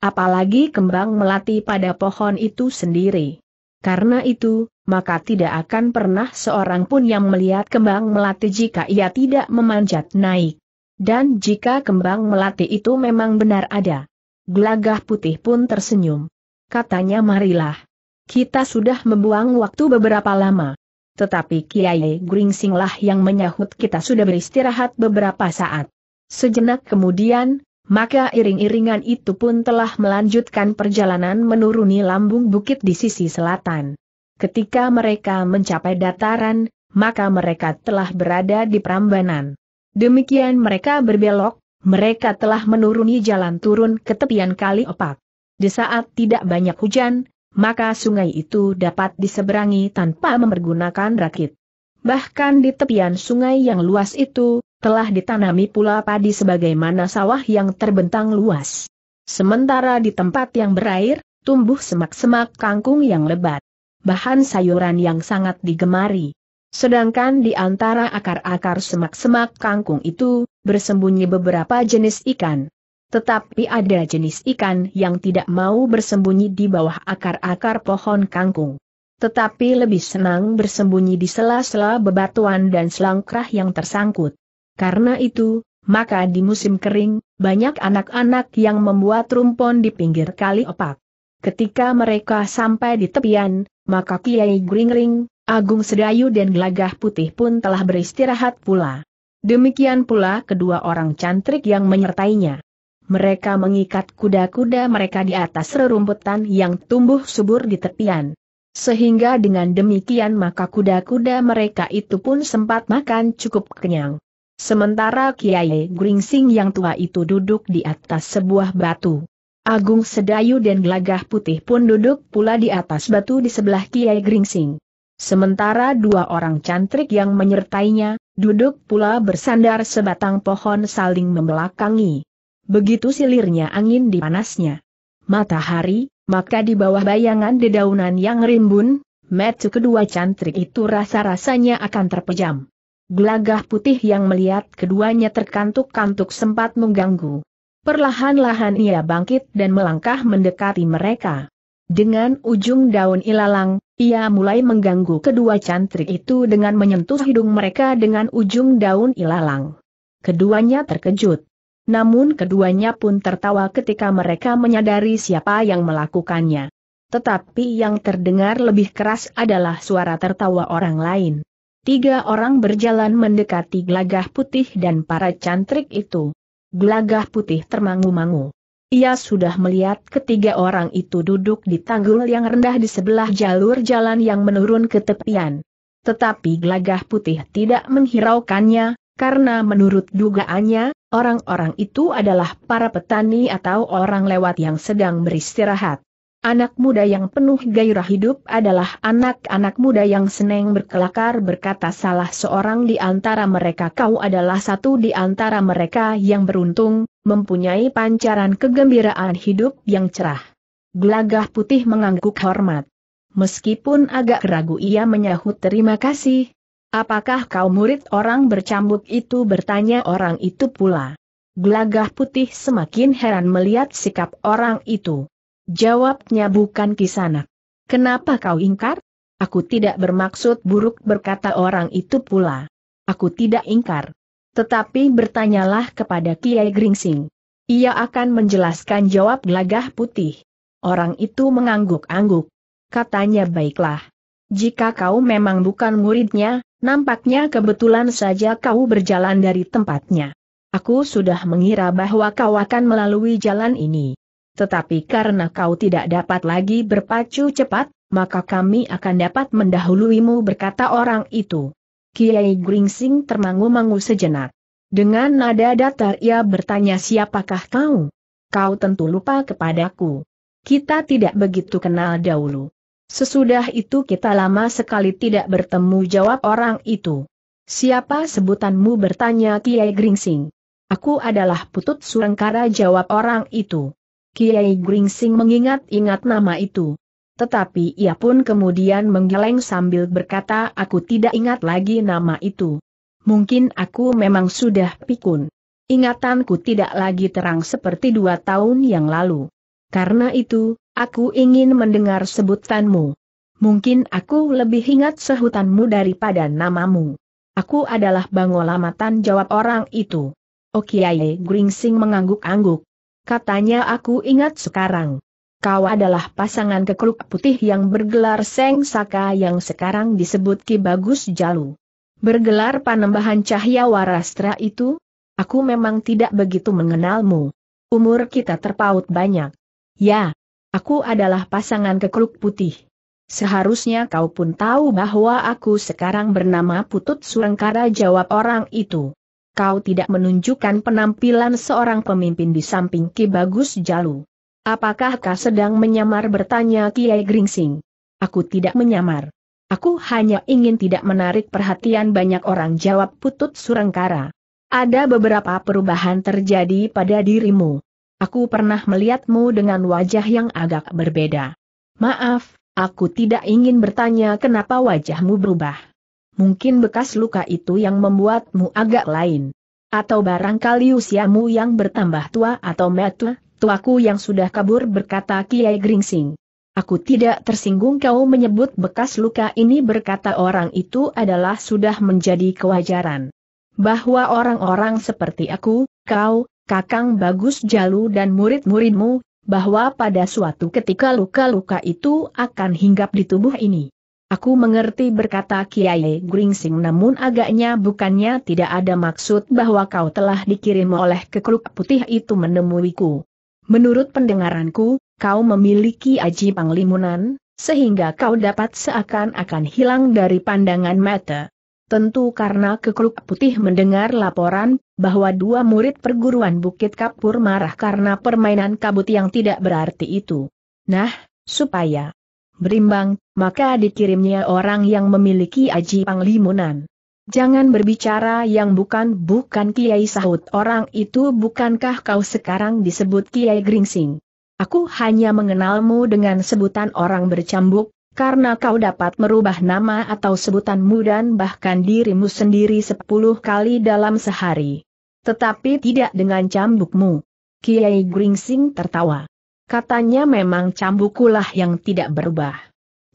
Apalagi kembang melati pada pohon itu sendiri. Karena itu, maka tidak akan pernah seorang pun yang melihat kembang melati jika ia tidak memanjat naik. Dan jika kembang melati itu memang benar ada. Gelagah putih pun tersenyum. Katanya marilah. Kita sudah membuang waktu beberapa lama. Tetapi Kiai Gringsinglah yang menyahut kita sudah beristirahat beberapa saat. Sejenak kemudian, maka iring-iringan itu pun telah melanjutkan perjalanan menuruni lambung bukit di sisi selatan. Ketika mereka mencapai dataran, maka mereka telah berada di Prambanan. Demikian mereka berbelok, mereka telah menuruni jalan turun ke tepian kali opak. Di saat tidak banyak hujan, maka sungai itu dapat diseberangi tanpa mempergunakan rakit. Bahkan di tepian sungai yang luas itu, telah ditanami pula padi sebagaimana sawah yang terbentang luas. Sementara di tempat yang berair, tumbuh semak-semak kangkung yang lebat. Bahan sayuran yang sangat digemari. Sedangkan di antara akar-akar semak-semak kangkung itu, bersembunyi beberapa jenis ikan. Tetapi ada jenis ikan yang tidak mau bersembunyi di bawah akar-akar pohon kangkung tetapi lebih senang bersembunyi di sela-sela bebatuan dan selangkrah yang tersangkut. Karena itu, maka di musim kering, banyak anak-anak yang membuat rumpon di pinggir kali opak. Ketika mereka sampai di tepian, maka Kiai Gringring, Agung Sedayu dan Gelagah Putih pun telah beristirahat pula. Demikian pula kedua orang cantrik yang menyertainya. Mereka mengikat kuda-kuda mereka di atas rerumputan yang tumbuh subur di tepian. Sehingga dengan demikian maka kuda-kuda mereka itu pun sempat makan cukup kenyang. Sementara Kiai Gringsing yang tua itu duduk di atas sebuah batu. Agung Sedayu dan Gelagah Putih pun duduk pula di atas batu di sebelah Kiai Gringsing. Sementara dua orang cantrik yang menyertainya, duduk pula bersandar sebatang pohon saling membelakangi. Begitu silirnya angin di panasnya. Matahari, maka di bawah bayangan dedaunan yang rimbun, metu kedua cantrik itu rasa-rasanya akan terpejam. Gelagah putih yang melihat keduanya terkantuk-kantuk sempat mengganggu. Perlahan-lahan ia bangkit dan melangkah mendekati mereka. Dengan ujung daun ilalang, ia mulai mengganggu kedua cantrik itu dengan menyentuh hidung mereka dengan ujung daun ilalang. Keduanya terkejut. Namun keduanya pun tertawa ketika mereka menyadari siapa yang melakukannya. Tetapi yang terdengar lebih keras adalah suara tertawa orang lain. Tiga orang berjalan mendekati gelagah putih dan para cantrik itu. Gelagah putih termangu-mangu. Ia sudah melihat ketiga orang itu duduk di tanggul yang rendah di sebelah jalur jalan yang menurun ke tepian. Tetapi gelagah putih tidak menghiraukannya, karena menurut dugaannya, orang-orang itu adalah para petani atau orang lewat yang sedang beristirahat. Anak muda yang penuh gairah hidup adalah anak-anak muda yang seneng berkelakar berkata salah seorang di antara mereka kau adalah satu di antara mereka yang beruntung, mempunyai pancaran kegembiraan hidup yang cerah. Gelagah putih mengangguk hormat. Meskipun agak ragu ia menyahut terima kasih. Apakah kau murid orang bercambuk itu bertanya orang itu pula. Gelagah putih semakin heran melihat sikap orang itu. Jawabnya bukan kisanak. Kenapa kau ingkar? Aku tidak bermaksud buruk berkata orang itu pula. Aku tidak ingkar. Tetapi bertanyalah kepada Kiai Gringsing. Ia akan menjelaskan jawab gelagah putih. Orang itu mengangguk-angguk. Katanya baiklah. Jika kau memang bukan muridnya, nampaknya kebetulan saja kau berjalan dari tempatnya. Aku sudah mengira bahwa kau akan melalui jalan ini. Tetapi karena kau tidak dapat lagi berpacu cepat, maka kami akan dapat mendahuluimu berkata orang itu. Kiai Gringsing termangu-mangu sejenak. Dengan nada datar ia bertanya siapakah kau? Kau tentu lupa kepadaku. Kita tidak begitu kenal dahulu. Sesudah itu kita lama sekali tidak bertemu jawab orang itu. Siapa sebutanmu bertanya Kiai Gringsing. Aku adalah Putut Surangkara. jawab orang itu. Kiai Gringsing mengingat-ingat nama itu. Tetapi ia pun kemudian menggeleng sambil berkata aku tidak ingat lagi nama itu. Mungkin aku memang sudah pikun. Ingatanku tidak lagi terang seperti dua tahun yang lalu. Karena itu, aku ingin mendengar sebutanmu. Mungkin aku lebih ingat sehutanmu daripada namamu. Aku adalah Bangolamatan jawab orang itu. Okiaye Gringsing mengangguk-angguk katanya aku ingat sekarang. Kau adalah pasangan kekeluk putih yang bergelar Seng Saka yang sekarang disebut Ki Bagus Jalu. Bergelar panembahan cahaya warastra itu? Aku memang tidak begitu mengenalmu. Umur kita terpaut banyak. Ya, aku adalah pasangan kekeluk putih. Seharusnya kau pun tahu bahwa aku sekarang bernama Putut Surengkara jawab orang itu kau tidak menunjukkan penampilan seorang pemimpin di samping Ki Bagus Jalu. Apakah kau sedang menyamar bertanya Kiai Gringsing? Aku tidak menyamar. Aku hanya ingin tidak menarik perhatian banyak orang jawab Putut Surangkara. Ada beberapa perubahan terjadi pada dirimu. Aku pernah melihatmu dengan wajah yang agak berbeda. Maaf, aku tidak ingin bertanya kenapa wajahmu berubah mungkin bekas luka itu yang membuatmu agak lain. Atau barangkali usiamu yang bertambah tua atau metu, tuaku yang sudah kabur berkata Kiai Gringsing. Aku tidak tersinggung kau menyebut bekas luka ini berkata orang itu adalah sudah menjadi kewajaran. Bahwa orang-orang seperti aku, kau, Kakang Bagus Jalu dan murid-muridmu, bahwa pada suatu ketika luka-luka itu akan hinggap di tubuh ini. Aku mengerti berkata Kiai Gringsing namun agaknya bukannya tidak ada maksud bahwa kau telah dikirim oleh kekluk putih itu menemuiku. Menurut pendengaranku, kau memiliki aji panglimunan, sehingga kau dapat seakan-akan hilang dari pandangan mata. Tentu karena kekluk putih mendengar laporan, bahwa dua murid perguruan Bukit Kapur marah karena permainan kabut yang tidak berarti itu. Nah, supaya berimbang, maka dikirimnya orang yang memiliki aji panglimunan. Jangan berbicara yang bukan-bukan Kiai sahut orang itu bukankah kau sekarang disebut Kiai Gringsing. Aku hanya mengenalmu dengan sebutan orang bercambuk, karena kau dapat merubah nama atau sebutanmu dan bahkan dirimu sendiri sepuluh kali dalam sehari. Tetapi tidak dengan cambukmu. Kiai Gringsing tertawa. Katanya memang cambukulah yang tidak berubah.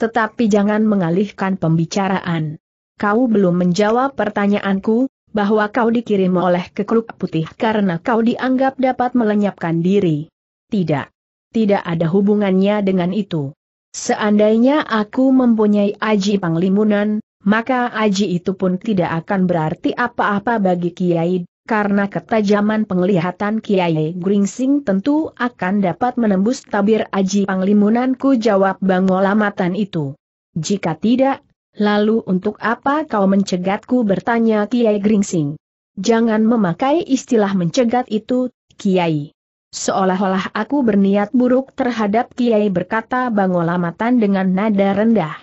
Tetapi jangan mengalihkan pembicaraan. Kau belum menjawab pertanyaanku, bahwa kau dikirim oleh keklub putih karena kau dianggap dapat melenyapkan diri. Tidak. Tidak ada hubungannya dengan itu. Seandainya aku mempunyai aji panglimunan, maka aji itu pun tidak akan berarti apa-apa bagi Kiai karena ketajaman penglihatan Kiai Gringsing tentu akan dapat menembus tabir Aji Panglimunanku jawab bangolamatan itu. Jika tidak, lalu untuk apa kau mencegatku bertanya Kiai Gringsing. Jangan memakai istilah mencegat itu, Kiai. Seolah-olah aku berniat buruk terhadap Kiai berkata bangolamatan dengan nada rendah.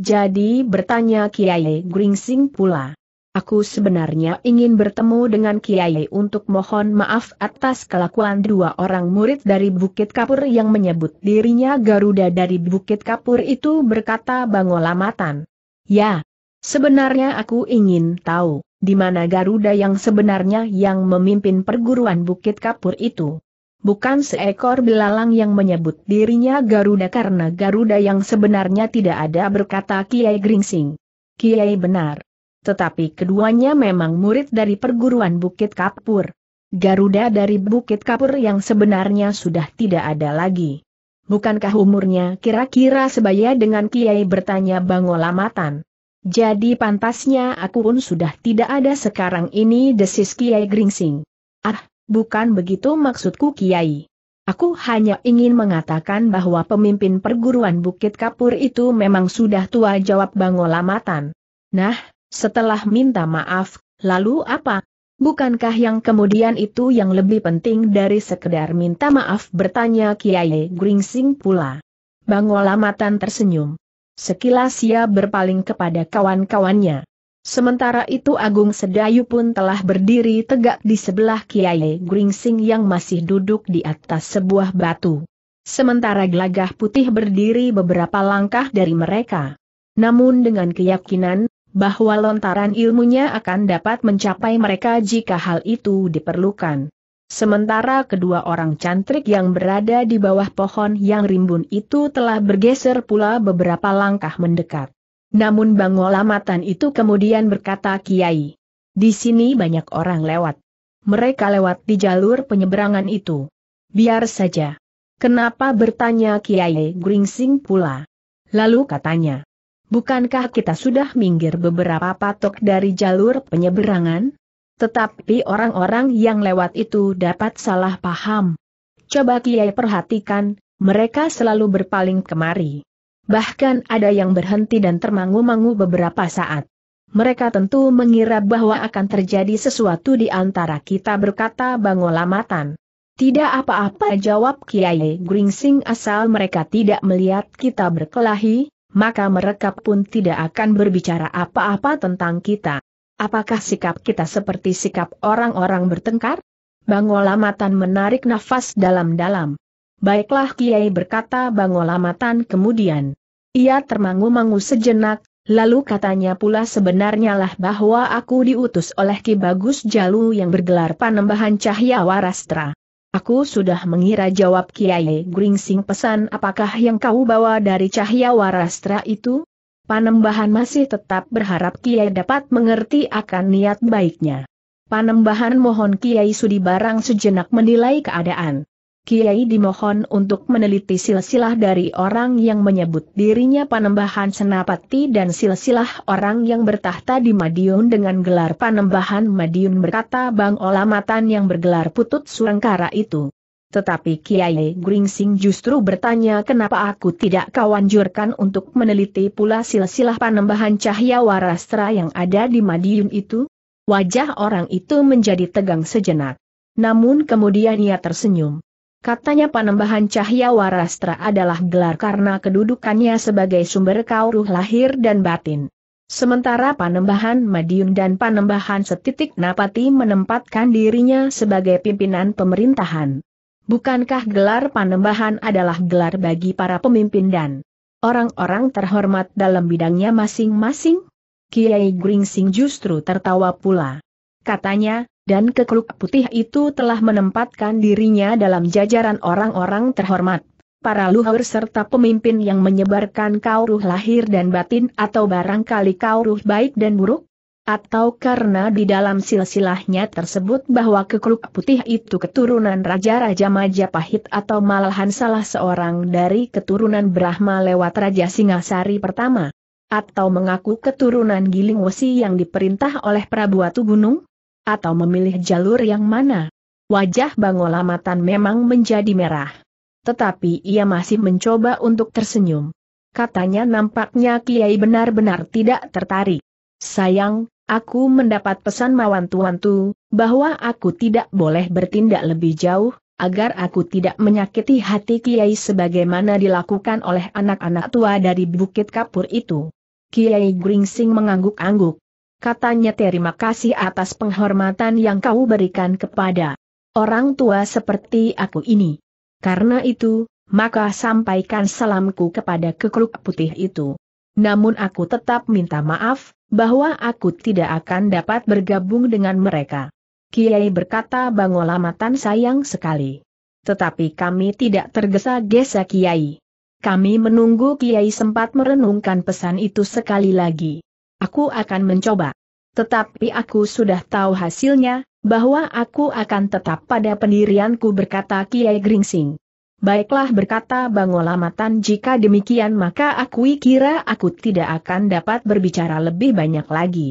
Jadi bertanya Kiai Gringsing pula. Aku sebenarnya ingin bertemu dengan Kiai untuk mohon maaf atas kelakuan dua orang murid dari Bukit Kapur yang menyebut dirinya Garuda dari Bukit Kapur itu berkata Bangolamatan. Ya, sebenarnya aku ingin tahu, di mana Garuda yang sebenarnya yang memimpin perguruan Bukit Kapur itu. Bukan seekor belalang yang menyebut dirinya Garuda karena Garuda yang sebenarnya tidak ada berkata Kiai Gringsing. Kiai benar. Tetapi keduanya memang murid dari perguruan Bukit Kapur. Garuda dari Bukit Kapur yang sebenarnya sudah tidak ada lagi. Bukankah umurnya kira-kira sebaya dengan Kiai bertanya Olamatan? Jadi pantasnya aku pun sudah tidak ada sekarang ini desis Kiai Gringsing. Ah, bukan begitu maksudku Kiai. Aku hanya ingin mengatakan bahwa pemimpin perguruan Bukit Kapur itu memang sudah tua jawab Olamatan. Nah, setelah minta maaf, lalu apa? Bukankah yang kemudian itu yang lebih penting dari sekedar minta maaf bertanya Kiai Gringsing pula. Bang Bangolamatan tersenyum. Sekilas ia berpaling kepada kawan-kawannya. Sementara itu Agung Sedayu pun telah berdiri tegak di sebelah Kiai Gringsing yang masih duduk di atas sebuah batu. Sementara gelagah putih berdiri beberapa langkah dari mereka. Namun dengan keyakinan, bahwa lontaran ilmunya akan dapat mencapai mereka jika hal itu diperlukan. Sementara kedua orang cantrik yang berada di bawah pohon yang rimbun itu telah bergeser pula beberapa langkah mendekat. Namun bang Olamatan itu kemudian berkata Kiai, di sini banyak orang lewat. Mereka lewat di jalur penyeberangan itu. Biar saja. Kenapa bertanya Kiai Gringsing pula? Lalu katanya, Bukankah kita sudah minggir beberapa patok dari jalur penyeberangan? Tetapi orang-orang yang lewat itu dapat salah paham. Coba Kiai perhatikan, mereka selalu berpaling kemari. Bahkan ada yang berhenti dan termangu-mangu beberapa saat. Mereka tentu mengira bahwa akan terjadi sesuatu di antara kita berkata Bangolamatan. Tidak apa-apa jawab Kiai Gringsing asal mereka tidak melihat kita berkelahi, maka mereka pun tidak akan berbicara apa-apa tentang kita. Apakah sikap kita seperti sikap orang-orang bertengkar? Bangolamatan menarik nafas dalam-dalam. Baiklah Kiai berkata Bangolamatan kemudian. Ia termangu-mangu sejenak, lalu katanya pula sebenarnya lah bahwa aku diutus oleh Ki Bagus Jalu yang bergelar Panembahan Cahya Warastra. Aku sudah mengira jawab Kiai Gringsing pesan apakah yang kau bawa dari cahaya warastra itu? Panembahan masih tetap berharap Kiai dapat mengerti akan niat baiknya. Panembahan mohon Kiai Sudi barang sejenak menilai keadaan. Kiai dimohon untuk meneliti silsilah dari orang yang menyebut dirinya panembahan senapati dan silsilah orang yang bertahta di Madiun dengan gelar panembahan Madiun berkata Bang Olamatan yang bergelar putut surangkara itu. Tetapi Kiai Gringsing justru bertanya kenapa aku tidak kawanjurkan untuk meneliti pula silsilah panembahan Cahya warastra yang ada di Madiun itu? Wajah orang itu menjadi tegang sejenak. Namun kemudian ia tersenyum. Katanya Panembahan Cahya Warastra adalah gelar karena kedudukannya sebagai sumber kauruh lahir dan batin. Sementara Panembahan Madiun dan Panembahan Setitik Napati menempatkan dirinya sebagai pimpinan pemerintahan. Bukankah gelar Panembahan adalah gelar bagi para pemimpin dan orang-orang terhormat dalam bidangnya masing-masing? Kiai Gringsing justru tertawa pula. Katanya, dan kekluk putih itu telah menempatkan dirinya dalam jajaran orang-orang terhormat. Para luhur serta pemimpin yang menyebarkan kauruh lahir dan batin atau barangkali kauruh baik dan buruk? Atau karena di dalam silsilahnya tersebut bahwa kekluk putih itu keturunan Raja-Raja Majapahit atau malahan salah seorang dari keturunan Brahma lewat Raja Singasari pertama? Atau mengaku keturunan Gilingwesi yang diperintah oleh Prabu Atu Gunung? atau memilih jalur yang mana. Wajah Bangolamatan memang menjadi merah. Tetapi ia masih mencoba untuk tersenyum. Katanya nampaknya Kiai benar-benar tidak tertarik. Sayang, aku mendapat pesan mawantu-wantu, bahwa aku tidak boleh bertindak lebih jauh, agar aku tidak menyakiti hati Kiai sebagaimana dilakukan oleh anak-anak tua dari Bukit Kapur itu. Kiai Gringsing mengangguk-angguk katanya terima kasih atas penghormatan yang kau berikan kepada orang tua seperti aku ini. Karena itu, maka sampaikan salamku kepada kekruk putih itu. Namun aku tetap minta maaf, bahwa aku tidak akan dapat bergabung dengan mereka. Kiai berkata bangolamatan sayang sekali. Tetapi kami tidak tergesa-gesa Kiai. Kami menunggu Kiai sempat merenungkan pesan itu sekali lagi. Aku akan mencoba. Tetapi aku sudah tahu hasilnya, bahwa aku akan tetap pada pendirianku berkata Kiai Gringsing. Baiklah berkata Bangolamatan jika demikian maka aku kira aku tidak akan dapat berbicara lebih banyak lagi.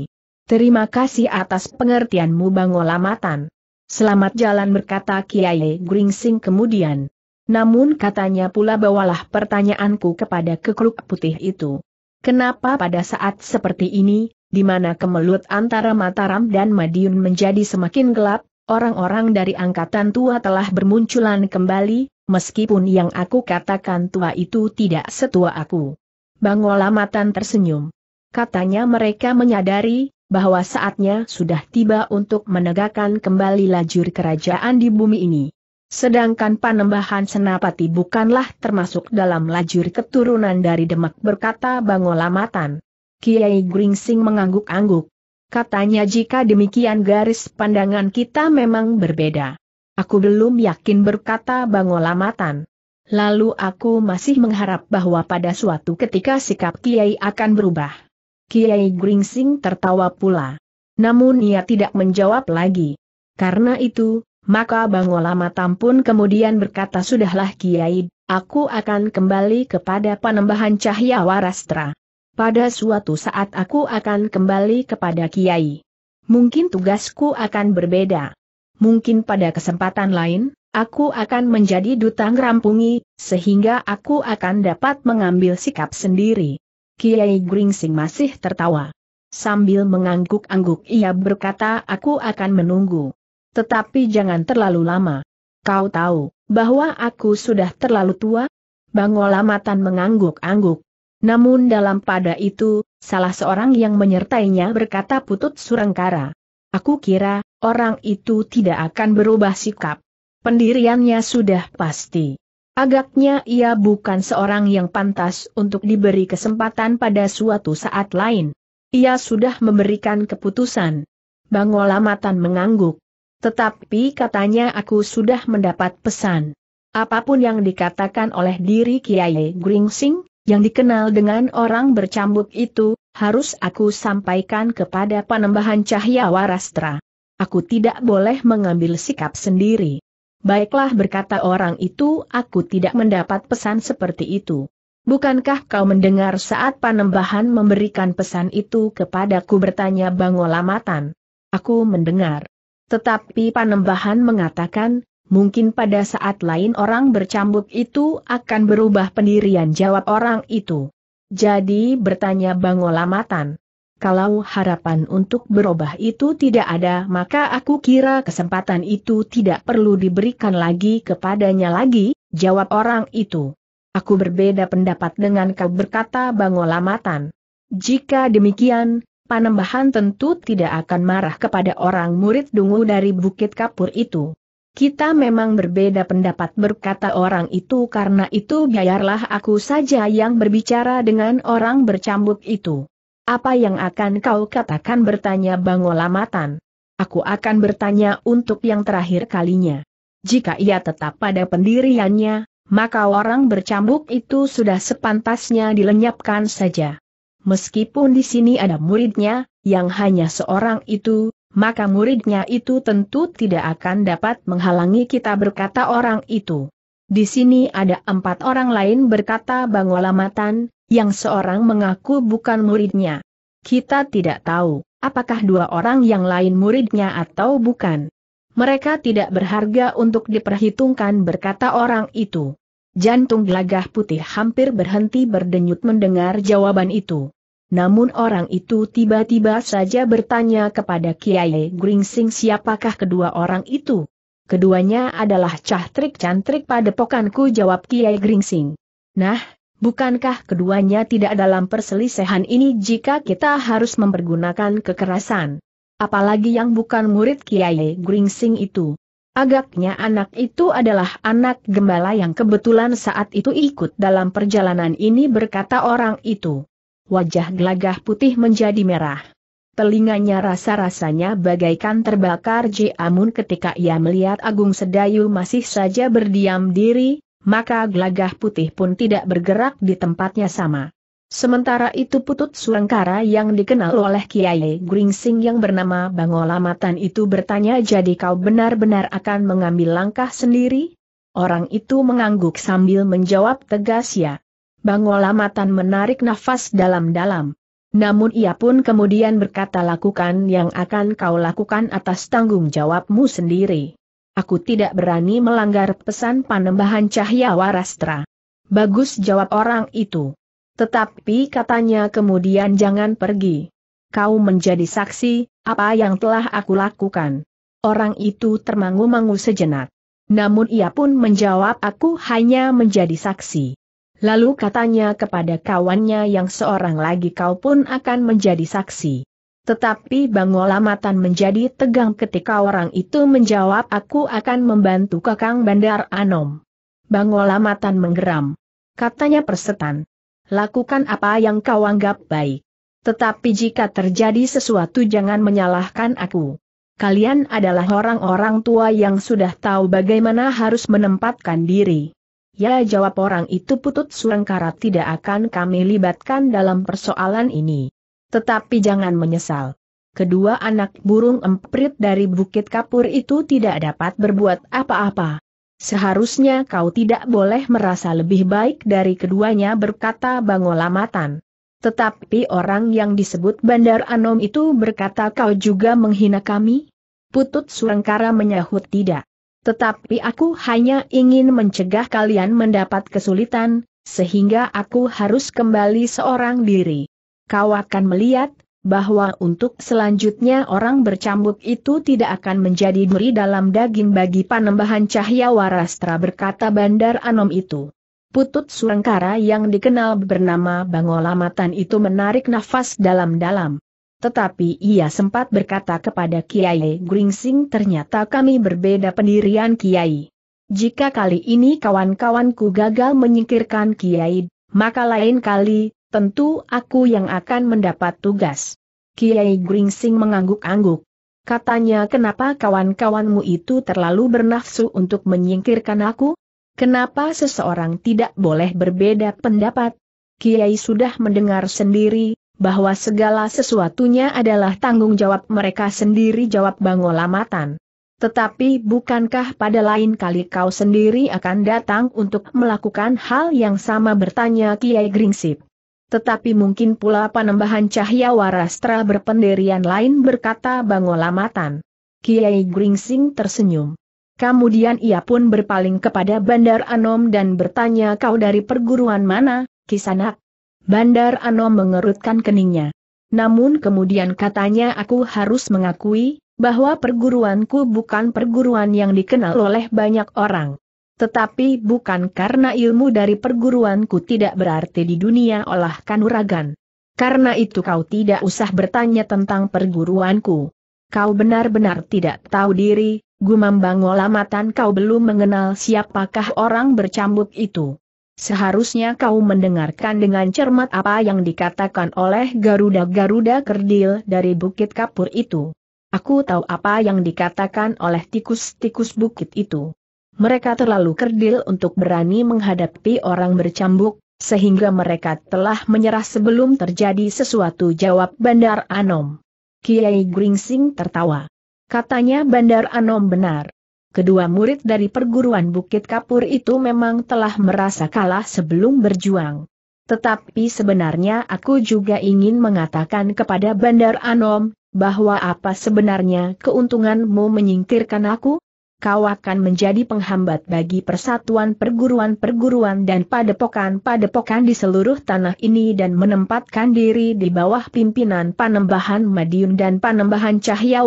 Terima kasih atas pengertianmu Bangolamatan. Selamat jalan berkata Kiai Gringsing kemudian. Namun katanya pula bawalah pertanyaanku kepada kekruk putih itu. Kenapa pada saat seperti ini, di mana kemelut antara Mataram dan Madiun menjadi semakin gelap, orang-orang dari angkatan tua telah bermunculan kembali, meskipun yang aku katakan tua itu tidak setua aku. Bangola Matan tersenyum. Katanya mereka menyadari, bahwa saatnya sudah tiba untuk menegakkan kembali lajur kerajaan di bumi ini. Sedangkan Panembahan Senapati bukanlah termasuk dalam lajur keturunan dari Demak berkata Bangolamatan. Kiai Gringsing mengangguk-angguk. Katanya jika demikian garis pandangan kita memang berbeda. Aku belum yakin berkata Bangolamatan. Lalu aku masih mengharap bahwa pada suatu ketika sikap Kiai akan berubah. Kiai Gringsing tertawa pula. Namun ia tidak menjawab lagi. Karena itu, maka bang Matam Tampun kemudian berkata sudahlah Kiai, aku akan kembali kepada panembahan cahya warastra. Pada suatu saat aku akan kembali kepada Kiai. Mungkin tugasku akan berbeda. Mungkin pada kesempatan lain, aku akan menjadi duta ngerampungi, sehingga aku akan dapat mengambil sikap sendiri. Kiai Gringsing masih tertawa. Sambil mengangguk-angguk ia berkata aku akan menunggu. Tetapi jangan terlalu lama. Kau tahu, bahwa aku sudah terlalu tua? Bangolamatan mengangguk-angguk. Namun dalam pada itu, salah seorang yang menyertainya berkata putut surangkara. Aku kira, orang itu tidak akan berubah sikap. Pendiriannya sudah pasti. Agaknya ia bukan seorang yang pantas untuk diberi kesempatan pada suatu saat lain. Ia sudah memberikan keputusan. Bangolamatan mengangguk. Tetapi katanya aku sudah mendapat pesan. Apapun yang dikatakan oleh diri Kiai Gringsing, yang dikenal dengan orang bercambuk itu, harus aku sampaikan kepada Panembahan Cahya Warastra. Aku tidak boleh mengambil sikap sendiri. Baiklah berkata orang itu, aku tidak mendapat pesan seperti itu. Bukankah kau mendengar saat Panembahan memberikan pesan itu kepadaku bertanya Bangolamatan? Aku mendengar. Tetapi Panembahan mengatakan, mungkin pada saat lain orang bercambuk itu akan berubah pendirian jawab orang itu. Jadi bertanya bang Olamatan, Kalau harapan untuk berubah itu tidak ada maka aku kira kesempatan itu tidak perlu diberikan lagi kepadanya lagi, jawab orang itu. Aku berbeda pendapat dengan kau berkata bang Olamatan. Jika demikian, Panembahan tentu tidak akan marah kepada orang murid dungu dari Bukit Kapur itu. Kita memang berbeda pendapat berkata orang itu karena itu biarlah aku saja yang berbicara dengan orang bercambuk itu. Apa yang akan kau katakan bertanya bang Olamatan? Aku akan bertanya untuk yang terakhir kalinya. Jika ia tetap pada pendiriannya, maka orang bercambuk itu sudah sepantasnya dilenyapkan saja meskipun di sini ada muridnya, yang hanya seorang itu, maka muridnya itu tentu tidak akan dapat menghalangi kita berkata orang itu. Di sini ada empat orang lain berkata Bangolamatan, yang seorang mengaku bukan muridnya. Kita tidak tahu, apakah dua orang yang lain muridnya atau bukan. Mereka tidak berharga untuk diperhitungkan berkata orang itu. Jantung gelagah putih hampir berhenti berdenyut mendengar jawaban itu. Namun orang itu tiba-tiba saja bertanya kepada Kiai Gringsing siapakah kedua orang itu. Keduanya adalah cantrik pada pokanku, jawab Kiai Gringsing. Nah, bukankah keduanya tidak dalam perselisihan ini jika kita harus mempergunakan kekerasan? Apalagi yang bukan murid Kiai Gringsing itu. Agaknya anak itu adalah anak gembala yang kebetulan saat itu ikut dalam perjalanan ini berkata orang itu wajah gelagah putih menjadi merah. Telinganya rasa-rasanya bagaikan terbakar amun ketika ia melihat Agung Sedayu masih saja berdiam diri, maka gelagah putih pun tidak bergerak di tempatnya sama. Sementara itu putut surangkara yang dikenal oleh Kiai Gringsing yang bernama Bangolamatan itu bertanya jadi kau benar-benar akan mengambil langkah sendiri? Orang itu mengangguk sambil menjawab tegas ya. Bangolamatan menarik nafas dalam-dalam. Namun ia pun kemudian berkata lakukan yang akan kau lakukan atas tanggung jawabmu sendiri. Aku tidak berani melanggar pesan panembahan cahaya warastra. Bagus jawab orang itu. Tetapi katanya kemudian jangan pergi. Kau menjadi saksi, apa yang telah aku lakukan. Orang itu termangu-mangu sejenak. Namun ia pun menjawab aku hanya menjadi saksi. Lalu katanya kepada kawannya yang seorang lagi kau pun akan menjadi saksi. Tetapi Bangolamatan menjadi tegang ketika orang itu menjawab aku akan membantu kakang Bandar Anom. Bangolamatan menggeram. Katanya persetan. Lakukan apa yang kau anggap baik. Tetapi jika terjadi sesuatu jangan menyalahkan aku. Kalian adalah orang-orang tua yang sudah tahu bagaimana harus menempatkan diri. Ya jawab orang itu putut surangkara tidak akan kami libatkan dalam persoalan ini. Tetapi jangan menyesal. Kedua anak burung emprit dari Bukit Kapur itu tidak dapat berbuat apa-apa. Seharusnya kau tidak boleh merasa lebih baik dari keduanya berkata Bangolamatan. Tetapi orang yang disebut Bandar Anom itu berkata kau juga menghina kami? Putut Surangkara menyahut tidak. Tetapi aku hanya ingin mencegah kalian mendapat kesulitan, sehingga aku harus kembali seorang diri. Kau akan melihat, bahwa untuk selanjutnya orang bercambuk itu tidak akan menjadi duri dalam daging bagi panembahan cahaya warastra berkata Bandar Anom itu. Putut Surangkara yang dikenal bernama Bangolamatan itu menarik nafas dalam-dalam. Tetapi ia sempat berkata kepada Kiai Gringsing ternyata kami berbeda pendirian Kiai. Jika kali ini kawan-kawanku gagal menyingkirkan Kiai, maka lain kali, tentu aku yang akan mendapat tugas. Kiai Gringsing mengangguk-angguk. Katanya kenapa kawan-kawanmu itu terlalu bernafsu untuk menyingkirkan aku? Kenapa seseorang tidak boleh berbeda pendapat? Kiai sudah mendengar sendiri, bahwa segala sesuatunya adalah tanggung jawab mereka sendiri jawab Bangolamatan. Tetapi bukankah pada lain kali kau sendiri akan datang untuk melakukan hal yang sama bertanya Kiai Gringsip. Tetapi mungkin pula penambahan cahaya warastra berpendirian lain berkata Bangolamatan. Kiai Gringsing tersenyum. Kemudian ia pun berpaling kepada Bandar Anom dan bertanya kau dari perguruan mana, Kisanak? Bandar Anom mengerutkan keningnya. Namun kemudian katanya aku harus mengakui, bahwa perguruanku bukan perguruan yang dikenal oleh banyak orang. Tetapi bukan karena ilmu dari perguruanku tidak berarti di dunia olah kanuragan. Karena itu kau tidak usah bertanya tentang perguruanku. Kau benar-benar tidak tahu diri, gumam bangolamatan kau belum mengenal siapakah orang bercambuk itu. Seharusnya kau mendengarkan dengan cermat apa yang dikatakan oleh Garuda-Garuda kerdil dari Bukit Kapur itu. Aku tahu apa yang dikatakan oleh tikus-tikus bukit itu. Mereka terlalu kerdil untuk berani menghadapi orang bercambuk, sehingga mereka telah menyerah sebelum terjadi sesuatu jawab Bandar Anom. Kiai Gringsing tertawa. Katanya Bandar Anom benar. Kedua murid dari perguruan Bukit Kapur itu memang telah merasa kalah sebelum berjuang. Tetapi sebenarnya aku juga ingin mengatakan kepada Bandar Anom, bahwa apa sebenarnya keuntunganmu menyingkirkan aku? Kau akan menjadi penghambat bagi persatuan perguruan-perguruan dan padepokan-padepokan di seluruh tanah ini dan menempatkan diri di bawah pimpinan Panembahan Madiun dan Panembahan Cahya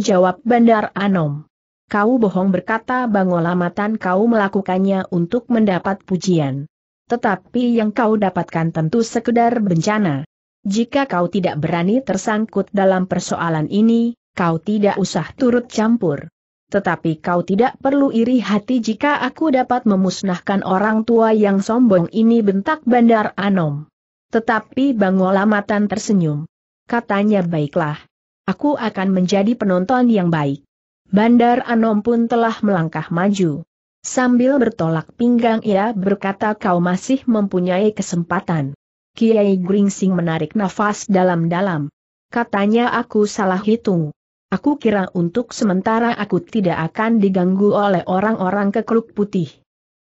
jawab Bandar Anom. Kau bohong berkata bangolamatan kau melakukannya untuk mendapat pujian. Tetapi yang kau dapatkan tentu sekedar bencana. Jika kau tidak berani tersangkut dalam persoalan ini, kau tidak usah turut campur. Tetapi kau tidak perlu iri hati jika aku dapat memusnahkan orang tua yang sombong ini bentak Bandar Anom. Tetapi Bangolamatan tersenyum. Katanya baiklah. Aku akan menjadi penonton yang baik. Bandar Anom pun telah melangkah maju. Sambil bertolak pinggang ia berkata kau masih mempunyai kesempatan. Kiai Gringsing menarik nafas dalam-dalam. Katanya aku salah hitung. Aku kira untuk sementara aku tidak akan diganggu oleh orang-orang kekruk putih.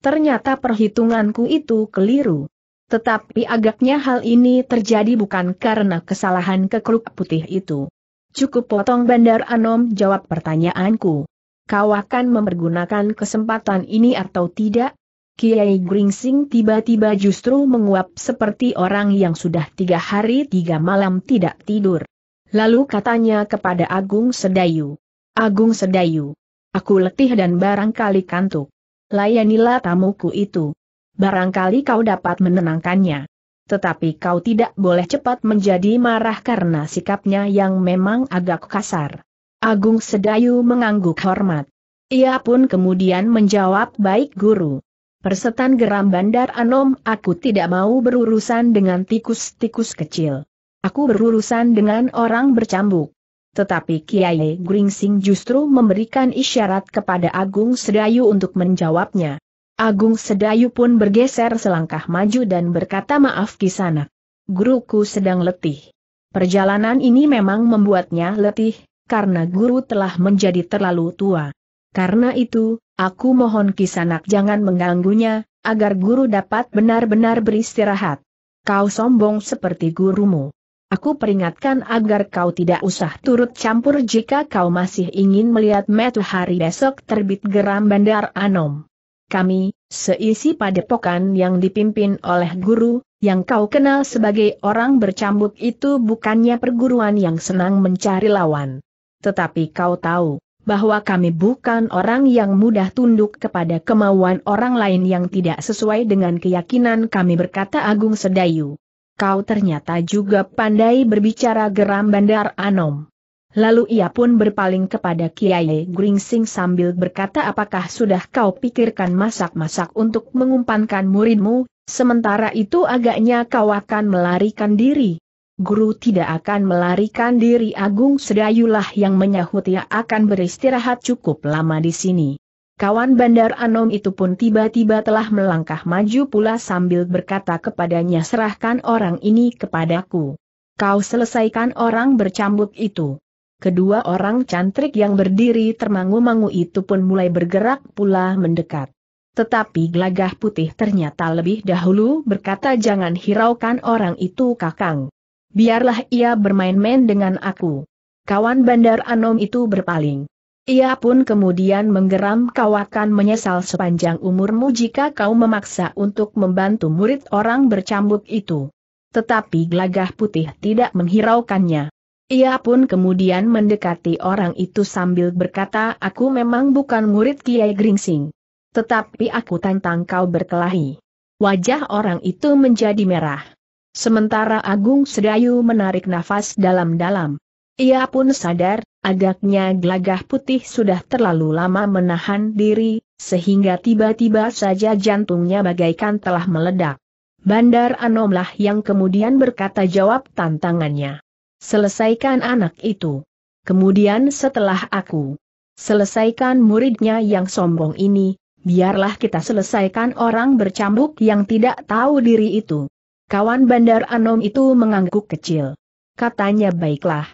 Ternyata perhitunganku itu keliru. Tetapi agaknya hal ini terjadi bukan karena kesalahan kekruk putih itu. Cukup potong Bandar Anom jawab pertanyaanku. Kau akan mempergunakan kesempatan ini atau tidak? Kiai Gringsing tiba-tiba justru menguap seperti orang yang sudah tiga hari tiga malam tidak tidur. Lalu katanya kepada Agung Sedayu. Agung Sedayu. Aku letih dan barangkali kantuk. Layanilah tamuku itu. Barangkali kau dapat menenangkannya tetapi kau tidak boleh cepat menjadi marah karena sikapnya yang memang agak kasar. Agung Sedayu mengangguk hormat. Ia pun kemudian menjawab baik guru. Persetan geram Bandar Anom aku tidak mau berurusan dengan tikus-tikus kecil. Aku berurusan dengan orang bercambuk. Tetapi Kiai Gringsing justru memberikan isyarat kepada Agung Sedayu untuk menjawabnya. Agung Sedayu pun bergeser selangkah maju dan berkata maaf kisanak. Guruku sedang letih. Perjalanan ini memang membuatnya letih, karena guru telah menjadi terlalu tua. Karena itu, aku mohon kisanak jangan mengganggunya, agar guru dapat benar-benar beristirahat. Kau sombong seperti gurumu. Aku peringatkan agar kau tidak usah turut campur jika kau masih ingin melihat matahari besok terbit geram Bandar Anom kami, seisi padepokan yang dipimpin oleh guru, yang kau kenal sebagai orang bercambuk itu bukannya perguruan yang senang mencari lawan. Tetapi kau tahu, bahwa kami bukan orang yang mudah tunduk kepada kemauan orang lain yang tidak sesuai dengan keyakinan kami berkata Agung Sedayu. Kau ternyata juga pandai berbicara geram Bandar Anom. Lalu ia pun berpaling kepada Kiai Gringsing sambil berkata apakah sudah kau pikirkan masak-masak untuk mengumpankan muridmu, sementara itu agaknya kau akan melarikan diri. Guru tidak akan melarikan diri Agung Sedayulah yang menyahut ia akan beristirahat cukup lama di sini. Kawan Bandar Anom itu pun tiba-tiba telah melangkah maju pula sambil berkata kepadanya serahkan orang ini kepadaku. Kau selesaikan orang bercambuk itu kedua orang cantrik yang berdiri termangu-mangu itu pun mulai bergerak pula mendekat. Tetapi gelagah putih ternyata lebih dahulu berkata jangan hiraukan orang itu kakang. Biarlah ia bermain-main dengan aku. Kawan bandar Anom itu berpaling. Ia pun kemudian menggeram kau akan menyesal sepanjang umurmu jika kau memaksa untuk membantu murid orang bercambuk itu. Tetapi gelagah putih tidak menghiraukannya. Ia pun kemudian mendekati orang itu sambil berkata aku memang bukan murid Kiai Gringsing. Tetapi aku tantang kau berkelahi. Wajah orang itu menjadi merah. Sementara Agung Sedayu menarik nafas dalam-dalam. Ia pun sadar, agaknya gelagah putih sudah terlalu lama menahan diri, sehingga tiba-tiba saja jantungnya bagaikan telah meledak. Bandar Anomlah yang kemudian berkata jawab tantangannya. Selesaikan anak itu. Kemudian setelah aku selesaikan muridnya yang sombong ini, biarlah kita selesaikan orang bercambuk yang tidak tahu diri itu. Kawan Bandar Anom itu mengangguk kecil. Katanya baiklah.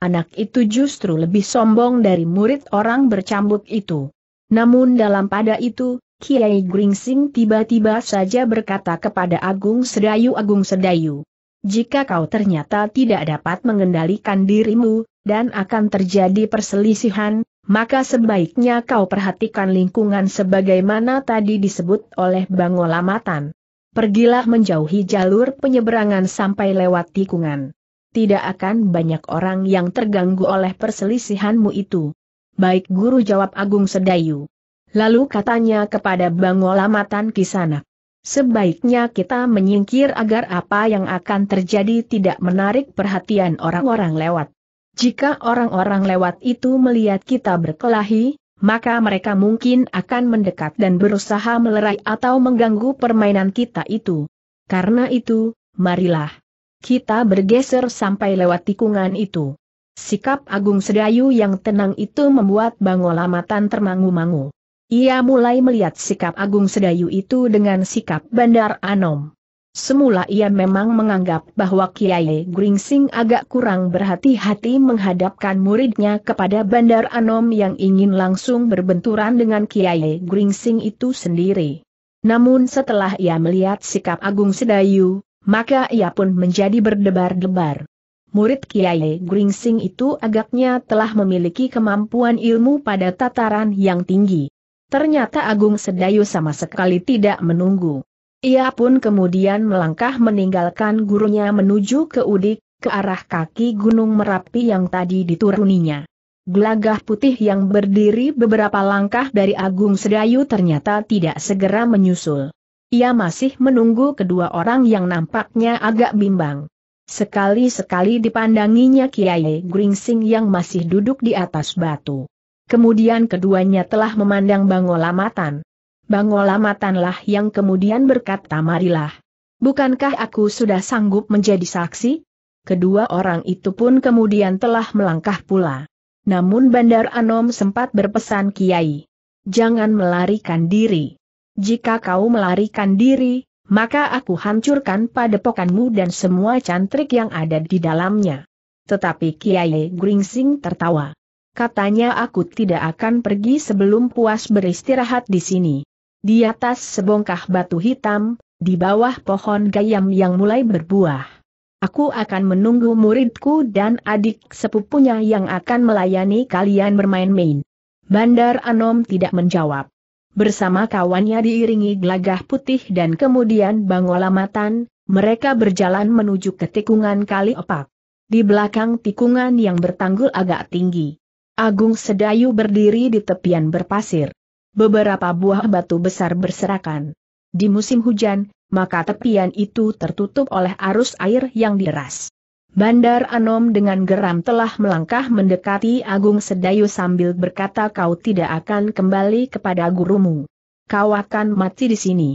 Anak itu justru lebih sombong dari murid orang bercambuk itu. Namun dalam pada itu, Kiai Gringsing tiba-tiba saja berkata kepada Agung Sedayu Agung Sedayu. Jika kau ternyata tidak dapat mengendalikan dirimu, dan akan terjadi perselisihan, maka sebaiknya kau perhatikan lingkungan sebagaimana tadi disebut oleh Bangolamatan. Pergilah menjauhi jalur penyeberangan sampai lewat tikungan. Tidak akan banyak orang yang terganggu oleh perselisihanmu itu. Baik guru jawab Agung Sedayu. Lalu katanya kepada Bangolamatan Kisanak. Sebaiknya kita menyingkir agar apa yang akan terjadi tidak menarik perhatian orang-orang lewat. Jika orang-orang lewat itu melihat kita berkelahi, maka mereka mungkin akan mendekat dan berusaha melerai atau mengganggu permainan kita itu. Karena itu, marilah kita bergeser sampai lewat tikungan itu. Sikap Agung Sedayu yang tenang itu membuat Bangolamatan termangu-mangu. Ia mulai melihat sikap Agung Sedayu itu dengan sikap Bandar Anom. Semula ia memang menganggap bahwa Kiai Gringsing agak kurang berhati-hati menghadapkan muridnya kepada Bandar Anom yang ingin langsung berbenturan dengan Kiai Gringsing itu sendiri. Namun setelah ia melihat sikap Agung Sedayu, maka ia pun menjadi berdebar-debar. Murid Kiai Gringsing itu agaknya telah memiliki kemampuan ilmu pada tataran yang tinggi. Ternyata Agung Sedayu sama sekali tidak menunggu. Ia pun kemudian melangkah meninggalkan gurunya menuju ke Udik, ke arah kaki Gunung Merapi yang tadi dituruninya. Gelagah putih yang berdiri beberapa langkah dari Agung Sedayu ternyata tidak segera menyusul. Ia masih menunggu kedua orang yang nampaknya agak bimbang. Sekali-sekali dipandanginya Kiai Gringsing yang masih duduk di atas batu. Kemudian keduanya telah memandang Bangolamatan. Bangolamatanlah yang kemudian berkata marilah. Bukankah aku sudah sanggup menjadi saksi? Kedua orang itu pun kemudian telah melangkah pula. Namun Bandar Anom sempat berpesan Kiai. Jangan melarikan diri. Jika kau melarikan diri, maka aku hancurkan padepokanmu dan semua cantrik yang ada di dalamnya. Tetapi Kiai Gringsing tertawa katanya aku tidak akan pergi sebelum puas beristirahat di sini. Di atas sebongkah batu hitam, di bawah pohon gayam yang mulai berbuah. Aku akan menunggu muridku dan adik sepupunya yang akan melayani kalian bermain-main. Bandar Anom tidak menjawab. Bersama kawannya diiringi gelagah putih dan kemudian bangolamatan, mereka berjalan menuju ke tikungan kali opak. Di belakang tikungan yang bertanggul agak tinggi. Agung Sedayu berdiri di tepian berpasir. Beberapa buah batu besar berserakan. Di musim hujan, maka tepian itu tertutup oleh arus air yang deras. Bandar Anom dengan geram telah melangkah mendekati Agung Sedayu sambil berkata kau tidak akan kembali kepada gurumu. Kau akan mati di sini.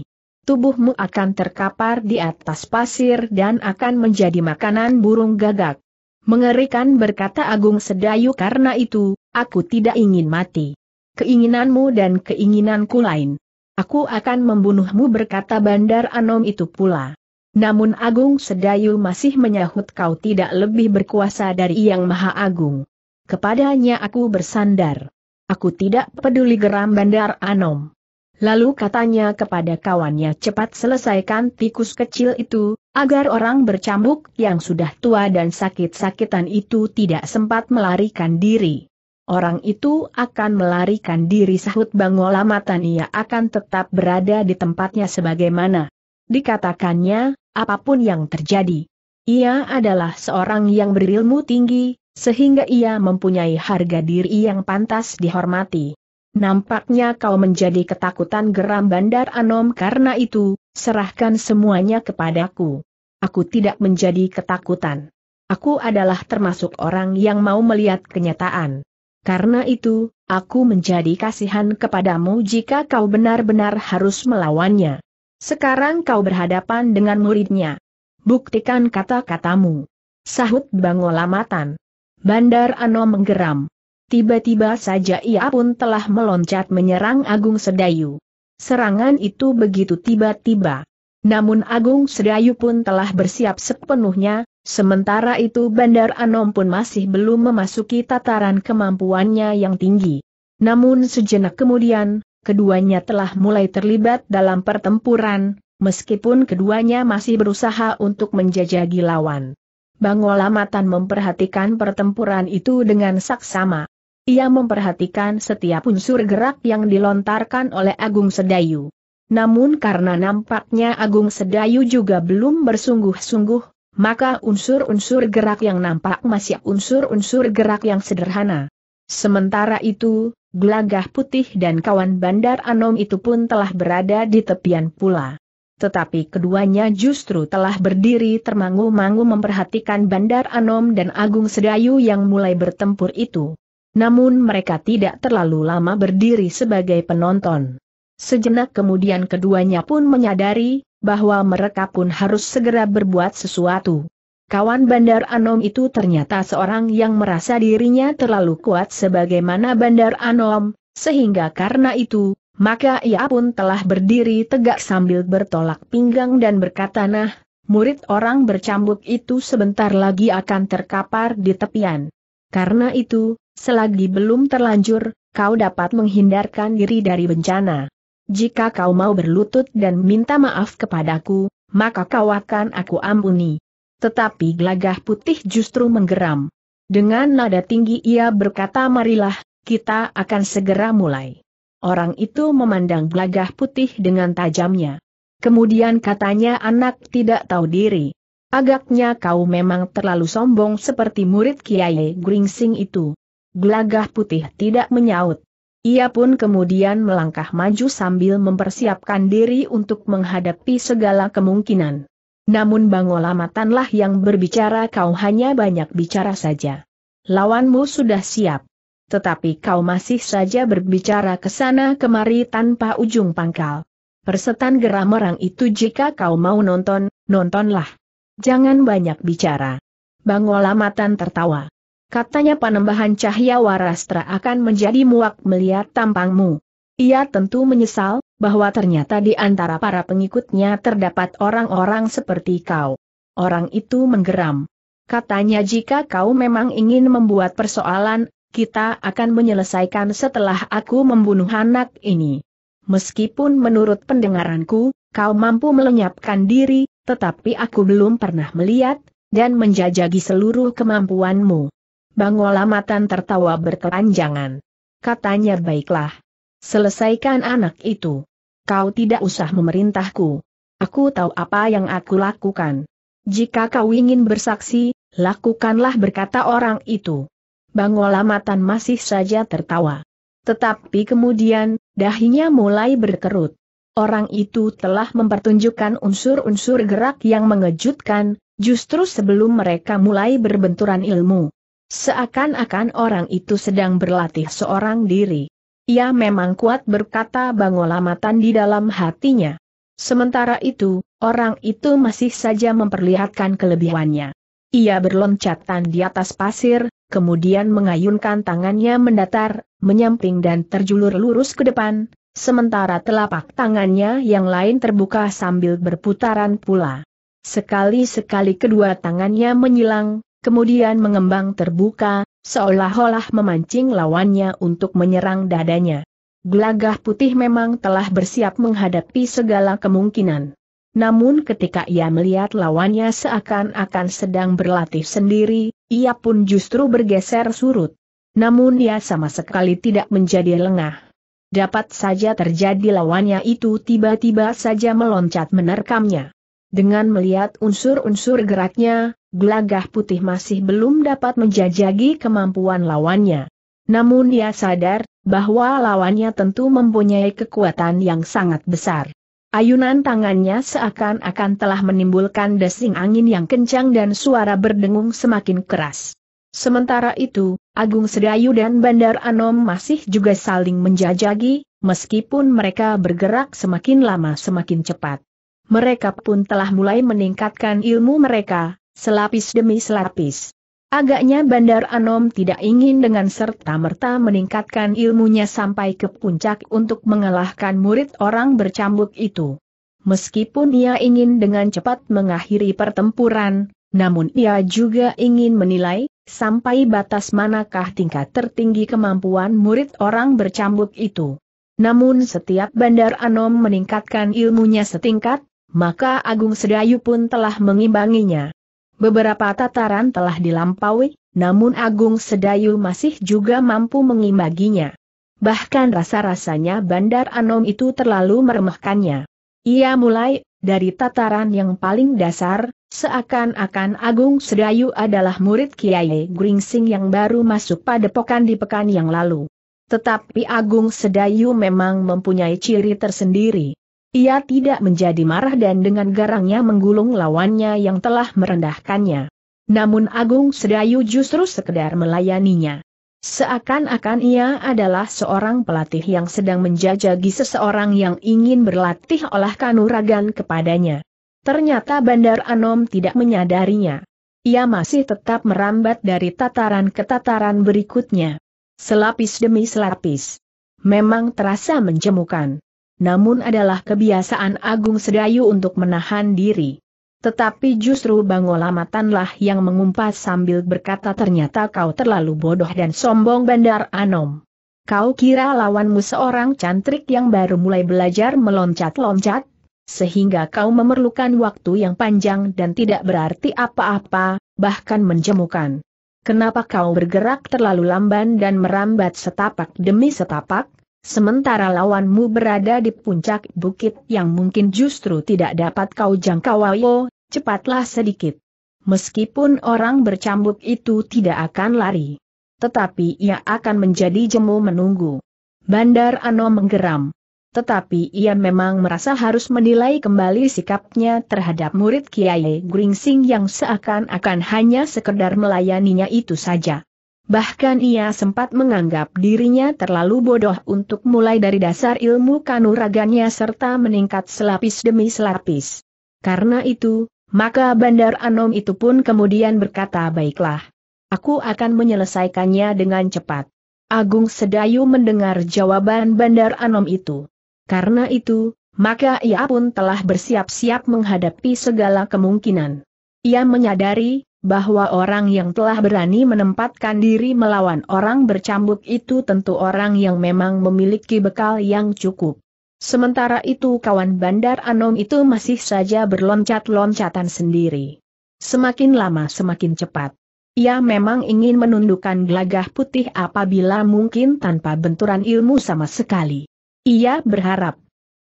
Tubuhmu akan terkapar di atas pasir dan akan menjadi makanan burung gagak. Mengerikan berkata Agung Sedayu karena itu, aku tidak ingin mati. Keinginanmu dan keinginanku lain. Aku akan membunuhmu berkata Bandar Anom itu pula. Namun Agung Sedayu masih menyahut kau tidak lebih berkuasa dari Yang Maha Agung. Kepadanya aku bersandar. Aku tidak peduli geram Bandar Anom. Lalu katanya kepada kawannya cepat selesaikan tikus kecil itu, agar orang bercambuk yang sudah tua dan sakit-sakitan itu tidak sempat melarikan diri. Orang itu akan melarikan diri sahut bangolamatan ia akan tetap berada di tempatnya sebagaimana. Dikatakannya, apapun yang terjadi. Ia adalah seorang yang berilmu tinggi, sehingga ia mempunyai harga diri yang pantas dihormati. Nampaknya kau menjadi ketakutan geram Bandar Anom karena itu, serahkan semuanya kepadaku. Aku tidak menjadi ketakutan. Aku adalah termasuk orang yang mau melihat kenyataan. Karena itu, aku menjadi kasihan kepadamu jika kau benar-benar harus melawannya. Sekarang kau berhadapan dengan muridnya. Buktikan kata-katamu. Sahut Bangolamatan. Bandar Anom menggeram. Tiba-tiba saja ia pun telah meloncat menyerang Agung Sedayu. Serangan itu begitu tiba-tiba. Namun Agung Sedayu pun telah bersiap sepenuhnya, sementara itu Bandar Anom pun masih belum memasuki tataran kemampuannya yang tinggi. Namun sejenak kemudian, keduanya telah mulai terlibat dalam pertempuran, meskipun keduanya masih berusaha untuk menjajagi lawan. Bangolamatan memperhatikan pertempuran itu dengan saksama. Ia memperhatikan setiap unsur gerak yang dilontarkan oleh Agung Sedayu. Namun karena nampaknya Agung Sedayu juga belum bersungguh-sungguh, maka unsur-unsur gerak yang nampak masih unsur-unsur gerak yang sederhana. Sementara itu, Gelagah Putih dan kawan Bandar Anom itu pun telah berada di tepian pula. Tetapi keduanya justru telah berdiri termangu-mangu memperhatikan Bandar Anom dan Agung Sedayu yang mulai bertempur itu. Namun mereka tidak terlalu lama berdiri sebagai penonton. Sejenak kemudian keduanya pun menyadari, bahwa mereka pun harus segera berbuat sesuatu. Kawan Bandar Anom itu ternyata seorang yang merasa dirinya terlalu kuat sebagaimana Bandar Anom, sehingga karena itu, maka ia pun telah berdiri tegak sambil bertolak pinggang dan berkata nah, murid orang bercambuk itu sebentar lagi akan terkapar di tepian. Karena itu, selagi belum terlanjur, kau dapat menghindarkan diri dari bencana. Jika kau mau berlutut dan minta maaf kepadaku, maka kau akan aku ampuni. Tetapi Glagah putih justru menggeram. Dengan nada tinggi ia berkata marilah, kita akan segera mulai. Orang itu memandang Glagah putih dengan tajamnya. Kemudian katanya anak tidak tahu diri. Agaknya kau memang terlalu sombong seperti murid Kiai Gringsing itu. Gelagah putih tidak menyaut. Ia pun kemudian melangkah maju sambil mempersiapkan diri untuk menghadapi segala kemungkinan. Namun bangolamatanlah Matanlah yang berbicara kau hanya banyak bicara saja. Lawanmu sudah siap. Tetapi kau masih saja berbicara ke sana kemari tanpa ujung pangkal. Persetan geram orang itu jika kau mau nonton, nontonlah. Jangan banyak bicara. Bang Olamatan tertawa. Katanya panembahan cahaya warastra akan menjadi muak melihat tampangmu. Ia tentu menyesal, bahwa ternyata di antara para pengikutnya terdapat orang-orang seperti kau. Orang itu menggeram. Katanya jika kau memang ingin membuat persoalan, kita akan menyelesaikan setelah aku membunuh anak ini. Meskipun menurut pendengaranku, kau mampu melenyapkan diri, tetapi aku belum pernah melihat, dan menjajagi seluruh kemampuanmu. Bang Matan tertawa berkelanjangan. Katanya baiklah. Selesaikan anak itu. Kau tidak usah memerintahku. Aku tahu apa yang aku lakukan. Jika kau ingin bersaksi, lakukanlah berkata orang itu. Bang Matan masih saja tertawa. Tetapi kemudian, dahinya mulai berkerut orang itu telah mempertunjukkan unsur-unsur gerak yang mengejutkan, justru sebelum mereka mulai berbenturan ilmu. Seakan-akan orang itu sedang berlatih seorang diri. Ia memang kuat berkata bangolamatan di dalam hatinya. Sementara itu, orang itu masih saja memperlihatkan kelebihannya. Ia berloncatan di atas pasir, kemudian mengayunkan tangannya mendatar, menyamping dan terjulur lurus ke depan, sementara telapak tangannya yang lain terbuka sambil berputaran pula. Sekali-sekali kedua tangannya menyilang, kemudian mengembang terbuka, seolah-olah memancing lawannya untuk menyerang dadanya. Gelagah putih memang telah bersiap menghadapi segala kemungkinan. Namun ketika ia melihat lawannya seakan-akan sedang berlatih sendiri, ia pun justru bergeser surut. Namun ia sama sekali tidak menjadi lengah. Dapat saja terjadi lawannya itu tiba-tiba saja meloncat menerkamnya. Dengan melihat unsur-unsur geraknya, gelagah putih masih belum dapat menjajagi kemampuan lawannya. Namun dia sadar, bahwa lawannya tentu mempunyai kekuatan yang sangat besar. Ayunan tangannya seakan-akan telah menimbulkan desing angin yang kencang dan suara berdengung semakin keras. Sementara itu, Agung Sedayu dan Bandar Anom masih juga saling menjajagi, meskipun mereka bergerak semakin lama semakin cepat. Mereka pun telah mulai meningkatkan ilmu mereka, selapis demi selapis. Agaknya Bandar Anom tidak ingin dengan serta-merta meningkatkan ilmunya sampai ke puncak untuk mengalahkan murid orang bercambuk itu. Meskipun ia ingin dengan cepat mengakhiri pertempuran, namun ia juga ingin menilai sampai batas manakah tingkat tertinggi kemampuan murid orang bercambuk itu. Namun setiap Bandar Anom meningkatkan ilmunya setingkat, maka Agung Sedayu pun telah mengimbanginya. Beberapa tataran telah dilampaui, namun Agung Sedayu masih juga mampu mengimbanginya. Bahkan rasa-rasanya Bandar Anom itu terlalu meremehkannya. Ia mulai dari tataran yang paling dasar, Seakan-akan Agung Sedayu adalah murid Kiai Gringsing yang baru masuk pada padepokan di pekan yang lalu. Tetapi Agung Sedayu memang mempunyai ciri tersendiri. Ia tidak menjadi marah dan dengan garangnya menggulung lawannya yang telah merendahkannya. Namun Agung Sedayu justru sekedar melayaninya. Seakan-akan ia adalah seorang pelatih yang sedang menjajagi seseorang yang ingin berlatih olah kanuragan kepadanya. Ternyata Bandar Anom tidak menyadarinya. Ia masih tetap merambat dari tataran ke tataran berikutnya. Selapis demi selapis. Memang terasa menjemukan. Namun adalah kebiasaan Agung Sedayu untuk menahan diri. Tetapi justru Bangolamatanlah yang mengumpat sambil berkata ternyata kau terlalu bodoh dan sombong Bandar Anom. Kau kira lawanmu seorang cantrik yang baru mulai belajar meloncat-loncat, sehingga kau memerlukan waktu yang panjang dan tidak berarti apa-apa, bahkan menjemukan. Kenapa kau bergerak terlalu lamban dan merambat setapak demi setapak, sementara lawanmu berada di puncak bukit yang mungkin justru tidak dapat kau jangkau ayo, cepatlah sedikit. Meskipun orang bercambuk itu tidak akan lari. Tetapi ia akan menjadi jemu menunggu. Bandar Ano menggeram tetapi ia memang merasa harus menilai kembali sikapnya terhadap murid Kiai Gringsing yang seakan-akan hanya sekedar melayaninya itu saja. Bahkan ia sempat menganggap dirinya terlalu bodoh untuk mulai dari dasar ilmu kanuragannya serta meningkat selapis demi selapis. Karena itu, maka Bandar Anom itu pun kemudian berkata baiklah. Aku akan menyelesaikannya dengan cepat. Agung Sedayu mendengar jawaban Bandar Anom itu. Karena itu, maka ia pun telah bersiap-siap menghadapi segala kemungkinan. Ia menyadari bahwa orang yang telah berani menempatkan diri melawan orang bercambuk itu tentu orang yang memang memiliki bekal yang cukup. Sementara itu kawan bandar Anom itu masih saja berloncat-loncatan sendiri. Semakin lama semakin cepat. Ia memang ingin menundukkan gelagah putih apabila mungkin tanpa benturan ilmu sama sekali. Ia berharap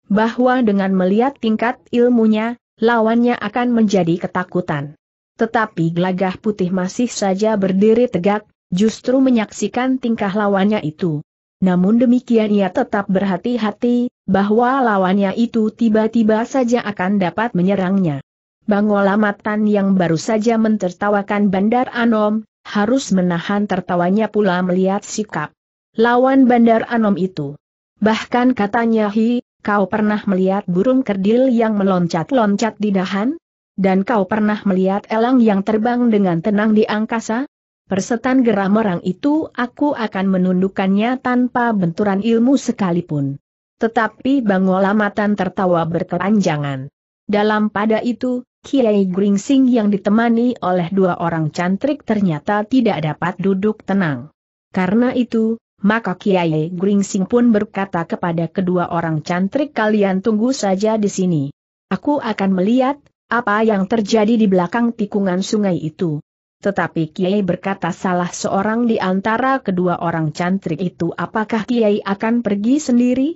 bahwa dengan melihat tingkat ilmunya, lawannya akan menjadi ketakutan. Tetapi gelagah putih masih saja berdiri tegak, justru menyaksikan tingkah lawannya itu. Namun demikian ia tetap berhati-hati, bahwa lawannya itu tiba-tiba saja akan dapat menyerangnya. Bangolamatan yang baru saja mentertawakan Bandar Anom, harus menahan tertawanya pula melihat sikap lawan Bandar Anom itu. Bahkan katanya Hi, kau pernah melihat burung kerdil yang meloncat-loncat di dahan? Dan kau pernah melihat elang yang terbang dengan tenang di angkasa? Persetan geram orang itu aku akan menundukkannya tanpa benturan ilmu sekalipun. Tetapi bang Olamatan tertawa berkeranjangan. Dalam pada itu, Kiai Gringsing yang ditemani oleh dua orang cantrik ternyata tidak dapat duduk tenang. Karena itu, maka Kiai Gringsing pun berkata kepada kedua orang cantrik kalian tunggu saja di sini. Aku akan melihat, apa yang terjadi di belakang tikungan sungai itu. Tetapi Kiai berkata salah seorang di antara kedua orang cantrik itu apakah Kiai akan pergi sendiri?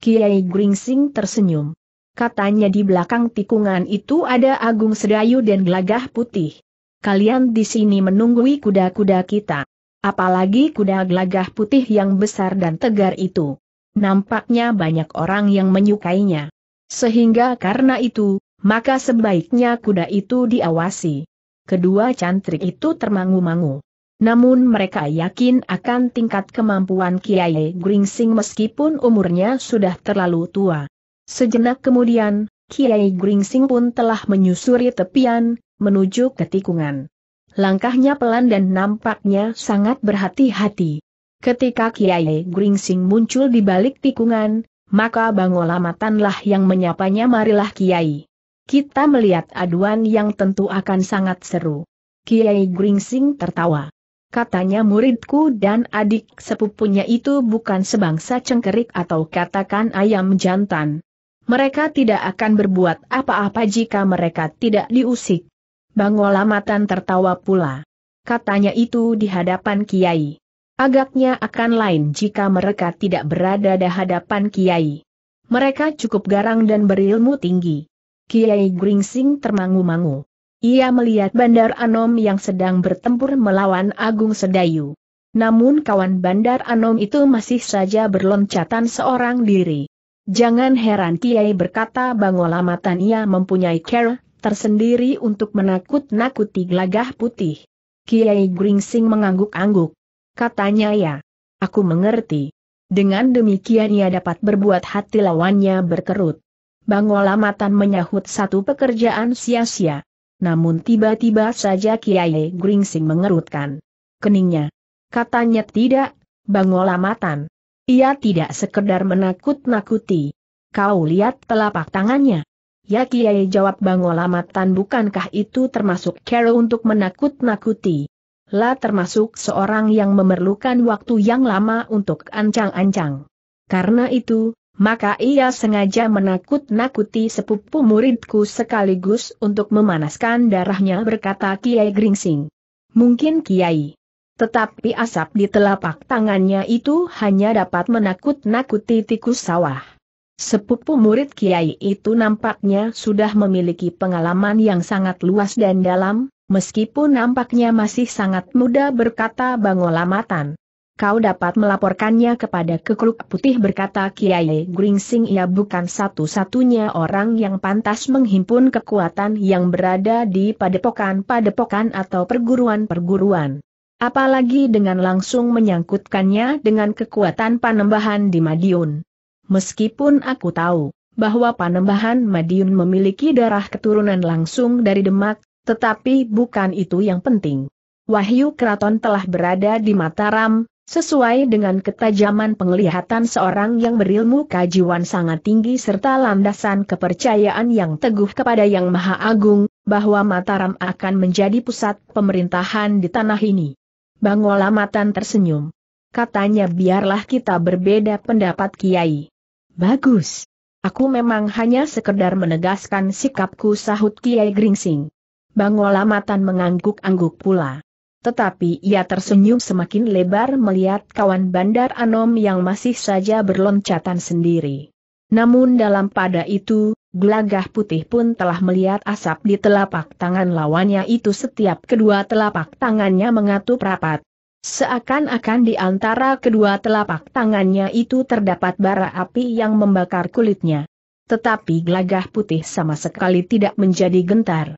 Kiai Gringsing tersenyum. Katanya di belakang tikungan itu ada Agung Sedayu dan Gelagah Putih. Kalian di sini menunggui kuda-kuda kita. Apalagi kuda gelagah putih yang besar dan tegar itu. Nampaknya banyak orang yang menyukainya. Sehingga karena itu, maka sebaiknya kuda itu diawasi. Kedua cantrik itu termangu-mangu. Namun mereka yakin akan tingkat kemampuan Kiai Gringsing meskipun umurnya sudah terlalu tua. Sejenak kemudian, Kiai Gringsing pun telah menyusuri tepian, menuju ke tikungan. Langkahnya pelan dan nampaknya sangat berhati-hati. Ketika Kiai Gringsing muncul di balik tikungan, maka Bangolamatanlah yang menyapanya marilah Kiai. Kita melihat aduan yang tentu akan sangat seru. Kiai Gringsing tertawa. Katanya muridku dan adik sepupunya itu bukan sebangsa cengkerik atau katakan ayam jantan. Mereka tidak akan berbuat apa-apa jika mereka tidak diusik. Bangolamatan tertawa pula. Katanya itu di hadapan Kiai. Agaknya akan lain jika mereka tidak berada di hadapan Kiai. Mereka cukup garang dan berilmu tinggi. Kiai Gringsing termangu-mangu. Ia melihat Bandar Anom yang sedang bertempur melawan Agung Sedayu. Namun kawan Bandar Anom itu masih saja berloncatan seorang diri. Jangan heran Kiai berkata bangolamatan ia mempunyai care tersendiri untuk menakut-nakuti gelagah putih. Kiai Gringsing mengangguk-angguk. Katanya ya. Aku mengerti. Dengan demikian ia dapat berbuat hati lawannya berkerut. Bangolamatan menyahut satu pekerjaan sia-sia. Namun tiba-tiba saja Kiai Gringsing mengerutkan keningnya. Katanya tidak, Bangolamatan. Ia tidak sekedar menakut-nakuti. Kau lihat telapak tangannya. Ya Kiai jawab Bang Olamatan bukankah itu termasuk cara untuk menakut-nakuti? Lah termasuk seorang yang memerlukan waktu yang lama untuk ancang-ancang. Karena itu, maka ia sengaja menakut-nakuti sepupu muridku sekaligus untuk memanaskan darahnya berkata Kiai Gringsing. Mungkin Kiai. Tetapi asap di telapak tangannya itu hanya dapat menakut-nakuti tikus sawah. Sepupu murid Kiai itu nampaknya sudah memiliki pengalaman yang sangat luas dan dalam, meskipun nampaknya masih sangat muda berkata Bangolamatan. Kau dapat melaporkannya kepada kekluk putih berkata Kiai Gringsing ia bukan satu-satunya orang yang pantas menghimpun kekuatan yang berada di padepokan-padepokan atau perguruan-perguruan. Apalagi dengan langsung menyangkutkannya dengan kekuatan panembahan di Madiun meskipun aku tahu bahwa Panembahan Madiun memiliki darah keturunan langsung dari Demak, tetapi bukan itu yang penting. Wahyu Keraton telah berada di Mataram, sesuai dengan ketajaman penglihatan seorang yang berilmu kajiwan sangat tinggi serta landasan kepercayaan yang teguh kepada Yang Maha Agung, bahwa Mataram akan menjadi pusat pemerintahan di tanah ini. Bangolamatan tersenyum. Katanya biarlah kita berbeda pendapat Kiai. Bagus. Aku memang hanya sekedar menegaskan sikapku sahut Kiai Gringsing. Bangola Matan mengangguk-angguk pula. Tetapi ia tersenyum semakin lebar melihat kawan bandar Anom yang masih saja berloncatan sendiri. Namun dalam pada itu, Glagah putih pun telah melihat asap di telapak tangan lawannya itu setiap kedua telapak tangannya mengatup rapat, Seakan-akan di antara kedua telapak tangannya itu terdapat bara api yang membakar kulitnya. Tetapi gelagah putih sama sekali tidak menjadi gentar.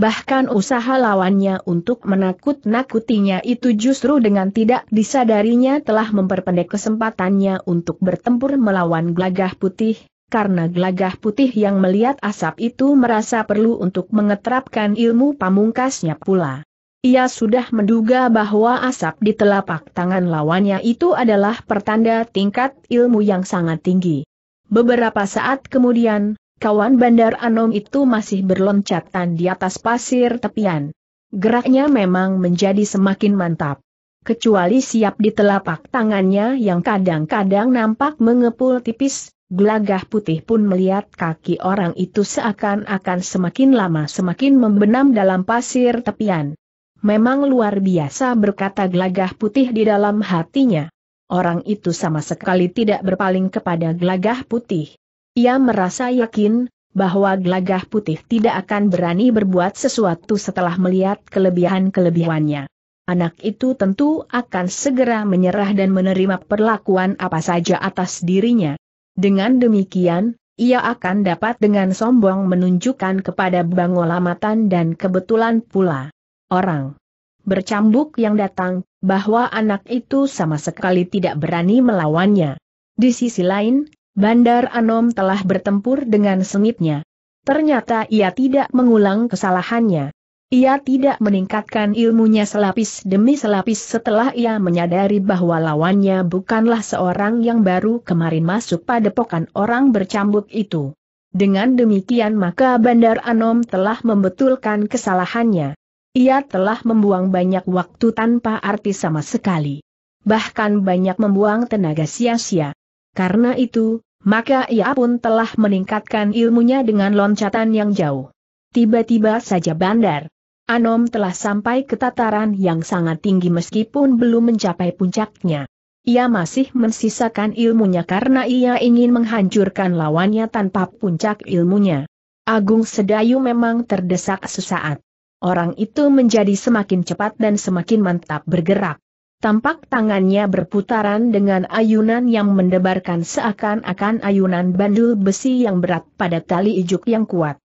Bahkan usaha lawannya untuk menakut-nakutinya itu justru dengan tidak disadarinya telah memperpendek kesempatannya untuk bertempur melawan gelagah putih, karena gelagah putih yang melihat asap itu merasa perlu untuk mengeterapkan ilmu pamungkasnya pula. Ia sudah menduga bahwa asap di telapak tangan lawannya itu adalah pertanda tingkat ilmu yang sangat tinggi. Beberapa saat kemudian, kawan bandar Anom itu masih berloncatan di atas pasir tepian. Geraknya memang menjadi semakin mantap. Kecuali siap di telapak tangannya yang kadang-kadang nampak mengepul tipis, gelagah putih pun melihat kaki orang itu seakan-akan semakin lama semakin membenam dalam pasir tepian. Memang luar biasa berkata gelagah putih di dalam hatinya. Orang itu sama sekali tidak berpaling kepada gelagah putih. Ia merasa yakin, bahwa gelagah putih tidak akan berani berbuat sesuatu setelah melihat kelebihan-kelebihannya. Anak itu tentu akan segera menyerah dan menerima perlakuan apa saja atas dirinya. Dengan demikian, ia akan dapat dengan sombong menunjukkan kepada bangolamatan dan kebetulan pula orang bercambuk yang datang, bahwa anak itu sama sekali tidak berani melawannya. Di sisi lain, Bandar Anom telah bertempur dengan sengitnya. Ternyata ia tidak mengulang kesalahannya. Ia tidak meningkatkan ilmunya selapis demi selapis setelah ia menyadari bahwa lawannya bukanlah seorang yang baru kemarin masuk padepokan orang bercambuk itu. Dengan demikian maka Bandar Anom telah membetulkan kesalahannya. Ia telah membuang banyak waktu tanpa arti sama sekali. Bahkan banyak membuang tenaga sia-sia. Karena itu, maka ia pun telah meningkatkan ilmunya dengan loncatan yang jauh. Tiba-tiba saja bandar. Anom telah sampai ke tataran yang sangat tinggi meskipun belum mencapai puncaknya. Ia masih mensisakan ilmunya karena ia ingin menghancurkan lawannya tanpa puncak ilmunya. Agung Sedayu memang terdesak sesaat orang itu menjadi semakin cepat dan semakin mantap bergerak. Tampak tangannya berputaran dengan ayunan yang mendebarkan seakan-akan ayunan bandul besi yang berat pada tali ijuk yang kuat.